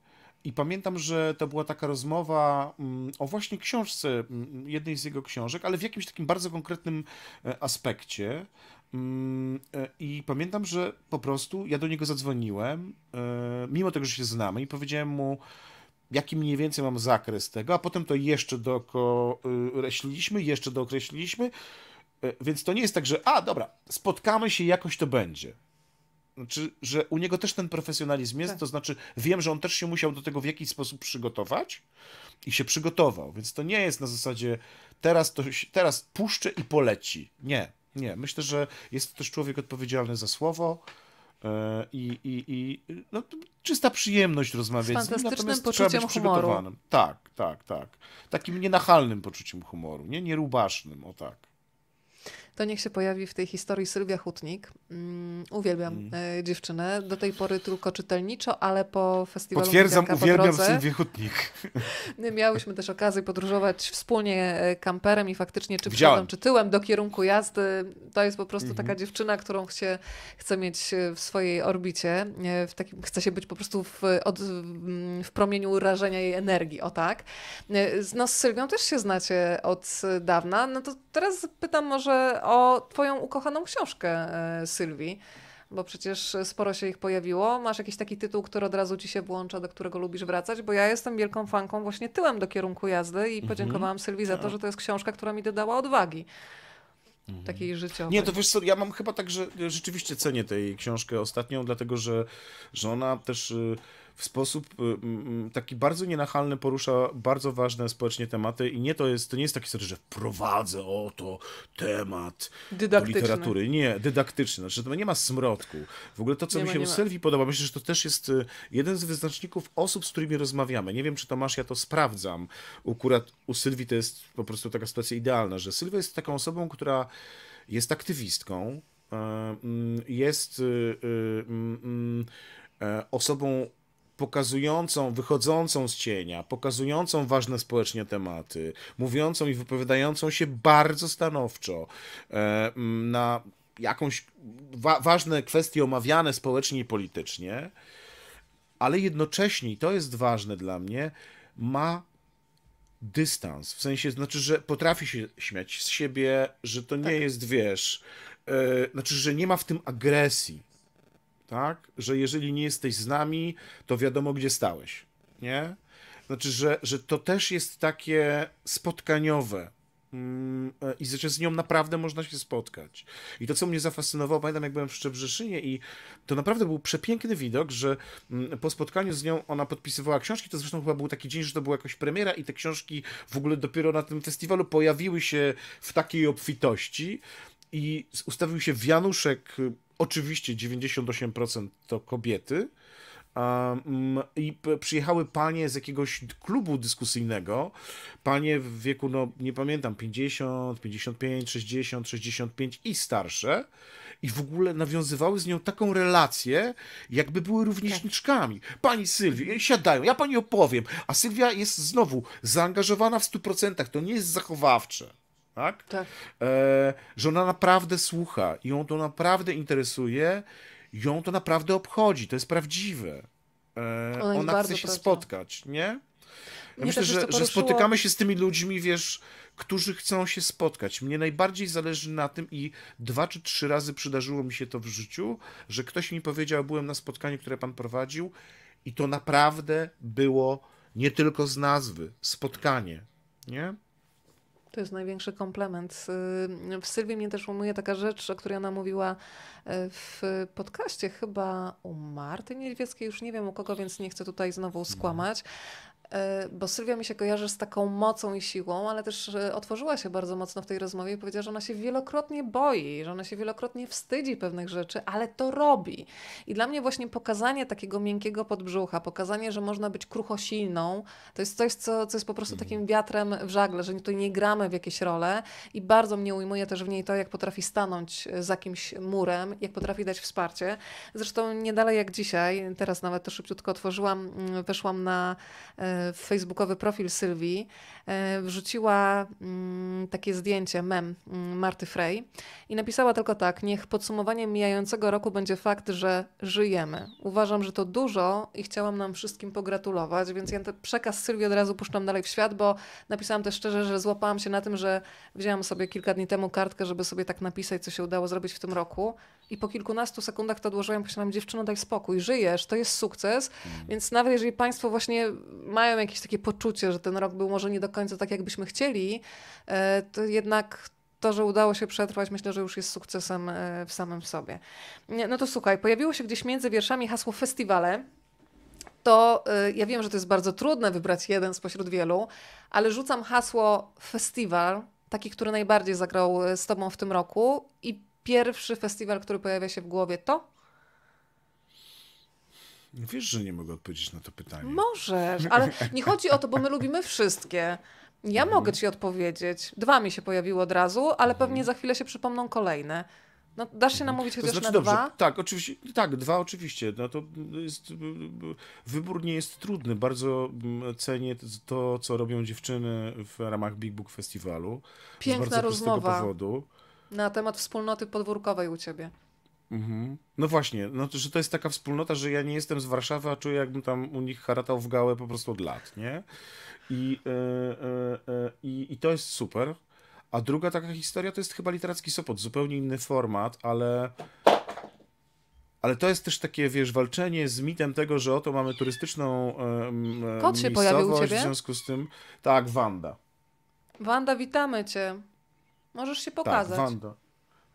i pamiętam, że to była taka rozmowa mm, o właśnie książce, mm, jednej z jego książek, ale w jakimś takim bardzo konkretnym e, aspekcie. Mm, e, I pamiętam, że po prostu ja do niego zadzwoniłem, e, mimo tego, że się znamy, i powiedziałem mu, jaki mniej więcej mam zakres tego, a potem to jeszcze dookreśliliśmy, jeszcze dookreśliliśmy. Więc to nie jest tak, że a dobra, spotkamy się, jakoś to będzie. Znaczy, że u niego też ten profesjonalizm jest, tak. to znaczy wiem, że on też się musiał do tego w jakiś sposób przygotować i się przygotował, więc to nie jest na zasadzie teraz, to, teraz puszczę i poleci. Nie, nie. Myślę, że jest to też człowiek odpowiedzialny za słowo, e, i, i, i no, czysta przyjemność rozmawiać z nim, natomiast poczuciem trzeba być przygotowanym. Humoru. Tak, tak, tak. Takim nienachalnym poczuciem humoru, nie? Nierubasznym, o tak
to niech się pojawi w tej historii Sylwia Hutnik. Mm, uwielbiam mm. E, dziewczynę. Do tej pory tylko czytelniczo, ale po festiwalu Potwierdzam, Wielka, uwielbiam po Sylwię Hutnik. Miałyśmy też okazję podróżować wspólnie e, kamperem i faktycznie czy Widziałem. przodem, czy tyłem do kierunku jazdy. To jest po prostu mm-hmm. taka mhm. dziewczyna, którą się chce mieć e, w swojej orbicie. W takim, chce się być po prostu w, od, w mm, promieniu rażenia jej energii, o tak. No z Sylwią też się znacie od dawna. No to teraz pytam może o Twoją ukochaną książkę e, Sylwii bo przecież sporo się ich pojawiło. Masz jakiś taki tytuł, który od razu ci się włącza, do którego lubisz wracać, bo ja jestem wielką fanką właśnie tyłem do kierunku jazdy i mhm. podziękowałam mm Sylwii za to, tak. że to jest książka, która mi dodała odwagi. Mhm. Takiej życiowej. Nie, to
wiesz co, ja mam chyba tak, że rzeczywiście cenię tej książkę ostatnią, dlatego że, że ona też y, w sposób y, taki bardzo nienachalny porusza bardzo ważne społecznie tematy i nie to jest, to nie jest taki sobie, że wprowadzę oto temat do literatury. Nie, dydaktyczny. Znaczy, to nie ma smrodku. W ogóle to, co nie mi się u Sylwii podoba, myślę, że to też jest y, jeden z wyznaczników osób, z którymi rozmawiamy. Nie wiem, czy Tomasz, ja to sprawdzam. Akurat u Sylwii to jest po prostu taka sytuacja idealna, że Sylwia jest taką osobą, która jest aktywistką, e, jest y, e, osobą pokazującą, wychodzącą z cienia, pokazującą ważne społecznie tematy, mówiącą i wypowiadającą się bardzo stanowczo e, na jakąś wa ważne kwestie omawiane społecznie i politycznie, ale jednocześnie, i to jest ważne dla mnie, ma dystans, w sensie znaczy, że potrafi się śmiać z siebie, że to nie tak. jest, wiesz, e, znaczy, że nie ma w tym agresji, tak? Że jeżeli nie jesteś z nami, to wiadomo, gdzie stałeś, nie? Znaczy, że, że to też jest takie spotkaniowe, mm, e, i że z nią naprawdę można się spotkać. I to, co mnie zafascynowało, pamiętam jak byłem w Szczebrzeszynie i to naprawdę był przepiękny widok, że mm, po spotkaniu z nią ona podpisywała książki, to zresztą chyba był taki dzień, że to była jakaś premiera i te książki w ogóle dopiero na tym festiwalu pojawiły się w takiej obfitości i ustawił się wianuszek y, Oczywiście 98% to kobiety. Um, I przyjechały panie z jakiegoś klubu dyskusyjnego. Panie w wieku, no nie pamiętam, 50, 55, 60, 65 i starsze. I w ogóle nawiązywały z nią taką relację, jakby były rówieśniczkami. Tak. Pani Sylwii, siadają, ja pani opowiem. A Sylwia jest znowu zaangażowana w 100%. To nie jest zachowawcze tak? tak. E, że ona naprawdę słucha, ją to naprawdę interesuje, ją to naprawdę obchodzi, to jest prawdziwe. E, ona, ona chce się prawdziwa. spotkać, nie? Ja myślę, że, że spotykamy się z tymi ludźmi, wiesz, którzy chcą się spotkać. Mnie najbardziej zależy na tym i dwa czy trzy razy przydarzyło mi się to w życiu, że ktoś mi powiedział, byłem na spotkaniu, które pan prowadził i to naprawdę było nie tylko z nazwy, spotkanie, nie?
To jest największy komplement. Y, w Sylwii mnie też umyje taka rzecz, o której ona mówiła y, w podcaście chyba u Marty Niedźwieckiej, już nie wiem u kogo, więc nie chcę tutaj znowu skłamać, E, bo Sylwia mi się kojarzy z taką mocą i siłą, ale też e, otworzyła się bardzo mocno w tej rozmowie i powiedziała, że ona się wielokrotnie boi, że ona się wielokrotnie wstydzi pewnych rzeczy, ale to robi. I dla mnie właśnie pokazanie takiego miękkiego podbrzucha, pokazanie, że można być kruchosilną, to jest coś, co, co jest po prostu mhm. takim wiatrem w żagle, że tutaj nie gramy w jakieś role i bardzo mnie ujmuje też w niej to, jak potrafi stanąć e, za kimś murem, jak potrafi dać wsparcie. Zresztą nie dalej jak dzisiaj, teraz nawet to szybciutko otworzyłam, mm, weszłam na w facebookowy profil Sylwii e, wrzuciła mm, takie zdjęcie, mem mm, Marty Frey i napisała tylko tak, niech podsumowaniem mijającego roku będzie fakt, że żyjemy. Uważam, że to dużo i chciałam nam wszystkim pogratulować, więc ja ten przekaz Sylwii od razu puszczam dalej w świat, bo napisałam też szczerze, że złapałam się na tym, że wzięłam sobie kilka dni temu kartkę, żeby sobie tak napisać, co się udało zrobić w tym roku i po kilkunastu sekundach to odłożyłem, nam dziewczyno daj spokój, żyjesz, to jest sukces, mhm. więc nawet jeżeli Państwo właśnie mają jakieś takie poczucie, że ten rok był może nie do końca tak, jakbyśmy chcieli, e, to jednak to, że udało się przetrwać, myślę, że już jest sukcesem e, w samym sobie. No to słuchaj, pojawiło się gdzieś między wierszami hasło festiwale, to e, ja wiem, że to jest bardzo trudne wybrać jeden spośród wielu, ale rzucam hasło festiwal, taki, który najbardziej zagrał z Tobą w tym roku i pierwszy festiwal, który pojawia się w głowie, to?
Wiesz, że nie mogę odpowiedzieć na to pytanie.
Możesz, ale nie chodzi o to, bo my lubimy wszystkie. Ja mhm. mogę ci odpowiedzieć. Dwa mi się pojawiły od razu, ale mhm. pewnie za chwilę się przypomną kolejne. No, dasz się mhm. namówić chociaż to znaczy, na dobrze, dwa?
Tak, oczywiście, tak, dwa oczywiście. No to jest, wybór nie jest trudny. Bardzo mm, cenię to, co robią dziewczyny w ramach Big Book Festiwalu. Piękna z bardzo rozmowa. powodu
na temat wspólnoty podwórkowej u ciebie.
Mhm. No właśnie, no to, że to jest taka wspólnota, że ja nie jestem z Warszawy, a czuję jakbym tam u nich haratał w gałę po prostu od lat, nie? E, e, e, I, i to jest super. A druga taka historia to jest chyba Literacki Sopot, zupełnie inny format, ale ale to jest też takie, wiesz, walczenie z mitem tego, że oto mamy turystyczną um, Kot się miejscowość, pojawił u ciebie? w związku z tym, tak, Wanda.
Wanda, witamy cię. Możesz się tak, pokazać. Tak, Wanda.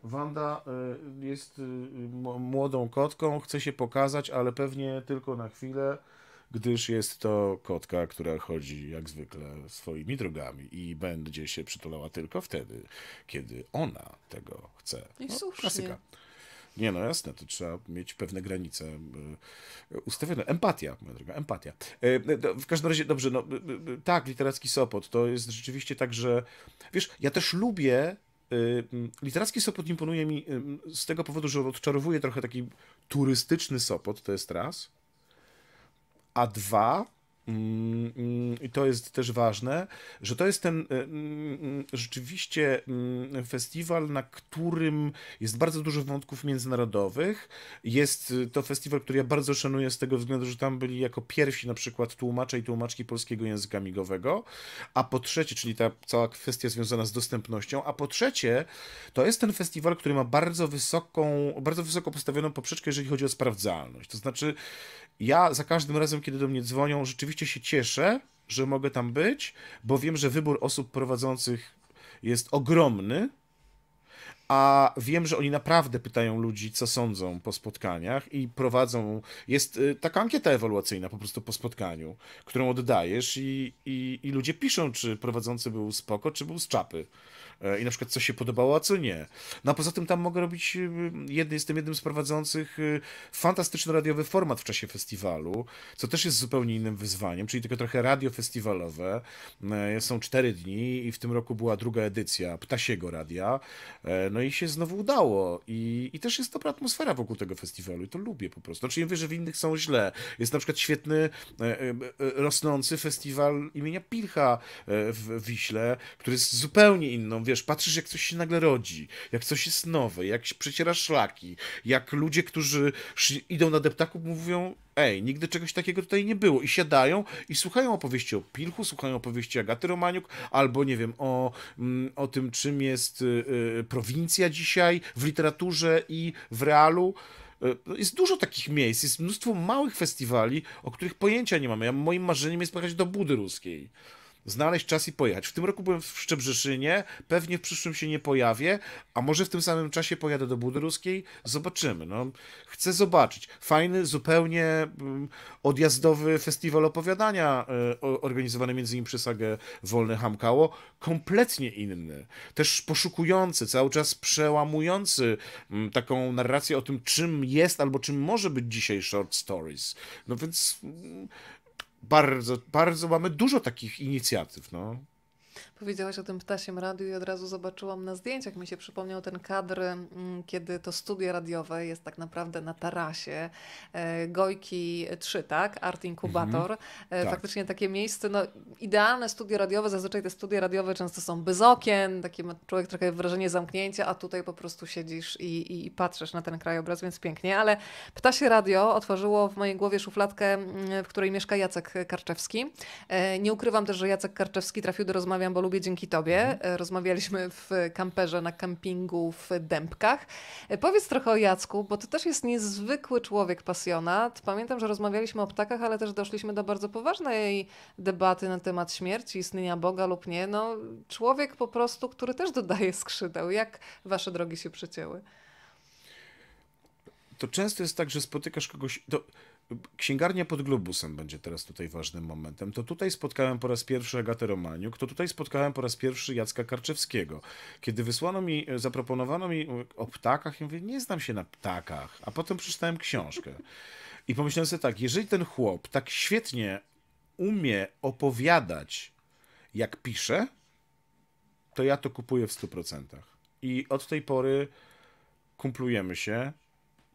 Wanda y, jest y, młodą kotką, chce się pokazać, ale pewnie tylko na chwilę, gdyż jest to kotka, która chodzi jak zwykle swoimi drogami i będzie się przytulała tylko wtedy, kiedy ona tego chce. I no, słusznie. Klasyka. Nie, no jasne, to trzeba mieć pewne granice e, ustawione. Empatia, moja droga, empatia. E, no, w każdym razie, dobrze, no e, tak, literacki Sopot, to jest rzeczywiście tak, że wiesz, ja też lubię Literacki Sopot imponuje mi z tego powodu, że odczarowuje trochę taki turystyczny Sopot, to jest raz. A dwa, Mm, mm, I to jest też ważne, że to jest ten e, mm, rzeczywiście festiwal, na którym jest bardzo dużo wątków międzynarodowych. Jest e, to festiwal, który ja bardzo szanuję z tego względu, że tam byli jako pierwsi na przykład tłumacze i tłumaczki polskiego języka migowego, a po trzecie, czyli ta cała kwestia związana z dostępnością, a po trzecie, to jest ten festiwal, który ma bardzo wysoką, bardzo wysoko postawioną poprzeczkę, jeżeli chodzi o sprawdzalność. To znaczy, ja za każdym razem, kiedy do mnie dzwonią, rzeczywiście Osobiście się cieszę, że mogę tam być, bo wiem, że wybór osób prowadzących jest ogromny, a wiem, że oni naprawdę pytają ludzi, co sądzą po spotkaniach i prowadzą. Jest y, taka ankieta ewaluacyjna po prostu po spotkaniu, którą oddajesz, i, i, i ludzie piszą, czy prowadzący był spoko, czy był z czapy. E, i na przykład co się podobało, a co nie. No a poza tym tam mogę robić, y, jedny, jestem jednym z prowadzących y, fantastyczny radiowy format w czasie festiwalu, co też jest zupełnie innym wyzwaniem, czyli tylko trochę radio festiwalowe. E, są cztery dni i w tym roku była druga edycja Ptasiego Radia, e, no i się znowu udało i, i też jest dobra atmosfera wokół tego festiwalu i to lubię po prostu. Znaczy nie wiem, że w innych są źle. Jest na przykład świetny, rosnący festiwal imienia Pilcha w Wiśle, który jest zupełnie inną Wiesz, patrzysz, jak coś się nagle rodzi, jak coś jest nowe, jak się przeciera szlaki, jak ludzie, którzy idą na deptaku, mówią, ej, nigdy czegoś takiego tutaj nie było. I siadają i słuchają opowieści o Pilchu, słuchają opowieści Agaty Romaniuk, albo nie wiem, o, mm, o tym, czym jest y, y, prowincja dzisiaj w literaturze i w realu. Y, jest dużo takich miejsc, jest mnóstwo małych festiwali, o których pojęcia nie mamy. Ja, moim marzeniem jest pojechać do Budy Ruskiej znaleźć czas i pojechać. W tym roku byłem w Szczebrzeszynie, pewnie w przyszłym się nie pojawię, a może w tym samym czasie pojadę do Budy zobaczymy. No, chcę zobaczyć. Fajny, zupełnie mm, odjazdowy festiwal opowiadania e, organizowany między innymi przez Agę Wolne Hamkało, kompletnie inny, też poszukujący, cały czas przełamujący mm, taką narrację o tym, czym jest albo czym może być dzisiaj short stories. No więc mm, bardzo, bardzo mamy dużo takich inicjatyw, no.
Powiedziałaś o tym ptasiem radiu i od razu zobaczyłam na zdjęciach, mi się przypomniał ten kadr, mm, kiedy to studio radiowe jest tak naprawdę na tarasie e, Gojki 3, tak? Art Inkubator. Mhm, e, tak. Faktycznie takie miejsce, no idealne studio radiowe, zazwyczaj te studia radiowe często są bez okien, takie ma człowiek trochę wrażenie zamknięcia, a tutaj po prostu siedzisz i, i, i patrzysz na ten krajobraz, więc pięknie, ale ptasie radio otworzyło w mojej głowie szufladkę, mm, w której mieszka Jacek Karczewski. E, nie ukrywam też, że Jacek Karczewski trafił do Rozmawiam, bo lubi dzięki Tobie. Mhm. E, rozmawialiśmy w kamperze na kampingu w Dębkach. E, powiedz trochę o Jacku, bo to też jest niezwykły człowiek, pasjonat. Pamiętam, że rozmawialiśmy o ptakach, ale też doszliśmy do bardzo poważnej debaty na temat śmierci, istnienia Boga lub nie. No, człowiek po prostu, który też dodaje skrzydeł. Jak Wasze drogi się przecięły?
To często jest tak, że spotykasz kogoś. To Księgarnia pod globusem będzie teraz tutaj ważnym momentem. To tutaj spotkałem po raz pierwszy Agatę Romaniuk, to tutaj spotkałem po raz pierwszy Jacka Karczewskiego. Kiedy wysłano mi, zaproponowano mi o ptakach, ja mówię, nie znam się na ptakach, a potem przeczytałem książkę. I pomyślałem sobie tak, jeżeli ten chłop tak świetnie umie opowiadać, jak pisze, to ja to kupuję w 100%. I od tej pory kumplujemy się,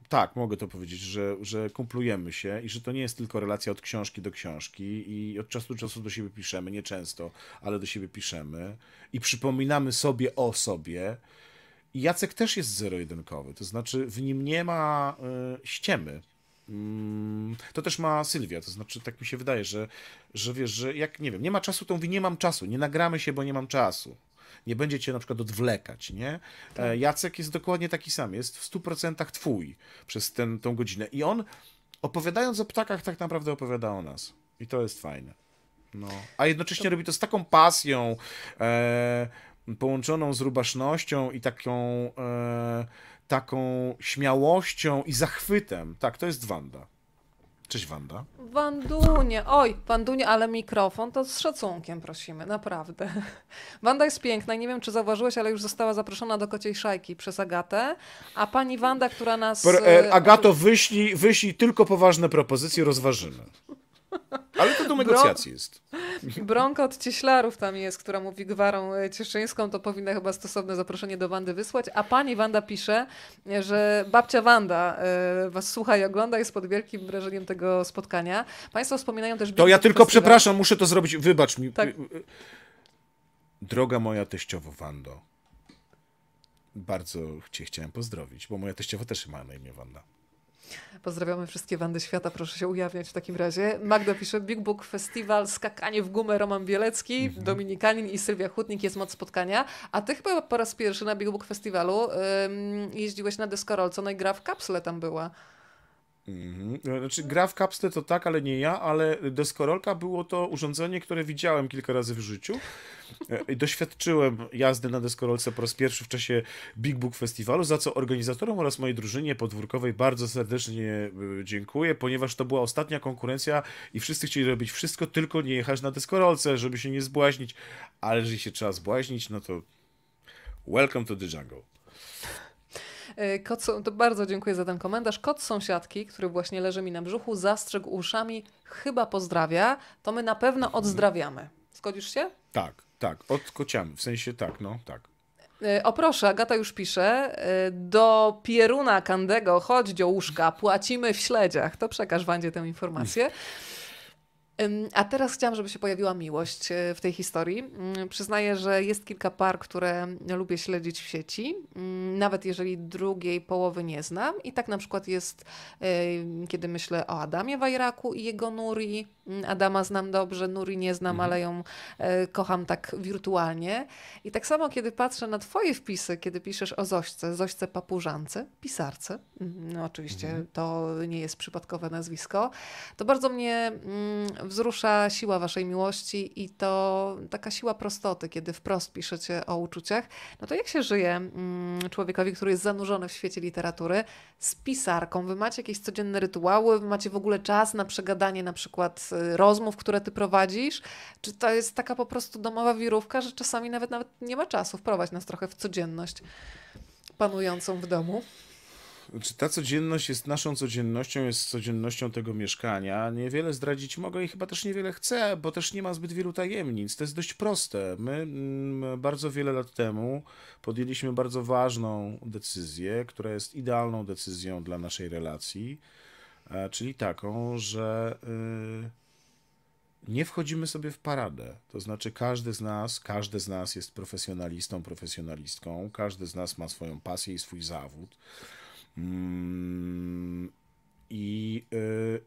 tak, mogę to powiedzieć, że, że kumplujemy się i że to nie jest tylko relacja od książki do książki i od czasu do czasu do siebie piszemy, nie często, ale do siebie piszemy i przypominamy sobie o sobie. Jacek też jest zero-jedynkowy, to znaczy w nim nie ma y, ściemy. Mm, to też ma Sylwia, to znaczy tak mi się wydaje, że, że wiesz, że jak nie wiem, nie ma czasu, to mówi nie mam czasu, nie nagramy się, bo nie mam czasu nie będzie cię na przykład odwlekać, nie? E, tak. Jacek jest dokładnie taki sam, jest w 100% twój przez ten, tą godzinę. I on, opowiadając o ptakach, tak naprawdę opowiada o nas. I to jest fajne. No. A jednocześnie to... robi to z taką pasją, e, połączoną z rubasznością i taką, e, taką śmiałością i zachwytem. Tak, to jest Wanda. Cześć Wanda.
Wandunie, oj, Wandunie, ale mikrofon to z szacunkiem prosimy, naprawdę. Wanda jest piękna i nie wiem, czy zauważyłeś, ale już została zaproszona do kociej szajki przez Agatę, a pani Wanda, która nas... E, e, Agato,
wyślij, wyślij tylko poważne propozycje, rozważymy.
Ale to do negocjacji jest. Bronka od cieślarów tam jest, która mówi gwarą e, cieszyńską, to powinna chyba stosowne zaproszenie do Wandy wysłać. A pani Wanda pisze, e, że babcia Wanda e, was słucha i ogląda, jest pod wielkim wrażeniem tego spotkania. Państwo wspominają też... To ja tylko festiwal. przepraszam,
muszę to zrobić, wybacz mi. Tak. Droga moja teściowo Wando, bardzo cię chciałem pozdrowić, bo moja teściowa też ma na imię Wanda.
Pozdrawiamy wszystkie Wandy Świata, proszę się ujawniać w takim razie. Magda pisze, Big Book Festival, skakanie w gumę, Roman Bielecki, mhm. Dominikanin i Sylwia Hutnik, jest moc spotkania. A ty chyba po raz pierwszy na Big Book Festiwalu jeździłeś na deskorolce, no i gra w kapsle tam była.
Mhm. No, znaczy, gra w kapstę to tak, ale nie ja, ale deskorolka było to urządzenie, które widziałem kilka razy w życiu. E, doświadczyłem jazdy na deskorolce po raz pierwszy w czasie Big Book Festiwalu, za co organizatorom oraz mojej drużynie podwórkowej bardzo serdecznie e, dziękuję, ponieważ to była ostatnia konkurencja i wszyscy chcieli robić wszystko, tylko nie jechać na deskorolce, żeby się nie zbłaźnić. Ale jeżeli się trzeba zbłaźnić, no to welcome to the jungle.
E, kot, to bardzo dziękuję za ten komentarz. Kot sąsiadki, który właśnie leży mi na brzuchu, zastrzegł uszami, chyba pozdrawia. To my na pewno mhm. odzdrawiamy. Zgodzisz się?
Tak, tak, Od kociami. w sensie tak, no, tak.
E, o proszę, Agata już pisze, e, do Pieruna Kandego chodź do łóżka, płacimy w śledziach. To przekaż Wandzie tę informację. A teraz chciałam, żeby się pojawiła miłość e, w tej historii. Mm, przyznaję, że jest kilka par, które lubię śledzić w sieci, mm, nawet jeżeli drugiej połowy nie znam. I tak na przykład jest, kiedy myślę o Adamie Wajraku i jego Nuri. Mm, Adama znam dobrze, Nuri nie znam, mhm. ale ją e, kocham tak wirtualnie. I tak samo, kiedy patrzę na Twoje wpisy, kiedy piszesz o Zośce, Zośce Papużance, pisarce, mhm, no oczywiście mhm. to nie jest przypadkowe nazwisko, to bardzo mnie wzrusza siła waszej miłości i to taka siła prostoty, kiedy wprost piszecie o uczuciach. No to jak się żyje mm, człowiekowi, który jest zanurzony w świecie literatury z pisarką? Wy macie jakieś codzienne rytuały? Wy macie w ogóle czas na przegadanie na przykład y, rozmów, które ty prowadzisz? Czy to jest taka po prostu domowa wirówka, że czasami nawet, nawet nie ma czasu wprowadzić nas trochę w codzienność panującą w domu?
czy ta codzienność jest naszą codziennością, jest codziennością tego mieszkania. Niewiele zdradzić mogę i chyba też niewiele chcę, bo też nie ma zbyt wielu tajemnic. To jest dość proste. My mm, bardzo wiele lat temu podjęliśmy bardzo ważną decyzję, która jest idealną decyzją dla naszej relacji, e, czyli taką, że y, nie wchodzimy sobie w paradę. To znaczy, każdy z nas, każdy z nas jest profesjonalistą, profesjonalistką, każdy z nas ma swoją pasję i swój zawód Mm, I, e,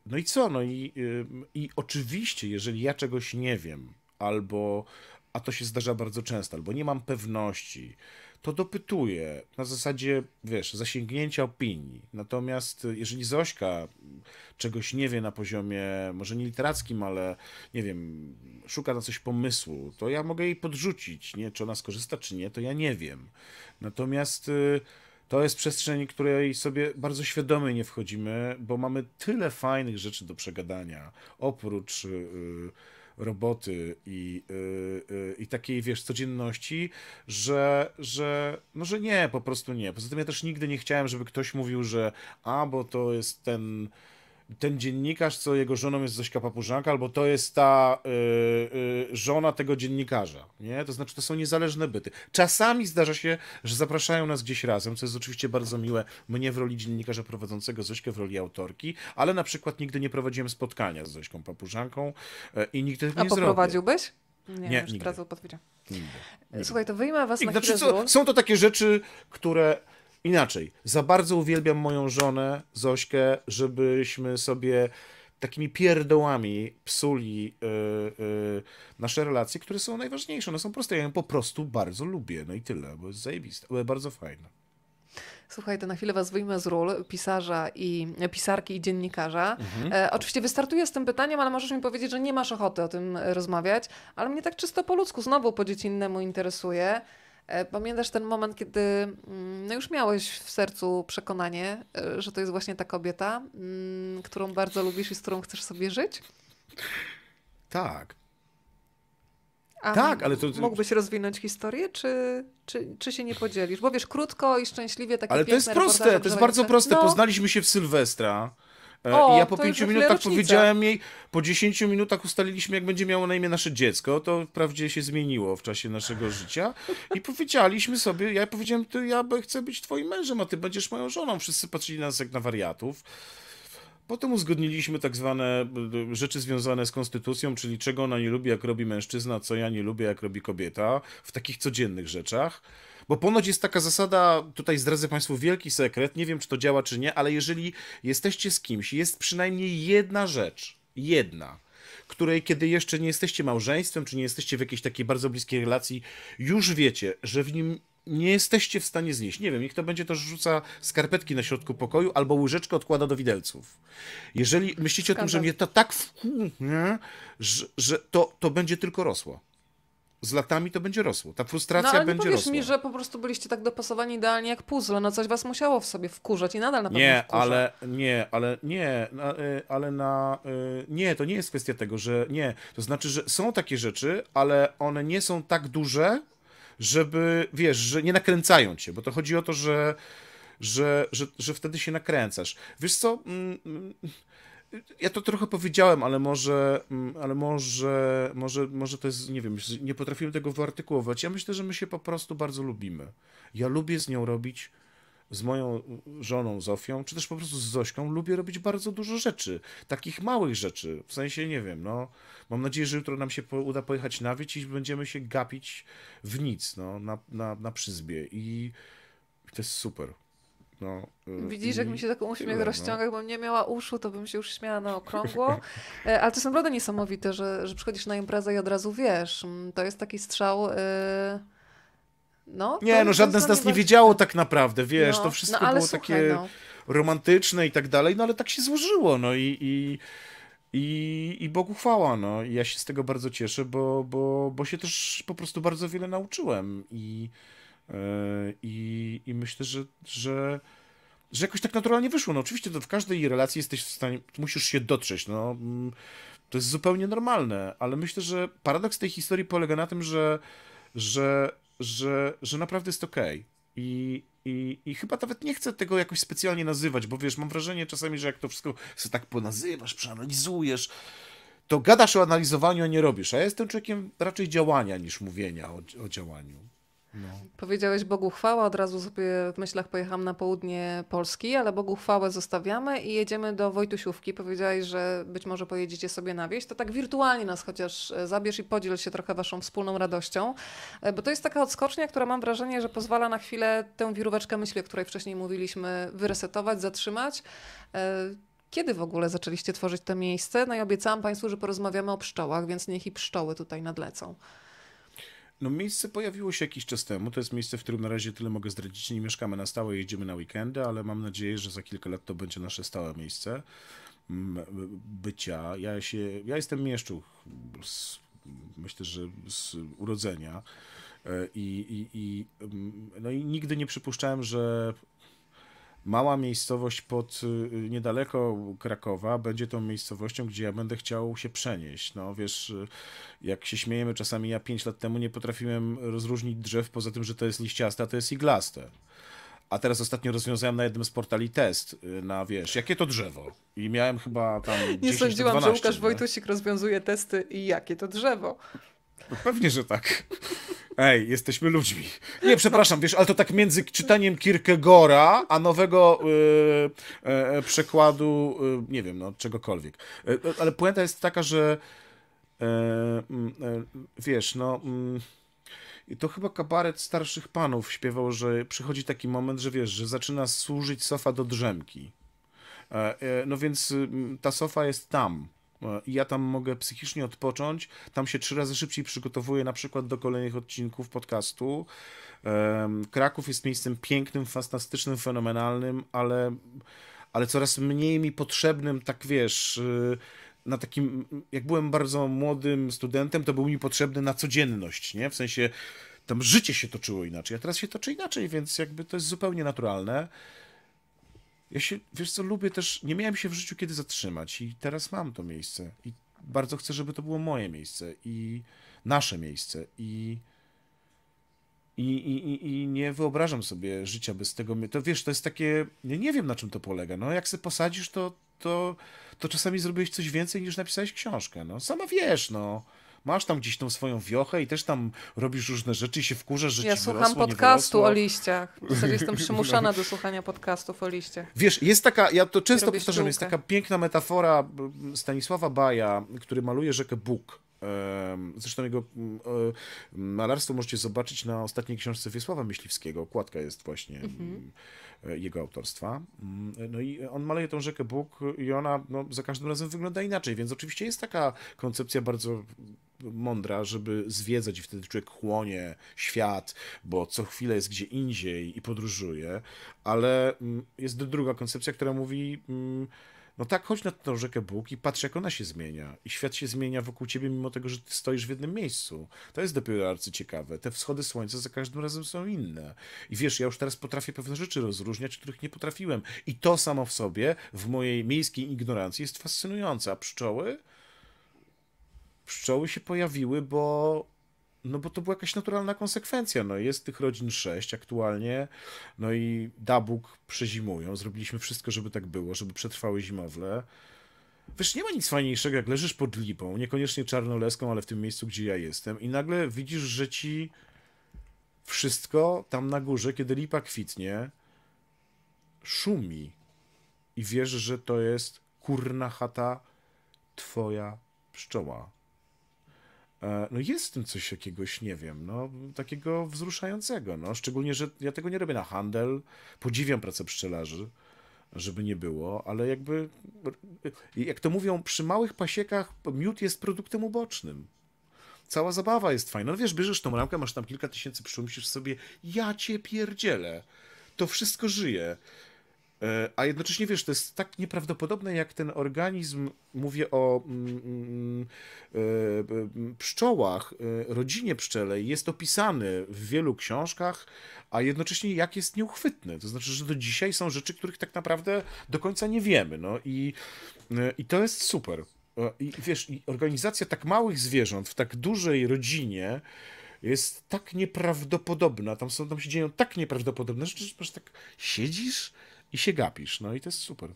no i co? No i, e, i oczywiście, jeżeli ja czegoś nie wiem, albo, a to się zdarza bardzo często, albo nie mam pewności, to dopytuję na zasadzie, wiesz, zasięgnięcia opinii. Natomiast e, jeżeli Zośka czegoś nie wie na poziomie, może nie literackim, ale nie wiem, szuka na coś pomysłu, to ja mogę jej podrzucić, nie? Czy ona skorzysta, czy nie, to ja nie wiem. Natomiast to jest przestrzeń, której sobie bardzo świadomie nie wchodzimy, bo mamy tyle fajnych rzeczy do przegadania. Oprócz yy, roboty i, yy, takiej, wiesz, codzienności, że, że, no, że nie, po prostu nie. Poza tym ja też nigdy nie chciałem, żeby ktoś mówił, że a, bo to jest ten ten dziennikarz, co jego żoną jest Zośka Papużanka, albo to jest ta y, y, żona tego dziennikarza, nie? To znaczy, to są niezależne byty. Czasami zdarza się, że zapraszają nas gdzieś razem, co jest oczywiście bardzo miłe, mnie w roli dziennikarza prowadzącego, Zośkę w roli autorki, ale na przykład nigdy nie prowadziłem spotkania z Zośką Papużanką y, i nigdy tego nie zrobię. A poprowadziłbyś? Nie, nie już nigdy. Nigdy. Słuchaj,
to wyjmę was nigdy. na znaczy, chwilę znaczy, co,
Są to takie rzeczy, które inaczej, za bardzo uwielbiam moją żonę, Zośkę, żebyśmy sobie takimi pierdołami psuli yy, yy, nasze relacje, które są najważniejsze. One są proste. Ja ją po prostu bardzo lubię. No i tyle, bo jest zajebiste, bo jest bardzo fajne.
Słuchaj, to na chwilę was wyjmę z ról pisarza i pisarki i dziennikarza. Mhm. E, oczywiście wystartuję z tym pytaniem, ale możesz mi powiedzieć, że nie masz ochoty o tym rozmawiać, ale mnie tak czysto po ludzku, znowu po dziecinnemu interesuje. E, pamiętasz ten moment, kiedy mm, no już miałeś w sercu przekonanie, e, że to jest właśnie ta kobieta, mm, którą bardzo lubisz i z którą chcesz sobie żyć? Tak. A tak, ale to... Mógłbyś rozwinąć historię, czy, czy, czy się nie podzielisz? Bo wiesz, krótko i szczęśliwie takie Ale to jest proste, to jest bardzo proste. No. Poznaliśmy
się w Sylwestra. E, o, I ja po pięciu minutach powiedziałem jej, po dziesięciu minutach ustaliliśmy, jak będzie miało na imię nasze dziecko. To wprawdzie się zmieniło w czasie naszego życia. I powiedzieliśmy sobie, ja powiedziałem, ty, ja chcę być twoim mężem, a ty będziesz moją żoną. Wszyscy patrzyli na nas jak na wariatów. Potem uzgodniliśmy tak zwane y, y, rzeczy związane z konstytucją, czyli czego ona nie lubi, jak robi mężczyzna, co ja nie lubię, jak robi kobieta, w takich codziennych rzeczach. Bo ponoć jest taka zasada, tutaj zdradzę Państwu wielki sekret, nie wiem czy to działa czy nie, ale jeżeli jesteście z kimś, jest przynajmniej jedna rzecz, jedna, której kiedy jeszcze nie jesteście małżeństwem, czy nie jesteście w jakiejś takiej bardzo bliskiej relacji, już wiecie, że w nim nie jesteście w stanie znieść. Nie wiem, niech to będzie to, że rzuca skarpetki na środku pokoju albo łyżeczkę odkłada do widelców. Jeżeli myślicie Skandal. o tym, że mnie to tak wkurza, że, że to, to będzie tylko rosło z latami to będzie rosło. Ta no, frustracja no, ale będzie powiesz mi,
że po prostu byliście tak dopasowani idealnie jak puzzle, no coś was musiało w sobie wkurzać i nadal na pewno Nie, wkurza. ale
nie, ale nie, na, y, ale na y, nie, to nie jest kwestia tego, że nie. To znaczy, że są takie rzeczy, ale one nie są tak duże, żeby wiesz, że nie nakręcają cię, bo to chodzi o to, że że, że, że wtedy się nakręcasz. Wiesz co, mm, mm, ja to trochę powiedziałem, ale może, mm, ale może, może, może to jest, nie wiem, nie potrafiłem tego wyartykułować. Ja myślę, że my się po prostu bardzo lubimy. Ja lubię z nią robić, z moją żoną Zofią, czy też po prostu z Zośką, lubię robić bardzo dużo rzeczy. Takich małych rzeczy. W sensie, nie wiem, no. Mam nadzieję, że jutro nam się po, uda pojechać na wieś i będziemy się gapić w nic, no, na, na, na przyzbie. I to jest super. No, y, Widzisz, jak mi się taką uśmiech no. rozciąga,
bo nie miała uszu, to bym się już śmiała na okrągło. E, ale to jest naprawdę niesamowite, że, że przychodzisz na imprezę i od razu wiesz. Mm, to jest taki strzał. Yy... No, nie, no żadne z nas nie wiedziało
tak. tak naprawdę, wiesz, no, to no, wszystko no, było słuchaj, takie no. romantyczne i tak dalej, no ale tak się złożyło, no i, i, i, i Bogu chwała, no i ja się z tego bardzo cieszę, bo, bo, bo się też po prostu bardzo wiele nauczyłem i E, I, i myślę, że, że, że jakoś tak naturalnie wyszło. No oczywiście w każdej relacji jesteś w stanie, musisz się dotrzeć, no mm, to jest zupełnie normalne, ale myślę, że paradoks tej historii polega na tym, że, że, że, że naprawdę jest okej. Okay. I, i, I chyba nawet nie chcę tego jakoś specjalnie nazywać, bo wiesz, mam wrażenie czasami, że jak to wszystko sobie tak ponazywasz, przeanalizujesz, to gadasz o analizowaniu, a nie robisz. A ja jestem człowiekiem raczej działania niż mówienia o, o działaniu.
No. Powiedziałeś Bogu chwała, od razu sobie w myślach pojechałam na południe Polski, ale Bogu chwałę zostawiamy i jedziemy do Wojtusiówki. Powiedziałeś, że być może pojedziecie sobie na wieś. To tak wirtualnie nas chociaż e, zabierz i podziel się trochę waszą wspólną radością, e, bo to jest taka odskocznia, która mam wrażenie, że pozwala na chwilę tę wiróweczkę myśli, o której wcześniej mówiliśmy, wyresetować, zatrzymać. E, kiedy w ogóle zaczęliście tworzyć to miejsce? No i obiecałam Państwu, że porozmawiamy o pszczołach, więc niech i pszczoły tutaj nadlecą.
No miejsce pojawiło się jakiś czas temu, to jest miejsce, w którym na razie tyle mogę zdradzić, nie mieszkamy na stałe, jedziemy na weekendy, ale mam nadzieję, że za kilka lat to będzie nasze stałe miejsce mm, bycia. Ja, się, ja jestem mieszczuch, z, myślę, że z urodzenia. E, I, i, i, mm, no i nigdy nie przypuszczałem, że mała miejscowość pod y, y, niedaleko Krakowa będzie tą miejscowością, gdzie ja będę chciał się przenieść. No wiesz, y, jak się śmiejemy, czasami ja 5 lat temu nie potrafiłem rozróżnić drzew poza tym, że to jest liściaste, a to jest iglaste. A teraz ostatnio rozwiązałem na jednym z portali test na, wiesz, jakie to drzewo. I miałem chyba tam. Nie 10 sądziłam, 12, że Łukasz nie? Wojtusik
rozwiązuje testy i jakie to drzewo. No pewnie,
że tak. Ej, jesteśmy ludźmi. Nie, przepraszam, wiesz, ale to tak między czytaniem Kierkegora, a nowego yy, yy, przekładu, yy, nie wiem, no, czegokolwiek. Y, ale puenta jest taka, że e, mm, e, wiesz, no... I mm, to chyba kabaret starszych panów śpiewał, że przychodzi taki moment, że wiesz, że zaczyna służyć sofa do drzemki. No więc y, ta sofa jest tam. E, I ja tam mogę psychicznie odpocząć, tam się trzy razy szybciej przygotowuję na przykład do kolejnych odcinków podcastu. Kraków jest miejscem pięknym, fantastycznym, fenomenalnym, ale, ale coraz mniej mi potrzebnym, tak wiesz, y, na takim, jak byłem bardzo młodym studentem, to był mi potrzebny na codzienność, nie? W sensie tam życie się toczyło inaczej, a teraz się toczy inaczej, więc jakby to jest zupełnie naturalne. Ja się, wiesz co, lubię też, nie miałem się w życiu kiedy zatrzymać i teraz mam to miejsce i bardzo chcę, żeby to było moje miejsce i nasze miejsce i i, i, i nie wyobrażam sobie życia bez tego. To wiesz, to jest takie. Ja nie wiem na czym to polega. No, jak się posadzisz, to, to, to czasami zrobiłeś coś więcej niż napisałeś książkę. No, sama wiesz, no masz tam gdzieś tą swoją wiochę i też tam robisz różne rzeczy i się wkurzasz, że Ja ci słucham podcastu o liściach. W jestem przymuszana do
słuchania podcastów o liściach.
Wiesz, jest taka, ja to często Robisz powtarzam, jest taka piękna metafora Stanisława Baja, który maluje rzekę Bóg. Zresztą jego e, malarstwo możecie zobaczyć na ostatniej książce Wiesława Myśliwskiego. Okładka jest właśnie mhm. E, jego autorstwa. No i on maluje tą rzekę Bóg i ona no, za każdym razem wygląda inaczej, więc oczywiście jest taka koncepcja bardzo mądra, żeby zwiedzać i wtedy człowiek chłonie świat, bo co chwilę jest gdzie indziej i podróżuje, ale mm, jest druga koncepcja, która mówi mm, no tak, chodź na tą rzekę Bóg i patrz, jak ona się zmienia. I świat się zmienia wokół ciebie, mimo tego, że ty stoisz w jednym miejscu. To jest dopiero arcyciekawe. Te wschody słońca za każdym razem są inne. I wiesz, ja już teraz potrafię pewne rzeczy rozróżniać, których nie potrafiłem. I to samo w sobie, w mojej miejskiej ignorancji, jest fascynujące. A pszczoły? pszczoły się pojawiły, bo no bo to była jakaś naturalna konsekwencja. No jest tych rodzin sześć aktualnie, no i Bóg przezimują. Zrobiliśmy wszystko, żeby tak było, żeby przetrwały zimowle. Wiesz, nie ma nic fajniejszego, jak leżysz pod lipą, niekoniecznie czarnoleską, ale w tym miejscu, gdzie ja jestem i nagle widzisz, że ci wszystko tam na górze, kiedy lipa kwitnie, szumi i wiesz, że to jest kurna chata twoja pszczoła. E, no jest w tym coś jakiegoś, nie wiem, no, takiego wzruszającego. No. Szczególnie, że ja tego nie robię na handel. Podziwiam pracę pszczelarzy, żeby nie było, ale jakby, jak to mówią, przy małych pasiekach miód jest produktem ubocznym. Cała zabawa jest fajna. No wiesz, bierzesz tą ramkę, masz tam kilka tysięcy pszczół, myślisz sobie, ja cię pierdzielę. To wszystko żyje. E, a jednocześnie wiesz, to jest tak nieprawdopodobne, jak ten organizm, mówię o mm, mm, mm, e, pszczołach, e, rodzinie pszczelej, jest opisany w wielu książkach, a jednocześnie jak jest nieuchwytny. To znaczy, że do dzisiaj są rzeczy, których tak naprawdę do końca nie wiemy. No i, i to jest super. I wiesz, organizacja tak małych zwierząt w tak dużej rodzinie jest tak nieprawdopodobna. Tam, są, tam się dzieją tak nieprawdopodobne rzeczy, że po prostu tak siedzisz i się gapisz. No i to jest super.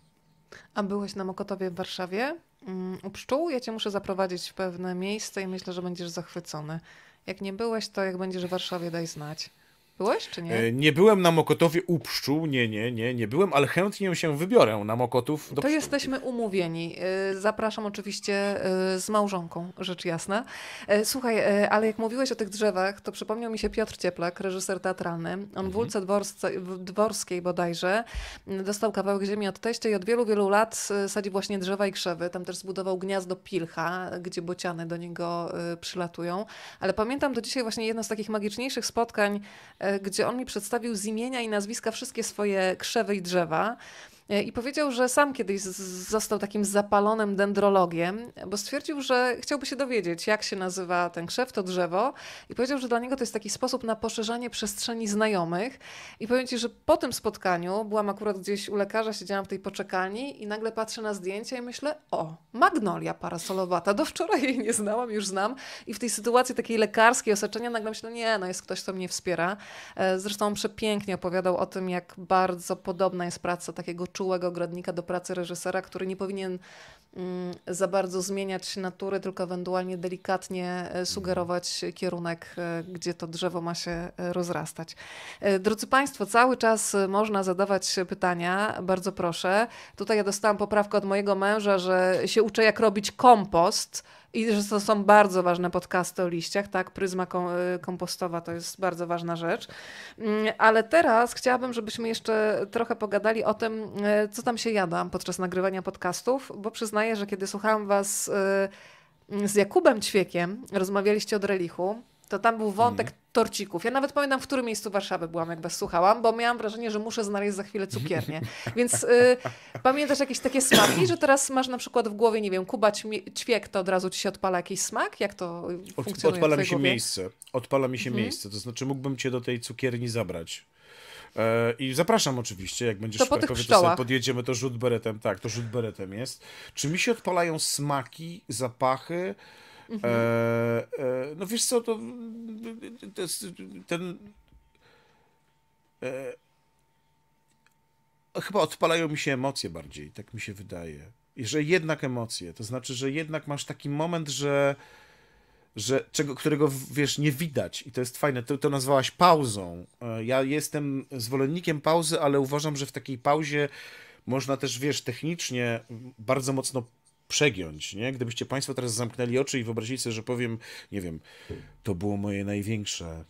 A byłeś na Mokotowie w Warszawie mm, u pszczół? Ja cię muszę zaprowadzić w pewne miejsce i myślę, że będziesz zachwycony. Jak nie byłeś, to jak będziesz w Warszawie, daj znać. Byłeś czy nie? E,
nie byłem na Mokotowie u pszczół, nie, nie, nie, nie byłem, ale chętnie się wybiorę na Mokotów. to pszczół.
jesteśmy umówieni. E, zapraszam oczywiście e, z małżonką, rzecz jasna. Słuchaj, ale jak mówiłeś o tych drzewach, to przypomniał mi się Piotr Cieplak, reżyser teatralny. On mhm. w Wólce Dworskiej bodajże dostał kawałek ziemi od teścia i od wielu, wielu lat sadzi właśnie drzewa i krzewy. Tam też zbudował gniazdo pilcha, gdzie bociany do niego przylatują. Ale pamiętam do dzisiaj właśnie jedno z takich magiczniejszych spotkań E, gdzie on mi przedstawił z imienia i nazwiska wszystkie swoje krzewy i drzewa. E, i powiedział, że sam kiedyś został takim zapalonym dendrologiem, bo stwierdził, że chciałby się dowiedzieć, jak się nazywa ten krzew, to drzewo i powiedział, że dla niego to jest taki sposób na poszerzanie przestrzeni znajomych i powiem Ci, że po tym spotkaniu, byłam akurat gdzieś u lekarza, siedziałam w tej poczekalni i nagle patrzę na zdjęcie i myślę, o, magnolia parasolowata, do wczoraj jej nie znałam, już znam i w tej sytuacji takiej lekarskiej osaczenia nagle myślę, nie, no jest ktoś, kto mnie wspiera. E, zresztą przepięknie opowiadał o tym, jak bardzo podobna jest praca takiego czułego ogrodnika do pracy reżysera, który nie powinien mm, za bardzo zmieniać natury, tylko ewentualnie delikatnie e, mhm. sugerować kierunek, e, gdzie to drzewo ma się e, rozrastać. Drodzy Państwo, cały czas można zadawać pytania, bardzo proszę. Tutaj ja dostałam poprawkę od mojego męża, że się uczę jak robić kompost, i że to są bardzo ważne podcasty o liściach, tak? Pryzma y, kompostowa to jest bardzo ważna rzecz. Mm, ale teraz chciałabym, żebyśmy jeszcze trochę pogadali o tym, y, co tam się jada podczas nagrywania podcastów, bo przyznaję, że kiedy słuchałam Was y, z Jakubem Ćwiekiem, rozmawialiście od relichu, to tam był wątek mhm. torcików. Ja nawet pamiętam, w którym miejscu Warszawy byłam, jak słuchałam, bo miałam wrażenie, że muszę znaleźć za chwilę cukiernię. Więc y, pamiętasz jakieś takie smaki, że teraz masz na przykład w głowie, nie wiem, Kuba Ćwiek, to od razu ci się odpala jakiś smak? Jak to y, Od, funkcjonuje Odpala mi się głowie?
miejsce. Odpala mi się mhm. miejsce. To znaczy mógłbym cię do tej cukierni zabrać. E, I zapraszam oczywiście, jak będziesz to w to sobie podjedziemy, to rzut beretem, tak, to rzut beretem jest. Czy mi się odpalają smaki, zapachy? Mhm. E, e, no wiesz co, to, to jest ten... E, chyba odpalają mi się emocje bardziej, tak mi się wydaje. I że jednak emocje, to znaczy, że jednak masz taki moment, że że, czego, którego wiesz, nie widać i to jest fajne. To, to nazwałaś pauzą. E, ja jestem zwolennikiem pauzy, ale uważam, że w takiej pauzie można też, wiesz, technicznie bardzo mocno przegiąć, nie? Gdybyście Państwo teraz zamknęli oczy i wyobrazili sobie, że powiem, nie wiem, to było moje największe,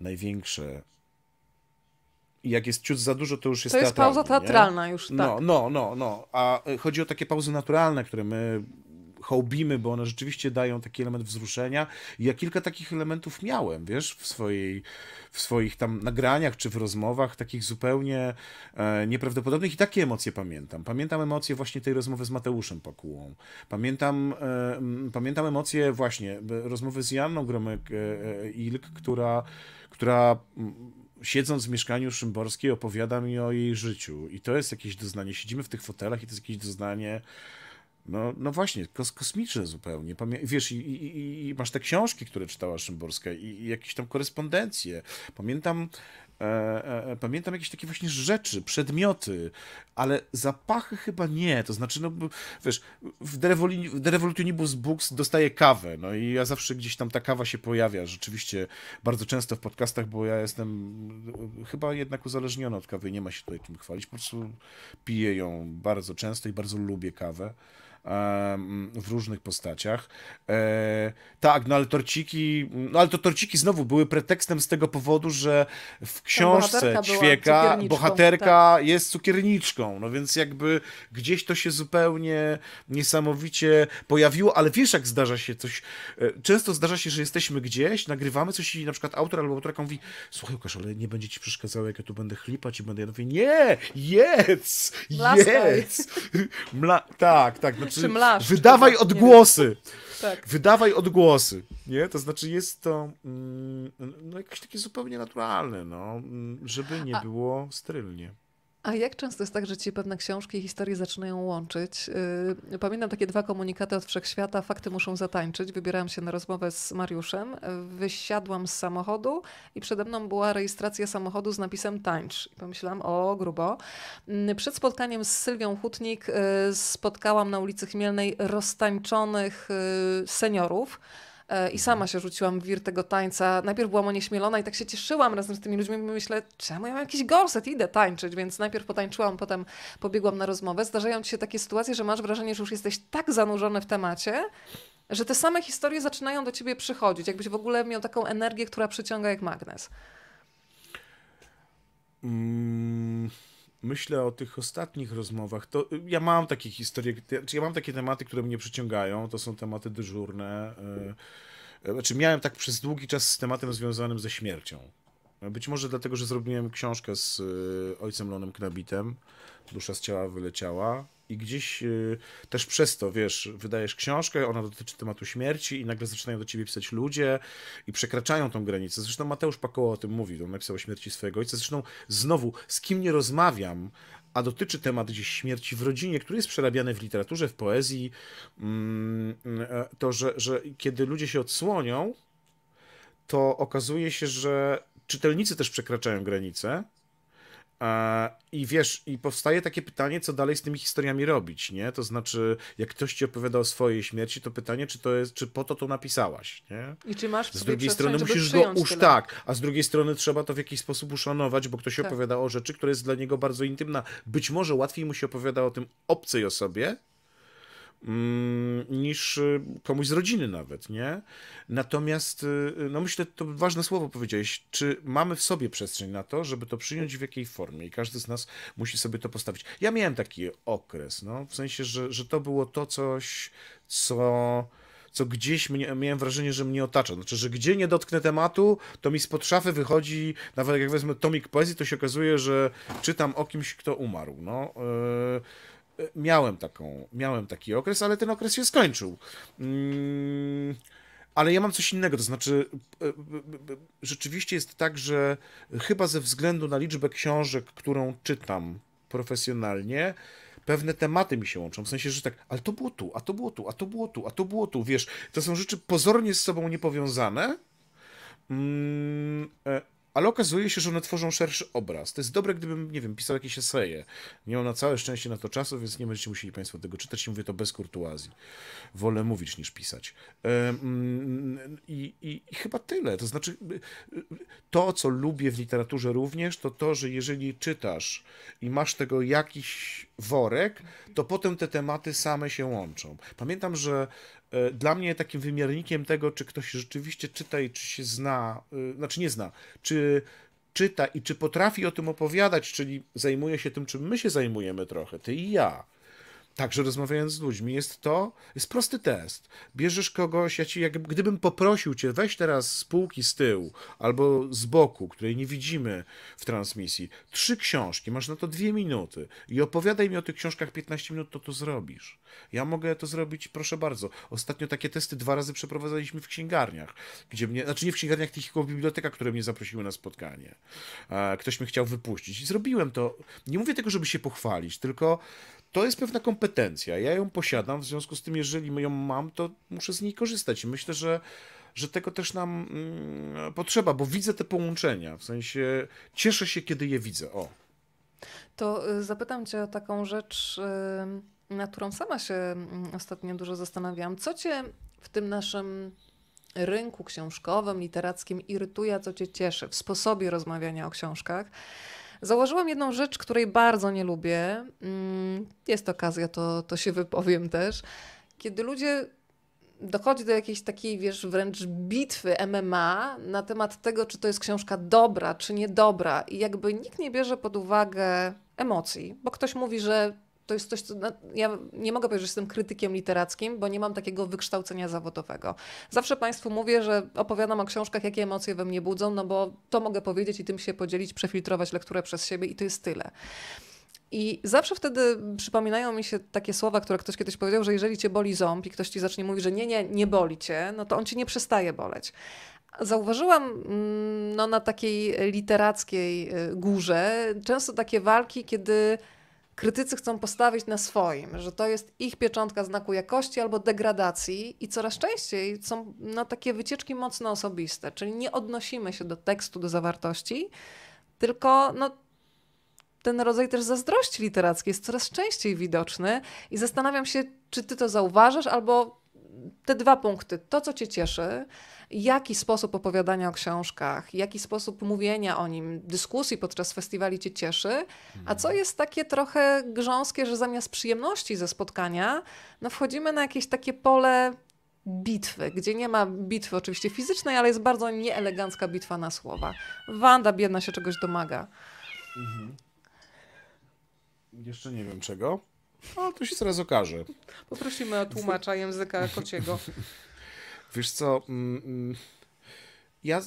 największe jak jest ciut za dużo, to już jest To jest pauza teatralna nie? już, no, tak. No, no, no, no. A y, chodzi o takie pauzy naturalne, które my hołbimy, bo one rzeczywiście dają taki element wzruszenia. ja kilka takich elementów miałem, wiesz, w, swojej, w swoich tam nagraniach czy w rozmowach, takich zupełnie e, nieprawdopodobnych. I takie emocje pamiętam. Pamiętam emocje właśnie tej rozmowy z Mateuszem Pakułą. Pamiętam, e, pamiętam emocje właśnie e, rozmowy z Janną Gromek-Ilk, e, e która, która siedząc w mieszkaniu Szymborskiej opowiada mi o jej życiu. I to jest jakieś doznanie. Siedzimy w tych fotelach i to jest jakieś doznanie no, no właśnie, kos kosmiczne zupełnie. Pamię wiesz, i, i, i, masz te książki, które czytała Szymborska i, i jakieś tam korespondencje. Pamiętam, e, e, pamiętam jakieś takie właśnie rzeczy, przedmioty, ale zapachy chyba nie. To znaczy, no wiesz, w Derevolutionibus Books dostaję kawę, no i ja zawsze gdzieś tam ta kawa się pojawia. Rzeczywiście bardzo często w podcastach, bo ja jestem e, chyba jednak uzależniony od kawy, nie ma się tutaj czym chwalić. Po prostu piję ją bardzo często i bardzo lubię kawę w różnych postaciach. E, tak, no ale torciki, no ale to torciki znowu były pretekstem z tego powodu, że w książce Ćwieka bohaterka tak. jest cukierniczką, no więc jakby gdzieś to się zupełnie niesamowicie pojawiło, ale wiesz jak zdarza się coś, e, często zdarza się, że jesteśmy gdzieś, nagrywamy coś i na przykład autor albo autorka mówi, słuchaj Łukasz, ale nie będzie ci przeszkadzało, jak ja tu będę chlipać i będę, ja mówię, nie, jedz, jedz, Mla, tak, tak, no Wydawaj tak, odgłosy. Tak. Wydawaj odgłosy, nie? To znaczy jest to mm, no jakieś takie zupełnie naturalne, no, mm, żeby nie A... było strylnie.
A jak często jest tak, że ci pewne książki i historie zaczynają łączyć? Y, pamiętam takie dwa komunikaty od wszechświata: fakty muszą zatańczyć. Wybierałam się na rozmowę z Mariuszem, wysiadłam z samochodu i przede mną była rejestracja samochodu z napisem tańcz. I pomyślałam, o grubo. Mm, przed spotkaniem z Sylwią Hutnik y, spotkałam na ulicy Chmielnej roztańczonych y, seniorów. E, i sama się rzuciłam w wir tego tańca. Najpierw byłam onieśmielona i tak się cieszyłam razem z tymi ludźmi. Myślę, czemu ja mam jakiś gorset, idę tańczyć, więc najpierw potańczyłam, potem pobiegłam na rozmowę. Zdarzają ci się takie sytuacje, że masz wrażenie, że już jesteś tak zanurzony w temacie, że te same historie zaczynają do ciebie przychodzić, jakbyś w ogóle miał taką energię, która przyciąga jak magnes.
Mm myślę o tych ostatnich rozmowach, to y, ja mam takie historie, ja mam takie tematy, które mnie przyciągają, to są tematy dyżurne. Y, y, znaczy, miałem tak przez długi czas z tematem związanym ze śmiercią. Być może dlatego, że zrobiłem książkę z ojcem Lonem Knabitem, Dusza z ciała wyleciała i gdzieś y, też przez to, wiesz, wydajesz książkę, ona dotyczy tematu śmierci i nagle zaczynają do ciebie pisać ludzie i przekraczają tą granicę. Zresztą Mateusz Pakoło o tym mówi, on napisał o śmierci swojego ojca. Zresztą znowu, z kim nie rozmawiam, a dotyczy temat gdzieś śmierci w rodzinie, który jest przerabiany w literaturze, w poezji, mm, e, to, że, że kiedy ludzie się odsłonią, to okazuje się, że czytelnicy też przekraczają granice, i wiesz, i powstaje takie pytanie, co dalej z tymi historiami robić, nie? To znaczy, jak ktoś ci opowiada o swojej śmierci, to pytanie, czy to jest, czy po to to napisałaś, nie? I czy masz Z drugiej strony musisz go usz tak, a z drugiej strony trzeba to w jakiś sposób uszanować, bo ktoś tak. opowiada o rzeczy, która jest dla niego bardzo intymna. Być może łatwiej mu się opowiada o tym obcej osobie, Mm, niż y, komuś z rodziny nawet, nie? Natomiast, y, y, no myślę, to ważne słowo powiedziałeś, czy mamy w sobie przestrzeń na to, żeby to przyjąć w jakiej formie i każdy z nas musi sobie to postawić. Ja miałem taki okres, no, w sensie, że, że to było to coś, co co gdzieś mnie, miałem wrażenie, że mnie otacza. Znaczy, że gdzie nie dotknę tematu, to mi spod szafy wychodzi, nawet jak wezmę tomik poezji, to się okazuje, że czytam o kimś, kto umarł. No, yy E, miałem taką, miałem taki okres, ale ten okres się skończył. Mm, ale ja mam coś innego, to znaczy e, e, rzeczywiście jest tak, że chyba ze względu na liczbę książek, którą czytam profesjonalnie, pewne tematy mi się łączą, w sensie, że tak, ale to było tu, a to było tu, a to było tu, a to było tu, wiesz, to są rzeczy pozornie z sobą niepowiązane, mm, ale okazuje się, że one tworzą szerszy obraz. To jest dobre, gdybym, nie wiem, pisał jakieś eseje. Nie mam na całe szczęście na to czasu, więc nie będziecie musieli Państwo tego czytać. Mówię to bez kurtuazji. Wolę mówić niż pisać. Mm, I, i, I, chyba tyle. To znaczy, y, y, to, co lubię w literaturze również, to to, że jeżeli czytasz i masz tego jakiś worek, to potem te tematy same się łączą. Pamiętam, że E, dla mnie takim wymiernikiem tego, czy ktoś rzeczywiście czyta i czy się zna, e, znaczy nie zna, czy czyta i czy potrafi o tym opowiadać, czyli zajmuje się tym, czym my się zajmujemy trochę, ty i ja także rozmawiając z ludźmi, jest to, jest prosty test. Bierzesz kogoś, ja ci, jak, gdybym poprosił cię, weź teraz z półki z tyłu albo z boku, której nie widzimy w transmisji, trzy książki, masz na to dwie minuty i opowiadaj mi o tych książkach 15 minut, to to zrobisz. Ja mogę to zrobić, proszę bardzo. Ostatnio takie testy dwa razy przeprowadzaliśmy w księgarniach, gdzie mnie, znaczy nie w księgarniach, tylko w bibliotekach, które mnie zaprosiły na spotkanie. E, ktoś mnie chciał wypuścić i zrobiłem to. Nie mówię tego, żeby się pochwalić, tylko to jest pewna kompetencja. Ja ją posiadam, w związku z tym, jeżeli ją mam, to muszę z niej korzystać. I myślę, że, że tego też nam mm, potrzeba, bo widzę te połączenia. W sensie cieszę się, kiedy je widzę. O.
To y, zapytam Cię o taką rzecz, y, na którą sama się mm, ostatnio dużo zastanawiam. Co Cię w tym naszym rynku książkowym, literackim irytuje, co Cię cieszy w sposobie rozmawiania o książkach? Założyłam jedną rzecz, której bardzo nie lubię. Mm, jest okazja, to, to się wypowiem też. Kiedy ludzie dochodzi do jakiejś takiej, wiesz, wręcz bitwy MMA na temat tego, czy to jest książka dobra, czy niedobra. I jakby nikt nie bierze pod uwagę emocji, bo ktoś mówi, że to jest coś, co ja nie mogę powiedzieć, że jestem krytykiem literackim, bo nie mam takiego wykształcenia zawodowego. Zawsze Państwu mówię, że opowiadam o książkach, jakie emocje we mnie budzą, no bo to mogę powiedzieć i tym się podzielić, przefiltrować lekturę przez siebie i to jest tyle. I zawsze wtedy przypominają mi się takie słowa, które ktoś kiedyś powiedział, że jeżeli cię boli ząb i ktoś ci zacznie mówić, że nie, nie, nie boli cię, no to on ci nie przestaje boleć. Zauważyłam mm, no, na takiej literackiej y, górze często takie walki, kiedy krytycy chcą postawić na swoim, że to jest ich pieczątka znaku jakości albo degradacji i coraz częściej są na takie wycieczki mocno osobiste, czyli nie odnosimy się do tekstu, do zawartości, tylko no, ten rodzaj też zazdrości literackiej jest coraz częściej widoczny i zastanawiam się, czy ty to zauważasz albo te dwa punkty, to co cię cieszy jaki sposób opowiadania o książkach, jaki sposób mówienia o nim, dyskusji podczas festiwali cię cieszy, a mhm. co jest takie trochę grząskie, że zamiast przyjemności ze spotkania, no wchodzimy na jakieś takie pole bitwy, gdzie nie ma bitwy oczywiście fizycznej, ale jest bardzo nieelegancka bitwa na słowa. Wanda biedna się czegoś domaga.
Mhm. Jeszcze nie wiem czego, ale to się zaraz okaże.
Poprosimy o tłumacza języka kociego.
Wiesz co, mm, mm ja,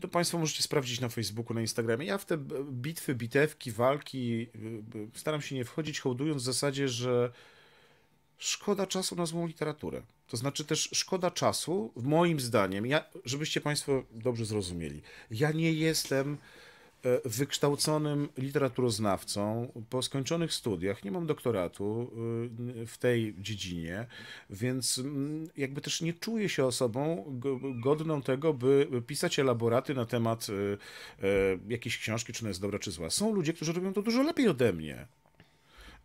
to Państwo możecie sprawdzić na Facebooku, na Instagramie. Ja w te bitwy, bitewki, walki y, y, staram się nie wchodzić, hołdując w zasadzie, że szkoda czasu na złą literaturę. To znaczy też szkoda czasu, moim zdaniem, ja, żebyście Państwo dobrze zrozumieli, ja nie jestem E, wykształconym literaturoznawcą po skończonych studiach. Nie mam doktoratu e, w tej dziedzinie, więc mm, jakby też nie czuję się osobą godną tego, by pisać elaboraty na temat e, jakiejś książki, czy ona jest dobra, czy zła. Są ludzie, którzy robią to dużo lepiej ode mnie.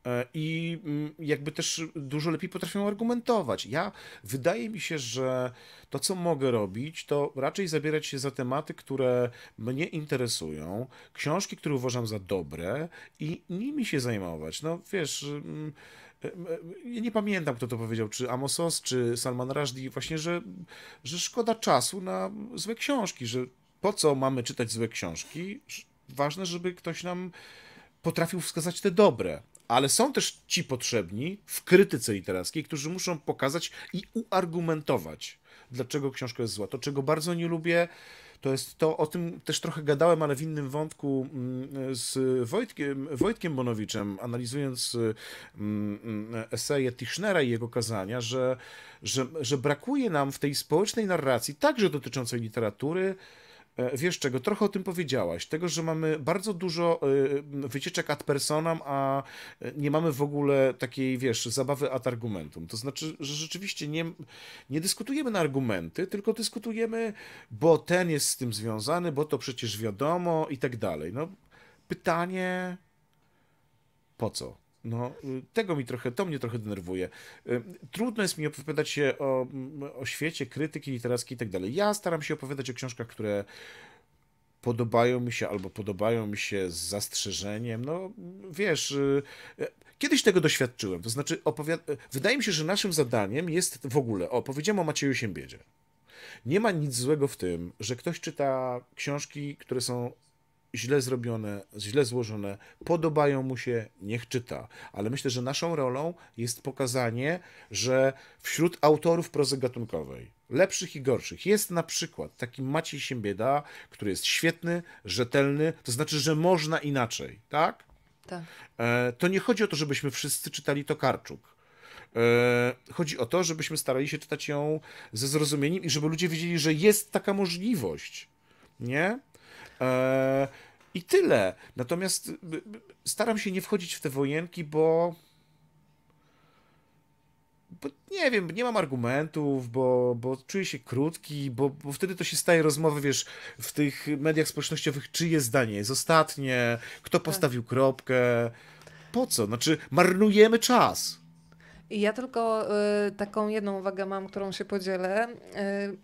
E, i mm, jakby też dużo lepiej potrafią argumentować. Ja wydaje mi się, że to, co mogę robić, to raczej zabierać się za tematy, które mnie interesują, książki, które uważam za dobre i nimi się zajmować. No wiesz. Mm, e, e, nie pamiętam, kto to powiedział, czy Amosos, czy Salman Rushdie, właśnie, że, że szkoda czasu na złe książki, że po co mamy czytać złe książki? Ważne, żeby ktoś nam potrafił wskazać te dobre ale są też ci potrzebni w krytyce literackiej, którzy muszą pokazać i uargumentować, dlaczego książka jest zła. To, czego bardzo nie lubię, to jest to, o tym też trochę gadałem, ale w innym wątku mm, z Wojtkiem, Wojtkiem Bonowiczem, analizując y, mm, mm, eseje Tischnera i jego kazania, że, że, że brakuje nam w tej społecznej narracji, także dotyczącej literatury, E, wiesz czego, trochę o tym powiedziałaś, tego, że mamy bardzo dużo e, wycieczek ad personam, a e, nie mamy w ogóle takiej, wiesz, zabawy ad argumentum. To znaczy, że rzeczywiście nie, nie dyskutujemy na argumenty, tylko dyskutujemy, bo ten jest z tym związany, bo to przecież wiadomo i tak dalej. No, pytanie, po co? No, tego mi trochę, to mnie trochę denerwuje. Trudno jest mi opowiadać się o, o świecie krytyki literackiej i tak dalej. Ja staram się opowiadać o książkach, które podobają mi się albo podobają mi się z zastrzeżeniem. No, wiesz, y, e, kiedyś tego doświadczyłem. To znaczy, opowiad- e, wydaje mi się, że naszym zadaniem jest w ogóle, o, powiedziałem o Macieju Siembiedzie. Nie ma nic złego w tym, że ktoś czyta książki, które są źle zrobione, źle złożone, podobają mu się, niech czyta. Ale myślę, że naszą rolą jest pokazanie, że wśród autorów prozy gatunkowej, lepszych i gorszych, jest na przykład taki Maciej Siembieda, który jest świetny, rzetelny, to znaczy, że można inaczej, tak? Tak. E, to nie chodzi o to, żebyśmy wszyscy czytali Tokarczuk. E, chodzi o to, żebyśmy starali się czytać ją ze zrozumieniem i żeby ludzie wiedzieli, że jest taka możliwość. Nie? Eee, I tyle. Natomiast y, y, staram się nie wchodzić w te wojenki, bo. Bo nie wiem, nie mam argumentów, bo, bo czuję się krótki, bo, bo wtedy to się staje rozmowy, wiesz, w tych mediach społecznościowych, czyje zdanie jest ostatnie, kto tak. postawił kropkę, po co? Znaczy, marnujemy czas.
I ja tylko y, taką jedną uwagę mam, którą się podzielę. Y,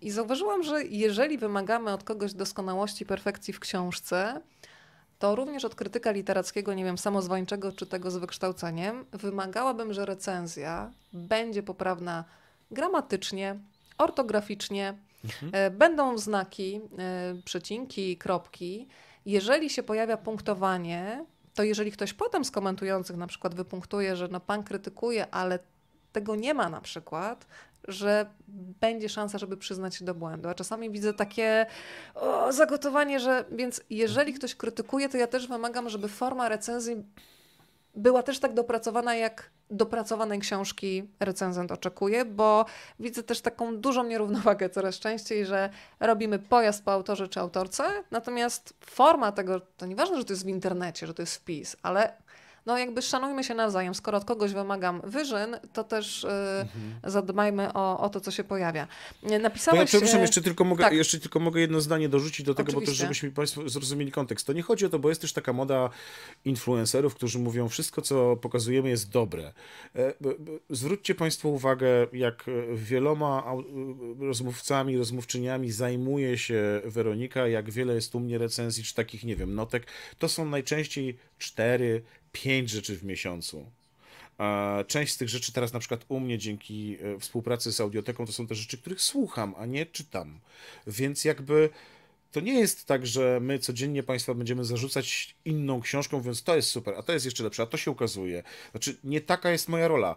I zauważyłam, że jeżeli wymagamy od kogoś doskonałości, perfekcji w książce, to również od krytyka literackiego, nie wiem, samozwańczego czy tego z wykształceniem, wymagałabym, że recenzja będzie poprawna gramatycznie, ortograficznie, mhm. Y, będą znaki, y, przecinki, kropki. Jeżeli się pojawia punktowanie, to jeżeli ktoś potem z komentujących na przykład wypunktuje, że no pan krytykuje, ale tego nie ma na przykład, że będzie szansa, żeby przyznać się do błędu. A czasami widzę takie o, zagotowanie, że więc jeżeli ktoś krytykuje, to ja też wymagam, żeby forma recenzji była też tak dopracowana jak dopracowanej książki recenzent oczekuje, bo widzę też taką dużą nierównowagę coraz częściej, że robimy pojazd po autorze czy autorce, natomiast forma tego, to nieważne, że to jest w internecie, że to jest wpis, ale no jakby szanujmy się nawzajem. Skoro od kogoś wymagam wyżyn, to też y, mhm. zadbajmy o, o, to, co się pojawia. Napisałeś... ja przepraszam, y, jeszcze
tylko, mogę, tak. jeszcze tylko mogę jedno zdanie dorzucić do tego, Oczywiście. bo też żebyśmy Państwo zrozumieli kontekst. To nie chodzi o to, bo jest też taka moda influencerów, którzy mówią, wszystko, co pokazujemy jest dobre. E, zwróćcie Państwo uwagę, jak e, wieloma e, rozmówcami, rozmówczyniami zajmuje się Weronika, jak wiele jest u mnie recenzji, czy takich, nie wiem, notek. To są najczęściej cztery, pięć rzeczy w miesiącu. Część z tych rzeczy teraz na przykład u mnie dzięki e, współpracy z audioteką to są te rzeczy, których słucham, a nie czytam. Więc jakby to nie jest tak, że my codziennie Państwa będziemy zarzucać inną książką, mówiąc to jest super, a to jest jeszcze lepsze, a to się ukazuje. Znaczy nie taka jest moja rola.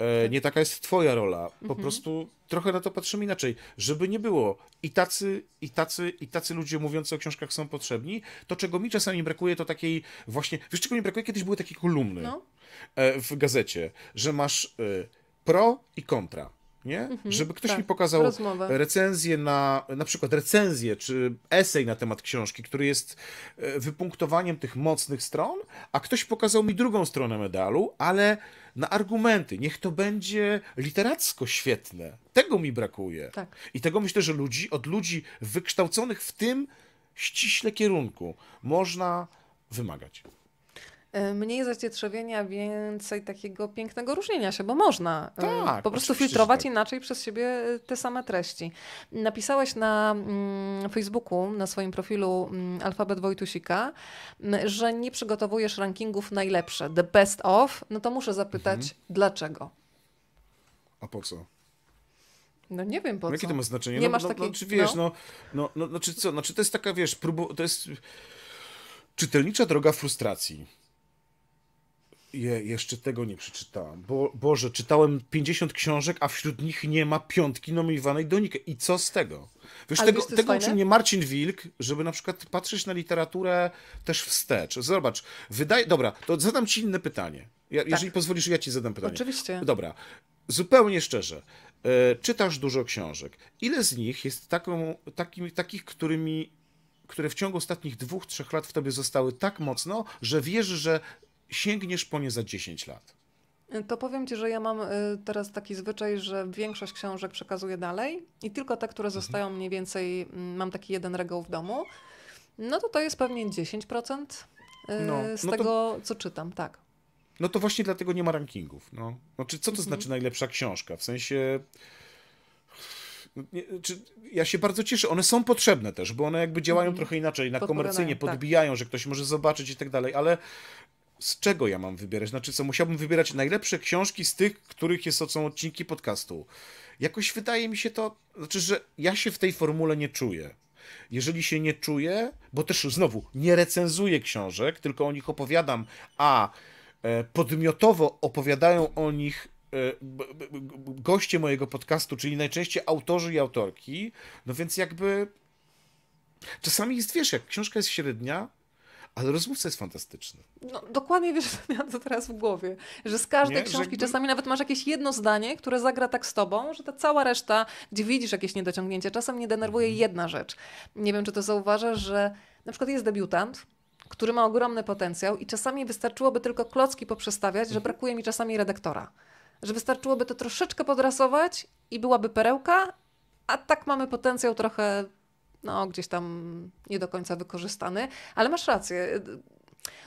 E, nie taka jest twoja rola. Po mhm. prostu trochę na to patrzymy inaczej. Żeby nie było i tacy, i tacy, i tacy ludzie mówiący o książkach są potrzebni, to czego mi czasami brakuje, to takiej właśnie... Wiesz, czego mi brakuje? Kiedyś były takie kolumny no. E, w gazecie, że masz e, pro i kontra nie? Mhm, Żeby ktoś tak, mi pokazał rozmowę. recenzję na, na przykład recenzję czy esej na temat książki, który jest e, wypunktowaniem tych mocnych stron, a ktoś pokazał mi drugą stronę medalu, ale na argumenty. Niech to będzie literacko świetne. Tego mi brakuje. Tak. I tego myślę, że ludzi, od ludzi wykształconych w tym ściśle kierunku można wymagać.
Y, mniej zacietrzewienia, więcej takiego pięknego różnienia się, bo można y, tak, po prostu filtrować tak. inaczej przez siebie y, te same treści. Napisałeś na mm, Facebooku, na swoim profilu mm, Alfabet Wojtusika, mm, że nie przygotowujesz rankingów najlepsze, the best of, no to muszę zapytać, mhm. dlaczego? A po co? No nie wiem po no, co. Jakie to ma znaczenie? Nie no, masz no, no takiej... no, czy wiesz, no,
no, no, no, czy znaczy co, znaczy to jest taka, wiesz, próbu, to jest czytelnicza droga frustracji je, jeszcze tego nie przeczytałem. Bo, Boże, czytałem 50 książek, a wśród nich nie ma piątki nominowanej do I co z tego? Wiesz, tego, wiesz, tego mnie Marcin Wilk, żeby na przykład patrzeć na literaturę też wstecz. Zobacz, wydaje... Dobra, to zadam ci inne pytanie. Ja, tak. Jeżeli pozwolisz, ja ci zadam pytanie. Oczywiście. Dobra, zupełnie szczerze. E, czytasz dużo książek. Ile z nich jest taką, takim, takich, którymi które w ciągu ostatnich dwóch, trzech lat w tobie zostały tak mocno, że wierzy, że sięgniesz po nie za 10 lat.
To powiem Ci, że ja mam y, teraz taki zwyczaj, że większość książek przekazuję dalej i tylko te, które mhm. zostają mniej więcej, mm, mam taki jeden regał w domu. No to to jest pewnie 10% y, no, no z no tego, to... co czytam, tak.
No to właśnie dlatego nie ma rankingów. No. no czy co to mhm. znaczy najlepsza książka? W sensie. Ja się bardzo cieszę, one są potrzebne też, bo one jakby działają mhm. trochę inaczej, na komercyjnie tak. podbijają, tak. że ktoś może zobaczyć i tak dalej, ale z czego ja mam wybierać? Znaczy, co musiałbym wybierać najlepsze książki z tych, których jest, są odcinki podcastu. Jakoś wydaje mi się to, znaczy, że ja się w tej formule nie czuję. Jeżeli się nie czuję, bo też znowu nie recenzuję książek, tylko o nich opowiadam, a e, podmiotowo opowiadają o nich e, goście mojego podcastu, czyli najczęściej autorzy i autorki, no więc jakby czasami jest, wiesz, jak książka jest średnia, ale rozmówca jest fantastyczny.
No, dokładnie wiesz, co miałam to teraz w głowie, że z każdej nie? książki czasami nawet masz jakieś jedno zdanie, które zagra tak z tobą, że ta cała reszta, gdzie widzisz jakieś niedociągnięcie, czasem mnie denerwuje mhm. jedna rzecz. Nie wiem, czy to zauważasz, że na przykład jest debiutant, który ma ogromny potencjał i czasami wystarczyłoby tylko klocki poprzestawiać, mhm. że brakuje mi czasami redaktora. Że wystarczyłoby to troszeczkę podrasować i byłaby perełka, a tak mamy potencjał trochę no, gdzieś tam nie do końca wykorzystany, ale masz rację.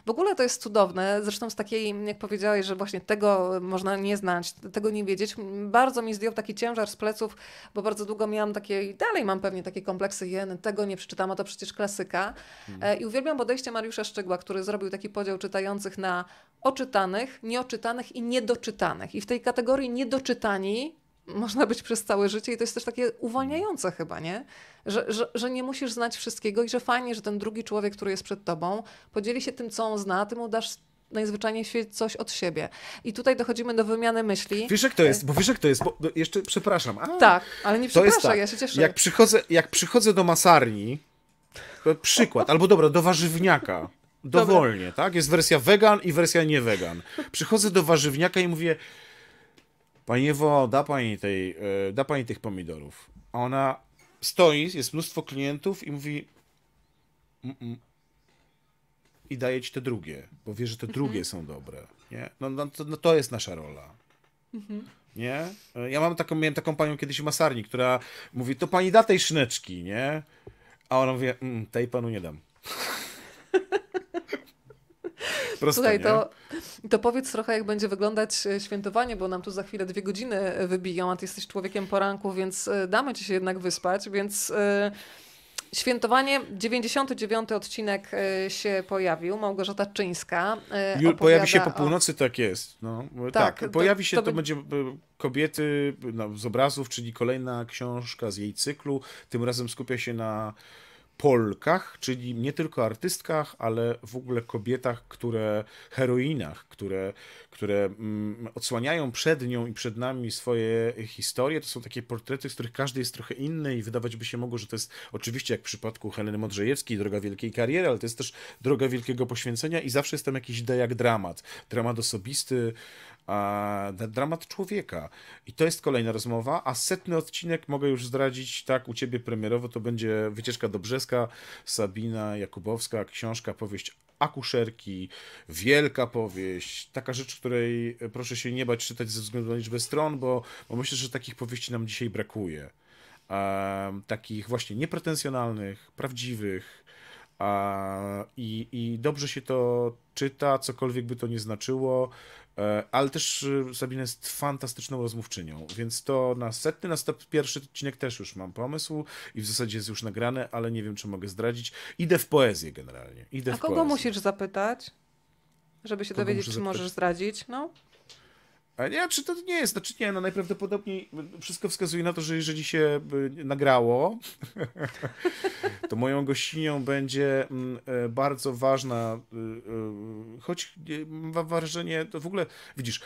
W ogóle to jest cudowne, zresztą z takiej, jak powiedziałeś, że właśnie tego można nie znać, tego nie wiedzieć, bardzo mi zdjął taki ciężar z pleców, bo bardzo długo miałam takie, i dalej mam pewnie takie kompleksy jeny, tego nie przeczytam, a to przecież klasyka. Hmm. E, I uwielbiam podejście Mariusza Szczegła, który zrobił taki podział czytających na oczytanych, nieoczytanych i niedoczytanych. I w tej kategorii niedoczytani można być przez całe życie i to jest też takie uwalniające chyba, nie? Że, że, że, nie musisz znać wszystkiego i że fajnie, że ten drugi człowiek, który jest przed tobą, podzieli się tym, co on zna, ty mu dasz najzwyczajniej coś od siebie. I tutaj dochodzimy do wymiany myśli. Wiesz jak to jest,
bo e, wiesz jak to jest, bo jeszcze przepraszam. A, tak,
ale nie przepraszam, tak. ja się cieszę. Jak
przychodzę, jak przychodzę do masarni, przykład, albo dobra, do warzywniaka, dowolnie, tak? Jest wersja wegan i wersja nie wegan. Przychodzę do warzywniaka i mówię, Pani Ewo, da pani, tej, e, da pani tych pomidorów. A ona stoi, jest mnóstwo klientów i mówi mm, mm. i daje ci te drugie, bo wie, że te mhm. drugie są dobre. Nie? No, no, to, no to jest nasza rola. Mhm. Nie? E, ja mam taką, miałem taką panią kiedyś w masarni, która mówi, to pani da tej szyneczki, nie? A ona mówi, mm, tej panu nie dam. Proste, Słuchaj, to,
to powiedz trochę, jak będzie wyglądać e, świętowanie, bo nam tu za chwilę dwie godziny e, wybiją, a ty jesteś człowiekiem poranku, więc e, damy ci się jednak wyspać, więc... Świętowanie, 99 odcinek się pojawił, Małgorzata Czyńska. pojawi się po północy,
o... tak jest. No, tak, tak, pojawi to, się, to, to by... będzie kobiety no, z obrazów, czyli kolejna książka z jej cyklu. Tym razem skupia się na Polkach, czyli nie tylko artystkach, ale w ogóle kobietach, które, heroinach, które, które mm, odsłaniają przed nią i przed nami swoje historie. To są takie portrety, z których każdy jest trochę inny i wydawać by się mogło, że to jest oczywiście jak w przypadku Heleny Modrzejewskiej, droga wielkiej kariery, ale to jest też droga wielkiego poświęcenia i zawsze jest tam jakiś dejak dramat. Dramat osobisty, na dramat człowieka. I to jest kolejna rozmowa, a setny odcinek mogę już zdradzić, tak, u ciebie premierowo to będzie Wycieczka do Brzeska, Sabina Jakubowska, książka, powieść akuszerki, wielka powieść, taka rzecz, której proszę się nie bać czytać ze względu na liczbę stron, bo, bo myślę, że takich powieści nam dzisiaj brakuje. takich właśnie niepretensjonalnych, prawdziwych, i, I dobrze się to czyta, cokolwiek by to nie znaczyło, e, ale też e, Sabina jest fantastyczną rozmówczynią, więc to na setny, na pierwszy odcinek też już mam pomysł i w zasadzie jest już nagrane, ale nie wiem, czy mogę zdradzić. Idę w poezję generalnie. Idę A kogo poezję. musisz
zapytać, żeby się kogo dowiedzieć, czy zapytać? możesz zdradzić? No? A nie, czy to nie
jest? Znaczy nie, no najprawdopodobniej wszystko wskazuje na to, że jeżeli się y, nagrało, to moją gościnią będzie mm, e, bardzo ważna, y, y, choć mam wrażenie, to w ogóle, widzisz,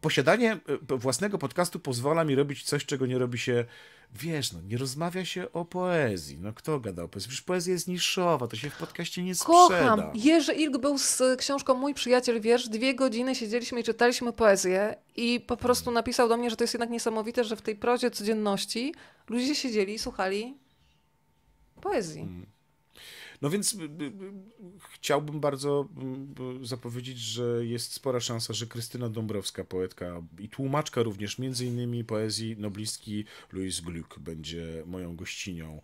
posiadanie własnego podcastu pozwala mi robić coś, czego nie robi się Wiesz, no nie rozmawia się o poezji. No kto gada o poezji? Przecież poezja jest niszowa, to się w podcaście nie Kocham. sprzeda. Kocham.
Jerzy Ilk był z książką Mój przyjaciel wiersz. Dwie godziny siedzieliśmy i czytaliśmy poezję i po prostu hmm. napisał do mnie, że to jest jednak niesamowite, że w tej prozie codzienności ludzie siedzieli i słuchali poezji. Hmm.
No więc y, y, y, chciałbym bardzo mm, zapowiedzieć, że jest spora szansa, że Krystyna Dąbrowska, poetka i tłumaczka również między innymi poezji noblistki Louise Gluck będzie moją gościnią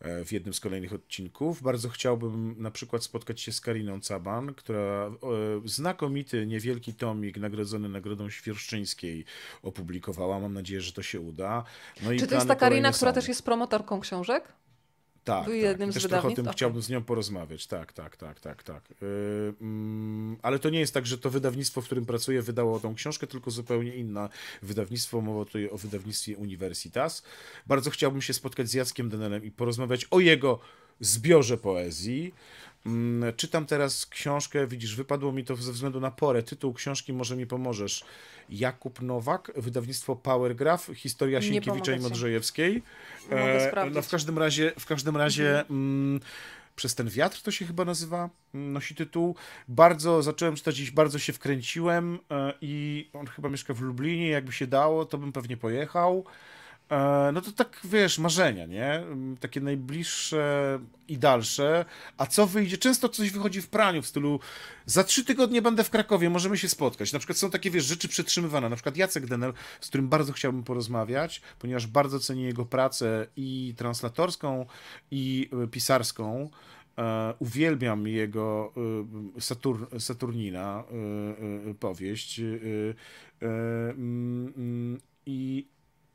e, w jednym z kolejnych odcinków. Bardzo chciałbym na przykład spotkać się z Kariną Caban, która znakomity, niewielki tomik nagrodzony Nagrodą Świerszczyńskiej opublikowała. Mam nadzieję, że to się uda. No Czy to jest ta Karina, która też
jest promotorką książek?
Tak, Był tak. jednym z też trochę o tym okay. chciałbym z nią porozmawiać. Tak, tak, tak, tak, tak. Yy, mm, ale to nie jest tak, że to wydawnictwo, w którym pracuję, wydało tą książkę, tylko zupełnie inne wydawnictwo. Mowa tutaj o wydawnictwie Universitas. Bardzo chciałbym się spotkać z Jackiem Denelem i porozmawiać o jego zbiorze poezji, Mm, czytam teraz książkę, widzisz, wypadło mi to ze względu na porę. Tytuł książki może mi pomożesz. Jakub Nowak, wydawnictwo Powergraph, historia Sienkiewicza i Modrzejewskiej. Mogę e, No w każdym razie, w każdym razie mhm. m, mm, przez ten wiatr to się chyba nazywa, mm, nosi tytuł. Bardzo zacząłem czytać dziś, bardzo się wkręciłem e, i on chyba mieszka w Lublinie, jakby się dało, to bym pewnie pojechał. E, no to tak, wiesz, marzenia, nie? Mm, takie najbliższe i dalsze. A co wyjdzie? Często coś wychodzi w praniu w stylu za trzy tygodnie będę w Krakowie, możemy się spotkać. Na przykład są takie, wiesz, rzeczy przetrzymywane. Na przykład Jacek Denel, z którym bardzo chciałbym porozmawiać, ponieważ bardzo cenię jego pracę i translatorską, i e, pisarską. E, uwielbiam jego Saturn, Saturnina powieść. Mm, mm, I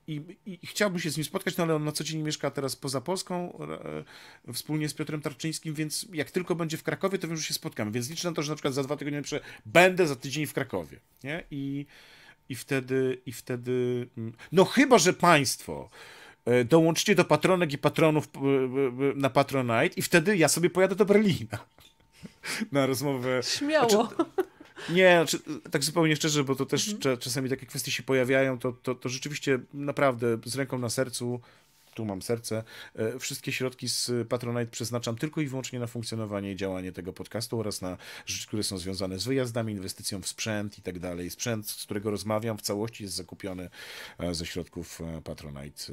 i, i, chciałbym się z nim spotkać, no ale on na co dzień mieszka teraz poza Polską e, wspólnie z Piotrem Tarczyńskim, więc jak tylko będzie w Krakowie, to wiem, że się spotkamy. Więc liczę na to, że na przykład za dwa tygodnie napiszę, będę za tydzień w Krakowie. Nie? I, I wtedy, i wtedy, mm, no chyba, że państwo e, dołączcie do patronek i patronów e, e, na Patronite i wtedy ja sobie pojadę do Berlina na rozmowę. Śmiało. Znaczy, nie, znaczy, tak zupełnie szczerze, bo to też mhm. czasami takie kwestie się pojawiają, to, to, to rzeczywiście naprawdę z ręką na sercu tu mam serce. E, wszystkie środki z Patronite przeznaczam tylko i wyłącznie na funkcjonowanie i działanie tego podcastu oraz na rzeczy, które są związane z wyjazdami, inwestycją w sprzęt i tak dalej. Sprzęt, z którego rozmawiam, w całości jest zakupiony e, ze środków e, Patronite,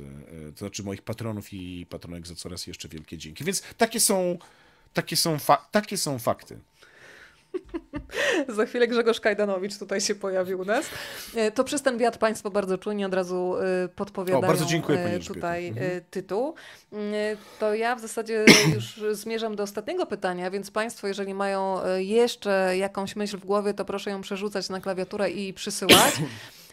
to znaczy moich patronów i patronek za coraz jeszcze wielkie dzięki. Więc takie są, takie są, takie są fakty.
Za chwilę Grzegorz Kajdanowicz tutaj się pojawił u nas. E, to przez ten wiatr Państwo bardzo czujnie od razu e, podpowiadają o, bardzo dziękuję, e, tutaj mhm. tytuł. Mm, to ja w zasadzie już zmierzam do ostatniego pytania, więc Państwo, jeżeli mają jeszcze jakąś myśl w głowie, to proszę ją przerzucać na klawiaturę i przysyłać.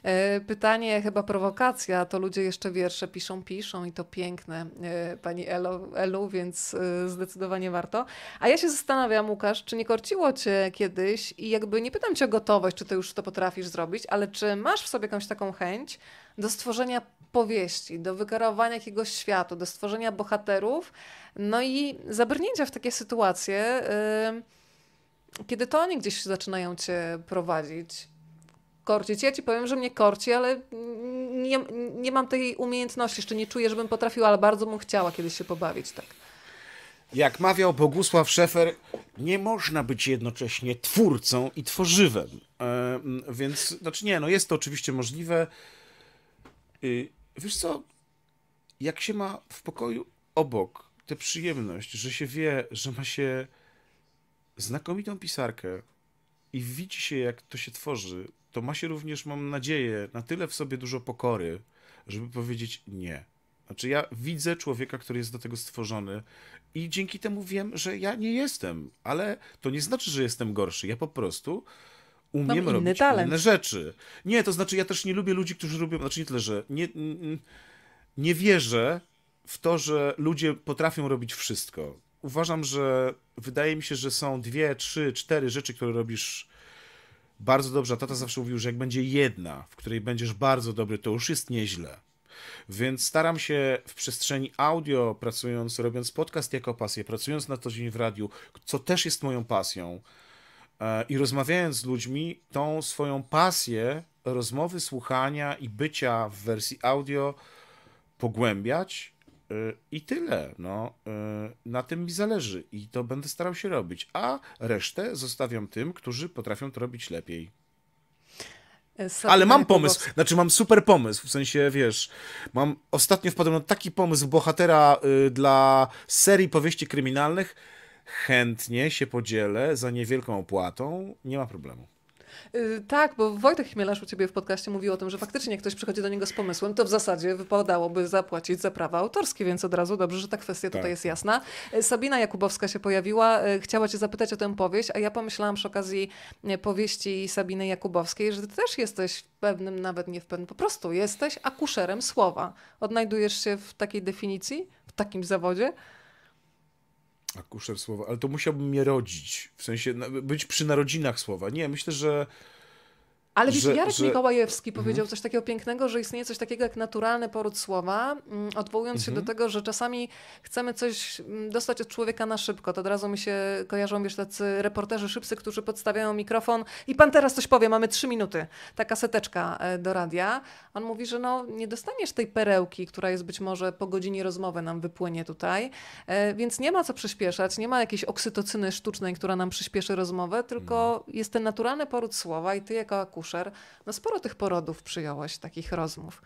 E, pytanie, chyba prowokacja, to ludzie jeszcze wiersze piszą, piszą i to piękne, e, pani Elo, Elu, więc e, zdecydowanie warto. A ja się zastanawiam, Łukasz, czy nie korciło cię kiedyś i jakby nie pytam cię o gotowość, czy ty już to potrafisz zrobić, ale czy masz w sobie jakąś taką chęć do stworzenia powieści, do wykarowania jakiegoś światu, do stworzenia bohaterów, no i zabrnięcia w takie sytuacje, yy, kiedy to oni gdzieś zaczynają cię prowadzić korcić. Ja ci powiem, że mnie korci, ale nie, nie mam tej umiejętności, jeszcze nie czuję, żebym potrafiła, ale bardzo bym chciała kiedyś się pobawić tak.
Jak mawiał Bogusław Szefer, nie można być jednocześnie twórcą i tworzywem. E, więc, znaczy nie, no jest to oczywiście możliwe. Y, wiesz co, jak się ma w pokoju obok tę przyjemność, że się wie, że ma się znakomitą pisarkę i widzi się, jak to się tworzy, to ma się również, mam nadzieję, na tyle w sobie dużo pokory, żeby powiedzieć nie. Znaczy, ja widzę człowieka, który jest do tego stworzony, i dzięki temu wiem, że ja nie jestem, ale to nie znaczy, że jestem gorszy. Ja po prostu umiem robić inne rzeczy. Nie, to znaczy, ja też nie lubię ludzi, którzy robią. Znaczy, nie tyle, że nie, nie wierzę w to, że ludzie potrafią robić wszystko. Uważam, że wydaje mi się, że są dwie, trzy, cztery rzeczy, które robisz bardzo dobrze, a tata zawsze mówił, że jak będzie jedna, w której będziesz bardzo dobry, to już jest nieźle. Więc staram się w przestrzeni audio, pracując, robiąc podcast jako pasję, pracując na co dzień w radiu, co też jest moją pasją, e, i rozmawiając z ludźmi, tą swoją pasję rozmowy, słuchania i bycia w wersji audio pogłębiać Y, I tyle. No, y, na tym mi zależy i to będę starał się robić. A resztę zostawiam tym, którzy potrafią to robić lepiej.
E, Ale mam pomysł,
znaczy mam super pomysł, w sensie, wiesz, mam, ostatnio wpadłem na taki pomysł bohatera y, dla serii powieści kryminalnych, chętnie się podzielę za niewielką opłatą, nie ma problemu.
Y, tak, bo Wojtek Chmielarz u ciebie w podcaście mówił o tym, że faktycznie jak ktoś przychodzi do niego z pomysłem, to w zasadzie wypadałoby zapłacić za prawa autorskie, więc od razu dobrze, że ta kwestia tak. tutaj jest tak. jasna. Y, Sabina Jakubowska się pojawiła, y, chciała cię zapytać o tę powieść, a ja pomyślałam przy okazji powieści Sabiny Jakubowskiej, że ty też jesteś w pewnym, nawet nie w pewnym, po prostu jesteś akuszerem słowa. Odnajdujesz się w takiej definicji, w takim zawodzie?
słowa, ale to musiałbym je rodzić, w sensie być przy narodzinach słowa. Nie, myślę, że
ale wiesz, że, Jarek że... Mikołajewski mhm. powiedział mhm. coś takiego pięknego, że istnieje coś takiego jak naturalny poród słowa, mm, odwołując mhm. się do mhm. tego, że czasami chcemy coś mm, dostać od człowieka na szybko. To od razu mi się kojarzą, wiesz, tacy reporterzy szybcy, którzy podstawiają mikrofon i pan teraz coś powie, mamy trzy minuty. Taka seteczka e, do radia. On mówi, że no nie dostaniesz tej perełki, która jest być może po godzinie rozmowy nam wypłynie tutaj, e, więc nie ma co przyspieszać, nie ma jakiejś oksytocyny sztucznej, która nam przyspieszy rozmowę, tylko mhm. jest ten naturalny poród słowa i ty jako akurat akuszer. No sporo tych porodów przyjąłaś, takich rozmów.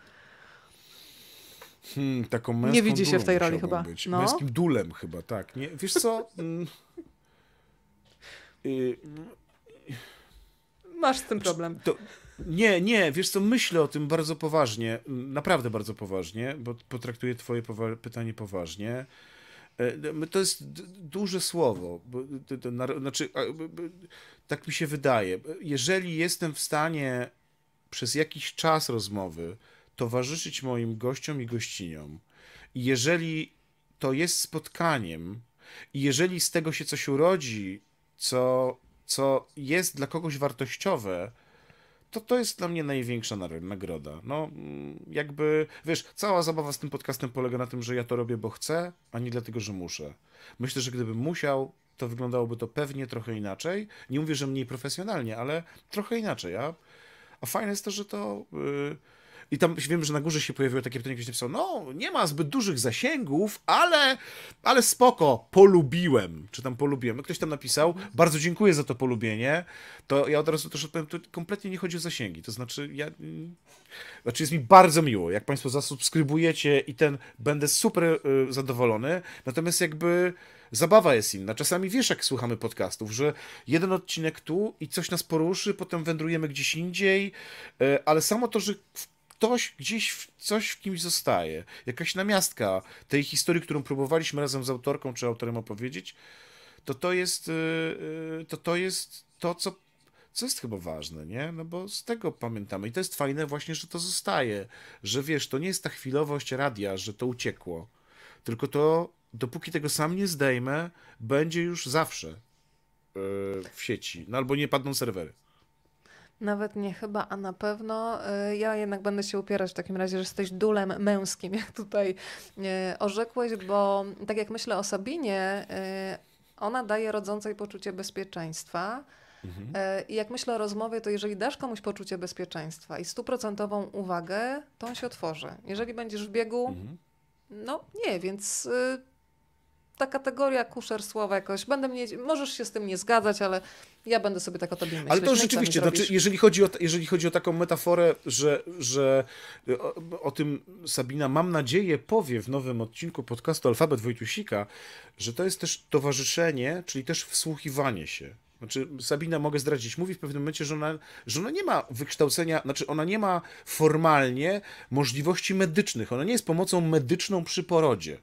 Hmm, taką męską Nie widzi się w tej roli chyba. Być. No. Męskim dulem chyba, tak.
Nie? Wiesz co? Mm. Y, y, Masz z tym znaczy, problem. To,
nie, nie, wiesz co, myślę o tym bardzo poważnie, mm, naprawdę bardzo poważnie, bo potraktuję twoje powa pytanie poważnie. E, to jest duże słowo. Znaczy, tak mi się wydaje. Jeżeli jestem w stanie przez jakiś czas rozmowy towarzyszyć moim gościom i gościniom, jeżeli to jest spotkaniem, i jeżeli z tego się coś urodzi, co, co jest dla kogoś wartościowe, to, to jest dla mnie największa nagroda. No, mm, jakby, wiesz, cała zabawa z tym podcastem polega na tym, że ja to robię, bo chcę, a nie dlatego, że muszę. Myślę, że gdybym musiał, to wyglądałoby to pewnie trochę inaczej. Nie mówię, że mniej profesjonalnie, ale trochę inaczej. A, a fajne jest to, że to. Yy, i tam wiem, że na górze się pojawiło takie pytanie, ktoś napisał, no nie ma zbyt dużych zasięgów, ale, ale spoko, polubiłem, czy tam polubiłem. No, ktoś tam napisał, bardzo dziękuję za to polubienie. To ja od razu też odpowiem, to kompletnie nie chodzi o zasięgi, to znaczy ja... Znaczy jest mi bardzo miło, jak Państwo zasubskrybujecie i ten, będę super y, zadowolony, natomiast jakby zabawa jest inna. Czasami wiesz, jak słuchamy podcastów, że jeden odcinek tu i coś nas poruszy, potem wędrujemy gdzieś indziej, y, ale samo to, że w ktoś gdzieś, w, coś w kimś zostaje. Jakaś namiastka tej historii, którą próbowaliśmy razem z autorką czy autorem opowiedzieć, to to jest, y, y, to, to, jest to, co, co jest chyba ważne, nie? No bo z tego pamiętamy. I to jest fajne właśnie, że to zostaje. Że wiesz, to nie jest ta chwilowość radia, że to uciekło. Tylko to, dopóki tego sam nie zdejmę, będzie już zawsze y, w sieci. No albo nie padną serwery.
Nawet nie chyba, a na pewno. Y, ja jednak będę się upierać w takim razie, że jesteś dulem męskim, jak tutaj y, orzekłeś, bo tak jak myślę o Sabinie, y, ona daje rodzącej poczucie bezpieczeństwa. Mhm. I jak myślę o rozmowie, to jeżeli dasz komuś poczucie bezpieczeństwa i stuprocentową uwagę, to on się otworzy. Jeżeli będziesz w biegu, mhm. no nie, więc ta kategoria kuszer słowa jakoś, będę mnie, możesz się z tym nie zgadzać, ale ja będę sobie tak o tobie myśleć. Ale to no rzeczywiście, znaczy, jeżeli,
chodzi o, jeżeli chodzi o taką metaforę, że, że y, o, o, tym Sabina, mam nadzieję, powie w nowym odcinku podcastu Alfabet Wojtusika, że to jest też towarzyszenie, czyli też wsłuchiwanie się. Znaczy, Sabina, mogę zdradzić, mówi w pewnym momencie, że ona, że ona nie ma wykształcenia, znaczy ona nie ma formalnie możliwości medycznych, ona nie jest pomocą medyczną przy porodzie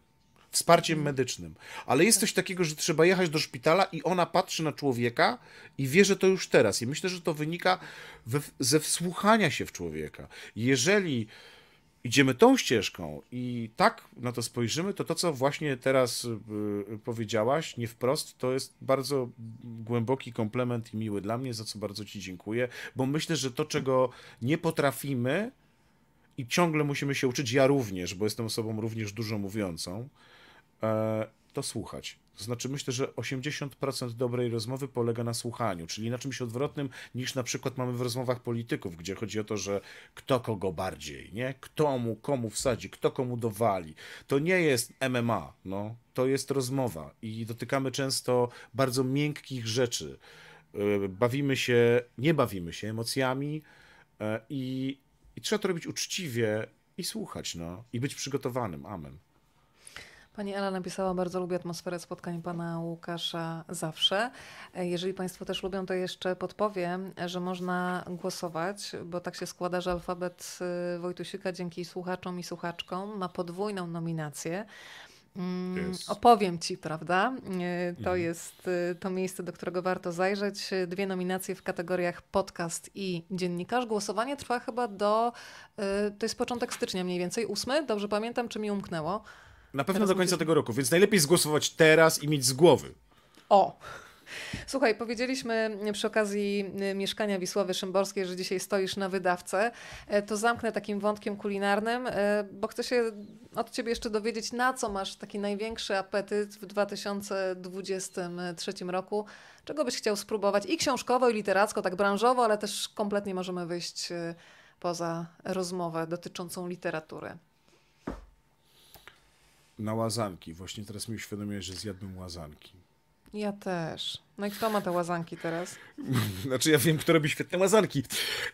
wsparciem medycznym. Ale jest coś takiego, że trzeba jechać do szpitala i ona patrzy na człowieka i wie, że to już teraz. I myślę, że to wynika we, ze wsłuchania się w człowieka. Jeżeli idziemy tą ścieżką i tak na to spojrzymy, to to, co właśnie teraz y, y, powiedziałaś, nie wprost, to jest bardzo głęboki komplement i miły dla mnie, za co bardzo Ci dziękuję, bo myślę, że to, czego nie potrafimy i ciągle musimy się uczyć, ja również, bo jestem osobą również dużo mówiącą, E, to słuchać. To znaczy, myślę, że 80% dobrej rozmowy polega na słuchaniu, czyli na czymś odwrotnym niż na przykład mamy w rozmowach polityków, gdzie chodzi o to, że kto kogo bardziej, nie? Kto mu komu wsadzi, kto komu dowali. To nie jest MMA, no. To jest rozmowa i dotykamy często bardzo miękkich rzeczy. E, bawimy się, nie bawimy się emocjami e, i, i trzeba to robić uczciwie i słuchać, no. I być przygotowanym. Amen.
Pani Ela napisała, bardzo lubię atmosferę spotkań pana Łukasza zawsze. E, jeżeli państwo też lubią, to jeszcze podpowiem, że można głosować, bo tak się składa, że alfabet y, Wojtusika dzięki słuchaczom i słuchaczkom ma podwójną nominację. Yes. Mm, opowiem Ci, prawda? E, to mm. jest y, to miejsce, do którego warto zajrzeć. E, dwie nominacje w kategoriach podcast i dziennikarz. Głosowanie trwa chyba do, y, to jest początek stycznia mniej więcej, ósmy. Dobrze pamiętam, czy mi umknęło?
Na pewno teraz do końca tego roku, więc najlepiej zgłosować teraz i mieć z głowy.
O! Słuchaj, powiedzieliśmy przy okazji y, mieszkania Wisławy Szymborskiej, że dzisiaj stoisz na wydawcę. E, to zamknę takim wątkiem kulinarnym, e, bo chcę się od Ciebie jeszcze dowiedzieć, na co masz taki największy apetyt w 2023 roku. Czego byś chciał spróbować i książkowo, i literacko, tak branżowo, ale też kompletnie możemy wyjść y, poza rozmowę dotyczącą literatury
na łazanki. Właśnie teraz mi uświadomiłem, że zjadłem łazanki.
Ja też. No i kto ma te łazanki teraz?
Znaczy ja wiem, kto robi świetne łazanki.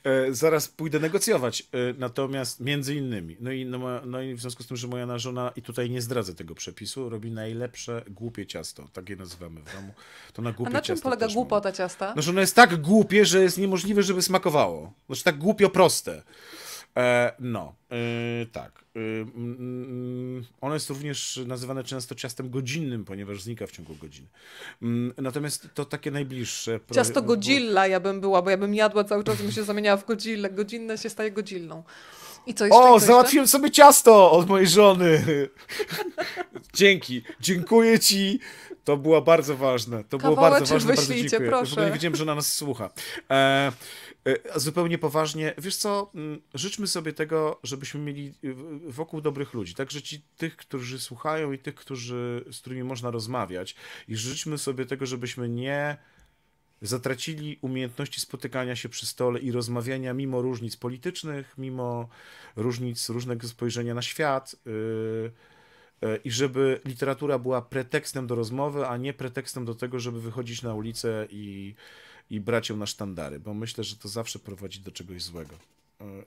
E, zaraz pójdę negocjować. E, natomiast między innymi, no i, no, no i w związku z tym, że moja narzona, i tutaj nie zdradzę tego przepisu, robi najlepsze głupie ciasto. Tak je nazywamy w domu. To na głupie A na czym polega
głupota ta ciasta? No, że ono jest
tak głupie, że jest niemożliwe, żeby smakowało. Znaczy tak głupio proste. E, no, e, tak. E, ono jest również nazywane często ciastem godzinnym, ponieważ znika w ciągu godziny. natomiast to takie najbliższe. Ciasto godzilla
ja bym była, bo ja bym jadła cały czas, bym się zamieniała w Godzilla. Godzinne się staje godzinną. I co jeszcze? O, co załatwiłem
jeszcze? sobie ciasto od mojej żony. Dzięki. Dziękuję ci. To było bardzo ważne. To Kawałeczek było bardzo ważne. Wyślijcie, bardzo dziękuję. proszę. nie wiedziałem, że ona nas słucha. E, E, zupełnie poważnie, wiesz co, mm, życzmy sobie tego, żebyśmy mieli wokół dobrych ludzi, także ci tych, którzy słuchają i tych, którzy, z którymi można rozmawiać i życzmy sobie tego, żebyśmy nie zatracili umiejętności spotykania się przy stole i rozmawiania mimo różnic politycznych, mimo różnic, różnego spojrzenia na świat y, y, i żeby literatura była pretekstem do rozmowy, a nie pretekstem do tego, żeby wychodzić na ulicę i i brać ją na sztandary, bo myślę, że to zawsze prowadzi do czegoś złego.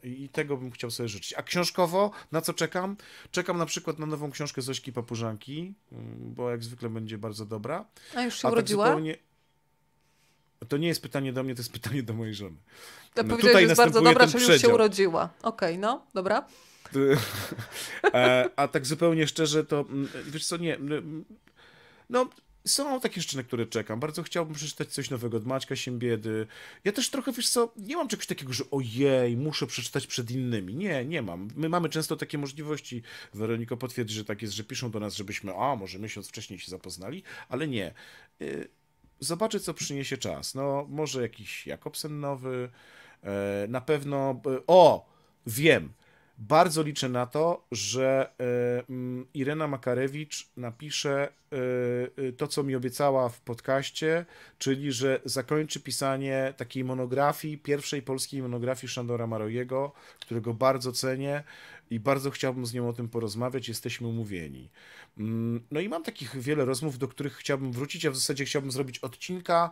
E, I tego bym chciał sobie życzyć. A książkowo, na co czekam? Czekam na przykład na nową książkę Zośki Papużanki, mm, bo jak zwykle będzie bardzo dobra. A już się A tak urodziła? Tak zupełnie... To nie jest pytanie do mnie, to jest pytanie do mojej żony. To no, że jest bardzo dobra, czy już się
urodziła. Okej, okay, no, dobra.
E, a tak zupełnie szczerze, to mm, e, wiesz co, nie... No, no są takie rzeczy, na które czekam. Bardzo chciałbym przeczytać coś nowego od Maćka Siembiedy. Ja też trochę, wiesz co, nie mam czegoś takiego, że ojej, muszę przeczytać przed innymi. Nie, nie mam. My mamy często takie możliwości. Weroniko potwierdzi, że tak jest, że piszą do nas, żebyśmy, a może miesiąc wcześniej się zapoznali, ale nie. Y, zobaczę, co przyniesie czas. No, może jakiś Jakobsen nowy, e, na pewno... Y, o! Wiem! Bardzo liczę na to, że e, mm, Irena Makarewicz napisze e, e, to, co mi obiecała w podcaście, czyli że zakończy pisanie takiej monografii, pierwszej polskiej monografii Szandora Marojego, którego bardzo cenię i bardzo chciałbym z nią o tym porozmawiać. Jesteśmy umówieni. Mm, no i mam takich wiele rozmów, do których chciałbym wrócić, a w zasadzie chciałbym zrobić odcinka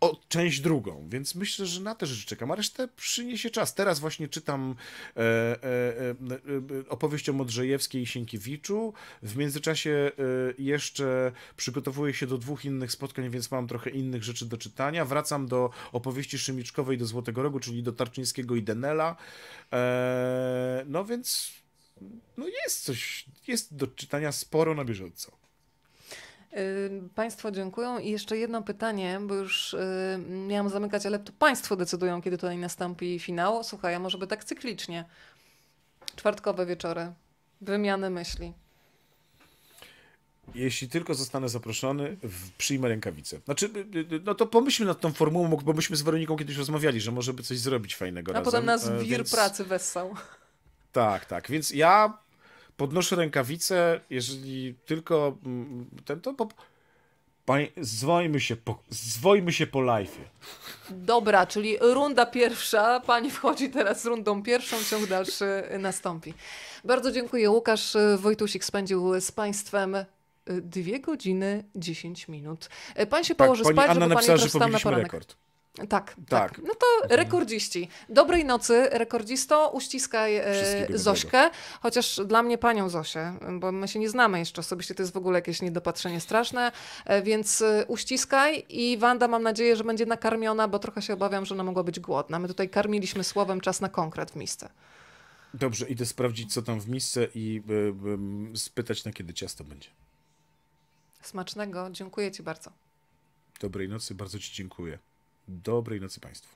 o część drugą, więc myślę, że na te rzeczy czekam, a resztę przyniesie czas. Teraz właśnie czytam e, e, e, e opowieść o Modrzejewskiej i Sienkiewiczu. W międzyczasie e, jeszcze przygotowuję się do dwóch innych spotkań, więc mam trochę innych rzeczy do czytania. Wracam do opowieści Szymiczkowej do Złotego Rogu, czyli do Tarczyńskiego i Denela. E, no więc no jest coś, jest do czytania sporo na bieżąco.
Państwo dziękują i jeszcze jedno pytanie, bo już y, miałam zamykać, ale to Państwo decydują, kiedy tutaj nastąpi finał. Słuchaj, a może by tak cyklicznie. Czwartkowe wieczory, wymiany myśli.
Jeśli tylko zostanę zaproszony, przyjmę rękawice. Znaczy, y, y, no to pomyślmy nad tą formułą, bo myśmy z Weroniką kiedyś rozmawiali, że może by coś zrobić fajnego A razem. A potem nas e, wir więc...
pracy wessał.
Tak, tak. Więc ja podnoszę rękawice, jeżeli tylko mm, ten to... Po... zwojmy się po, zwojmy się po live.
Dobra, czyli runda pierwsza. Pani wchodzi teraz rundą pierwszą, ciąg dalszy nastąpi. Bardzo dziękuję. Łukasz Wojtusik spędził z Państwem y, dwie godziny dziesięć minut. Y, pan się tak, położy pani spać, Anna żeby napisała, że pobiliśmy rekord. Tak, tak, tak. No to rekordziści. Dobrej nocy, rekordzisto, uściskaj e, Wszystkiego Zośkę, dobrego. chociaż dla mnie panią Zosię, bo my się nie znamy jeszcze osobiście, to jest w ogóle jakieś niedopatrzenie straszne, e, więc e, uściskaj i Wanda mam nadzieję, że będzie nakarmiona, bo trochę się obawiam, że ona mogła być głodna. My tutaj karmiliśmy słowem czas na konkret w misce.
Dobrze, idę sprawdzić, co tam w misce i y, y, spytać, na kiedy ciasto będzie.
Smacznego, dziękuję Ci bardzo.
Dobrej nocy, bardzo Ci dziękuję. Dobrej nocy Państwu.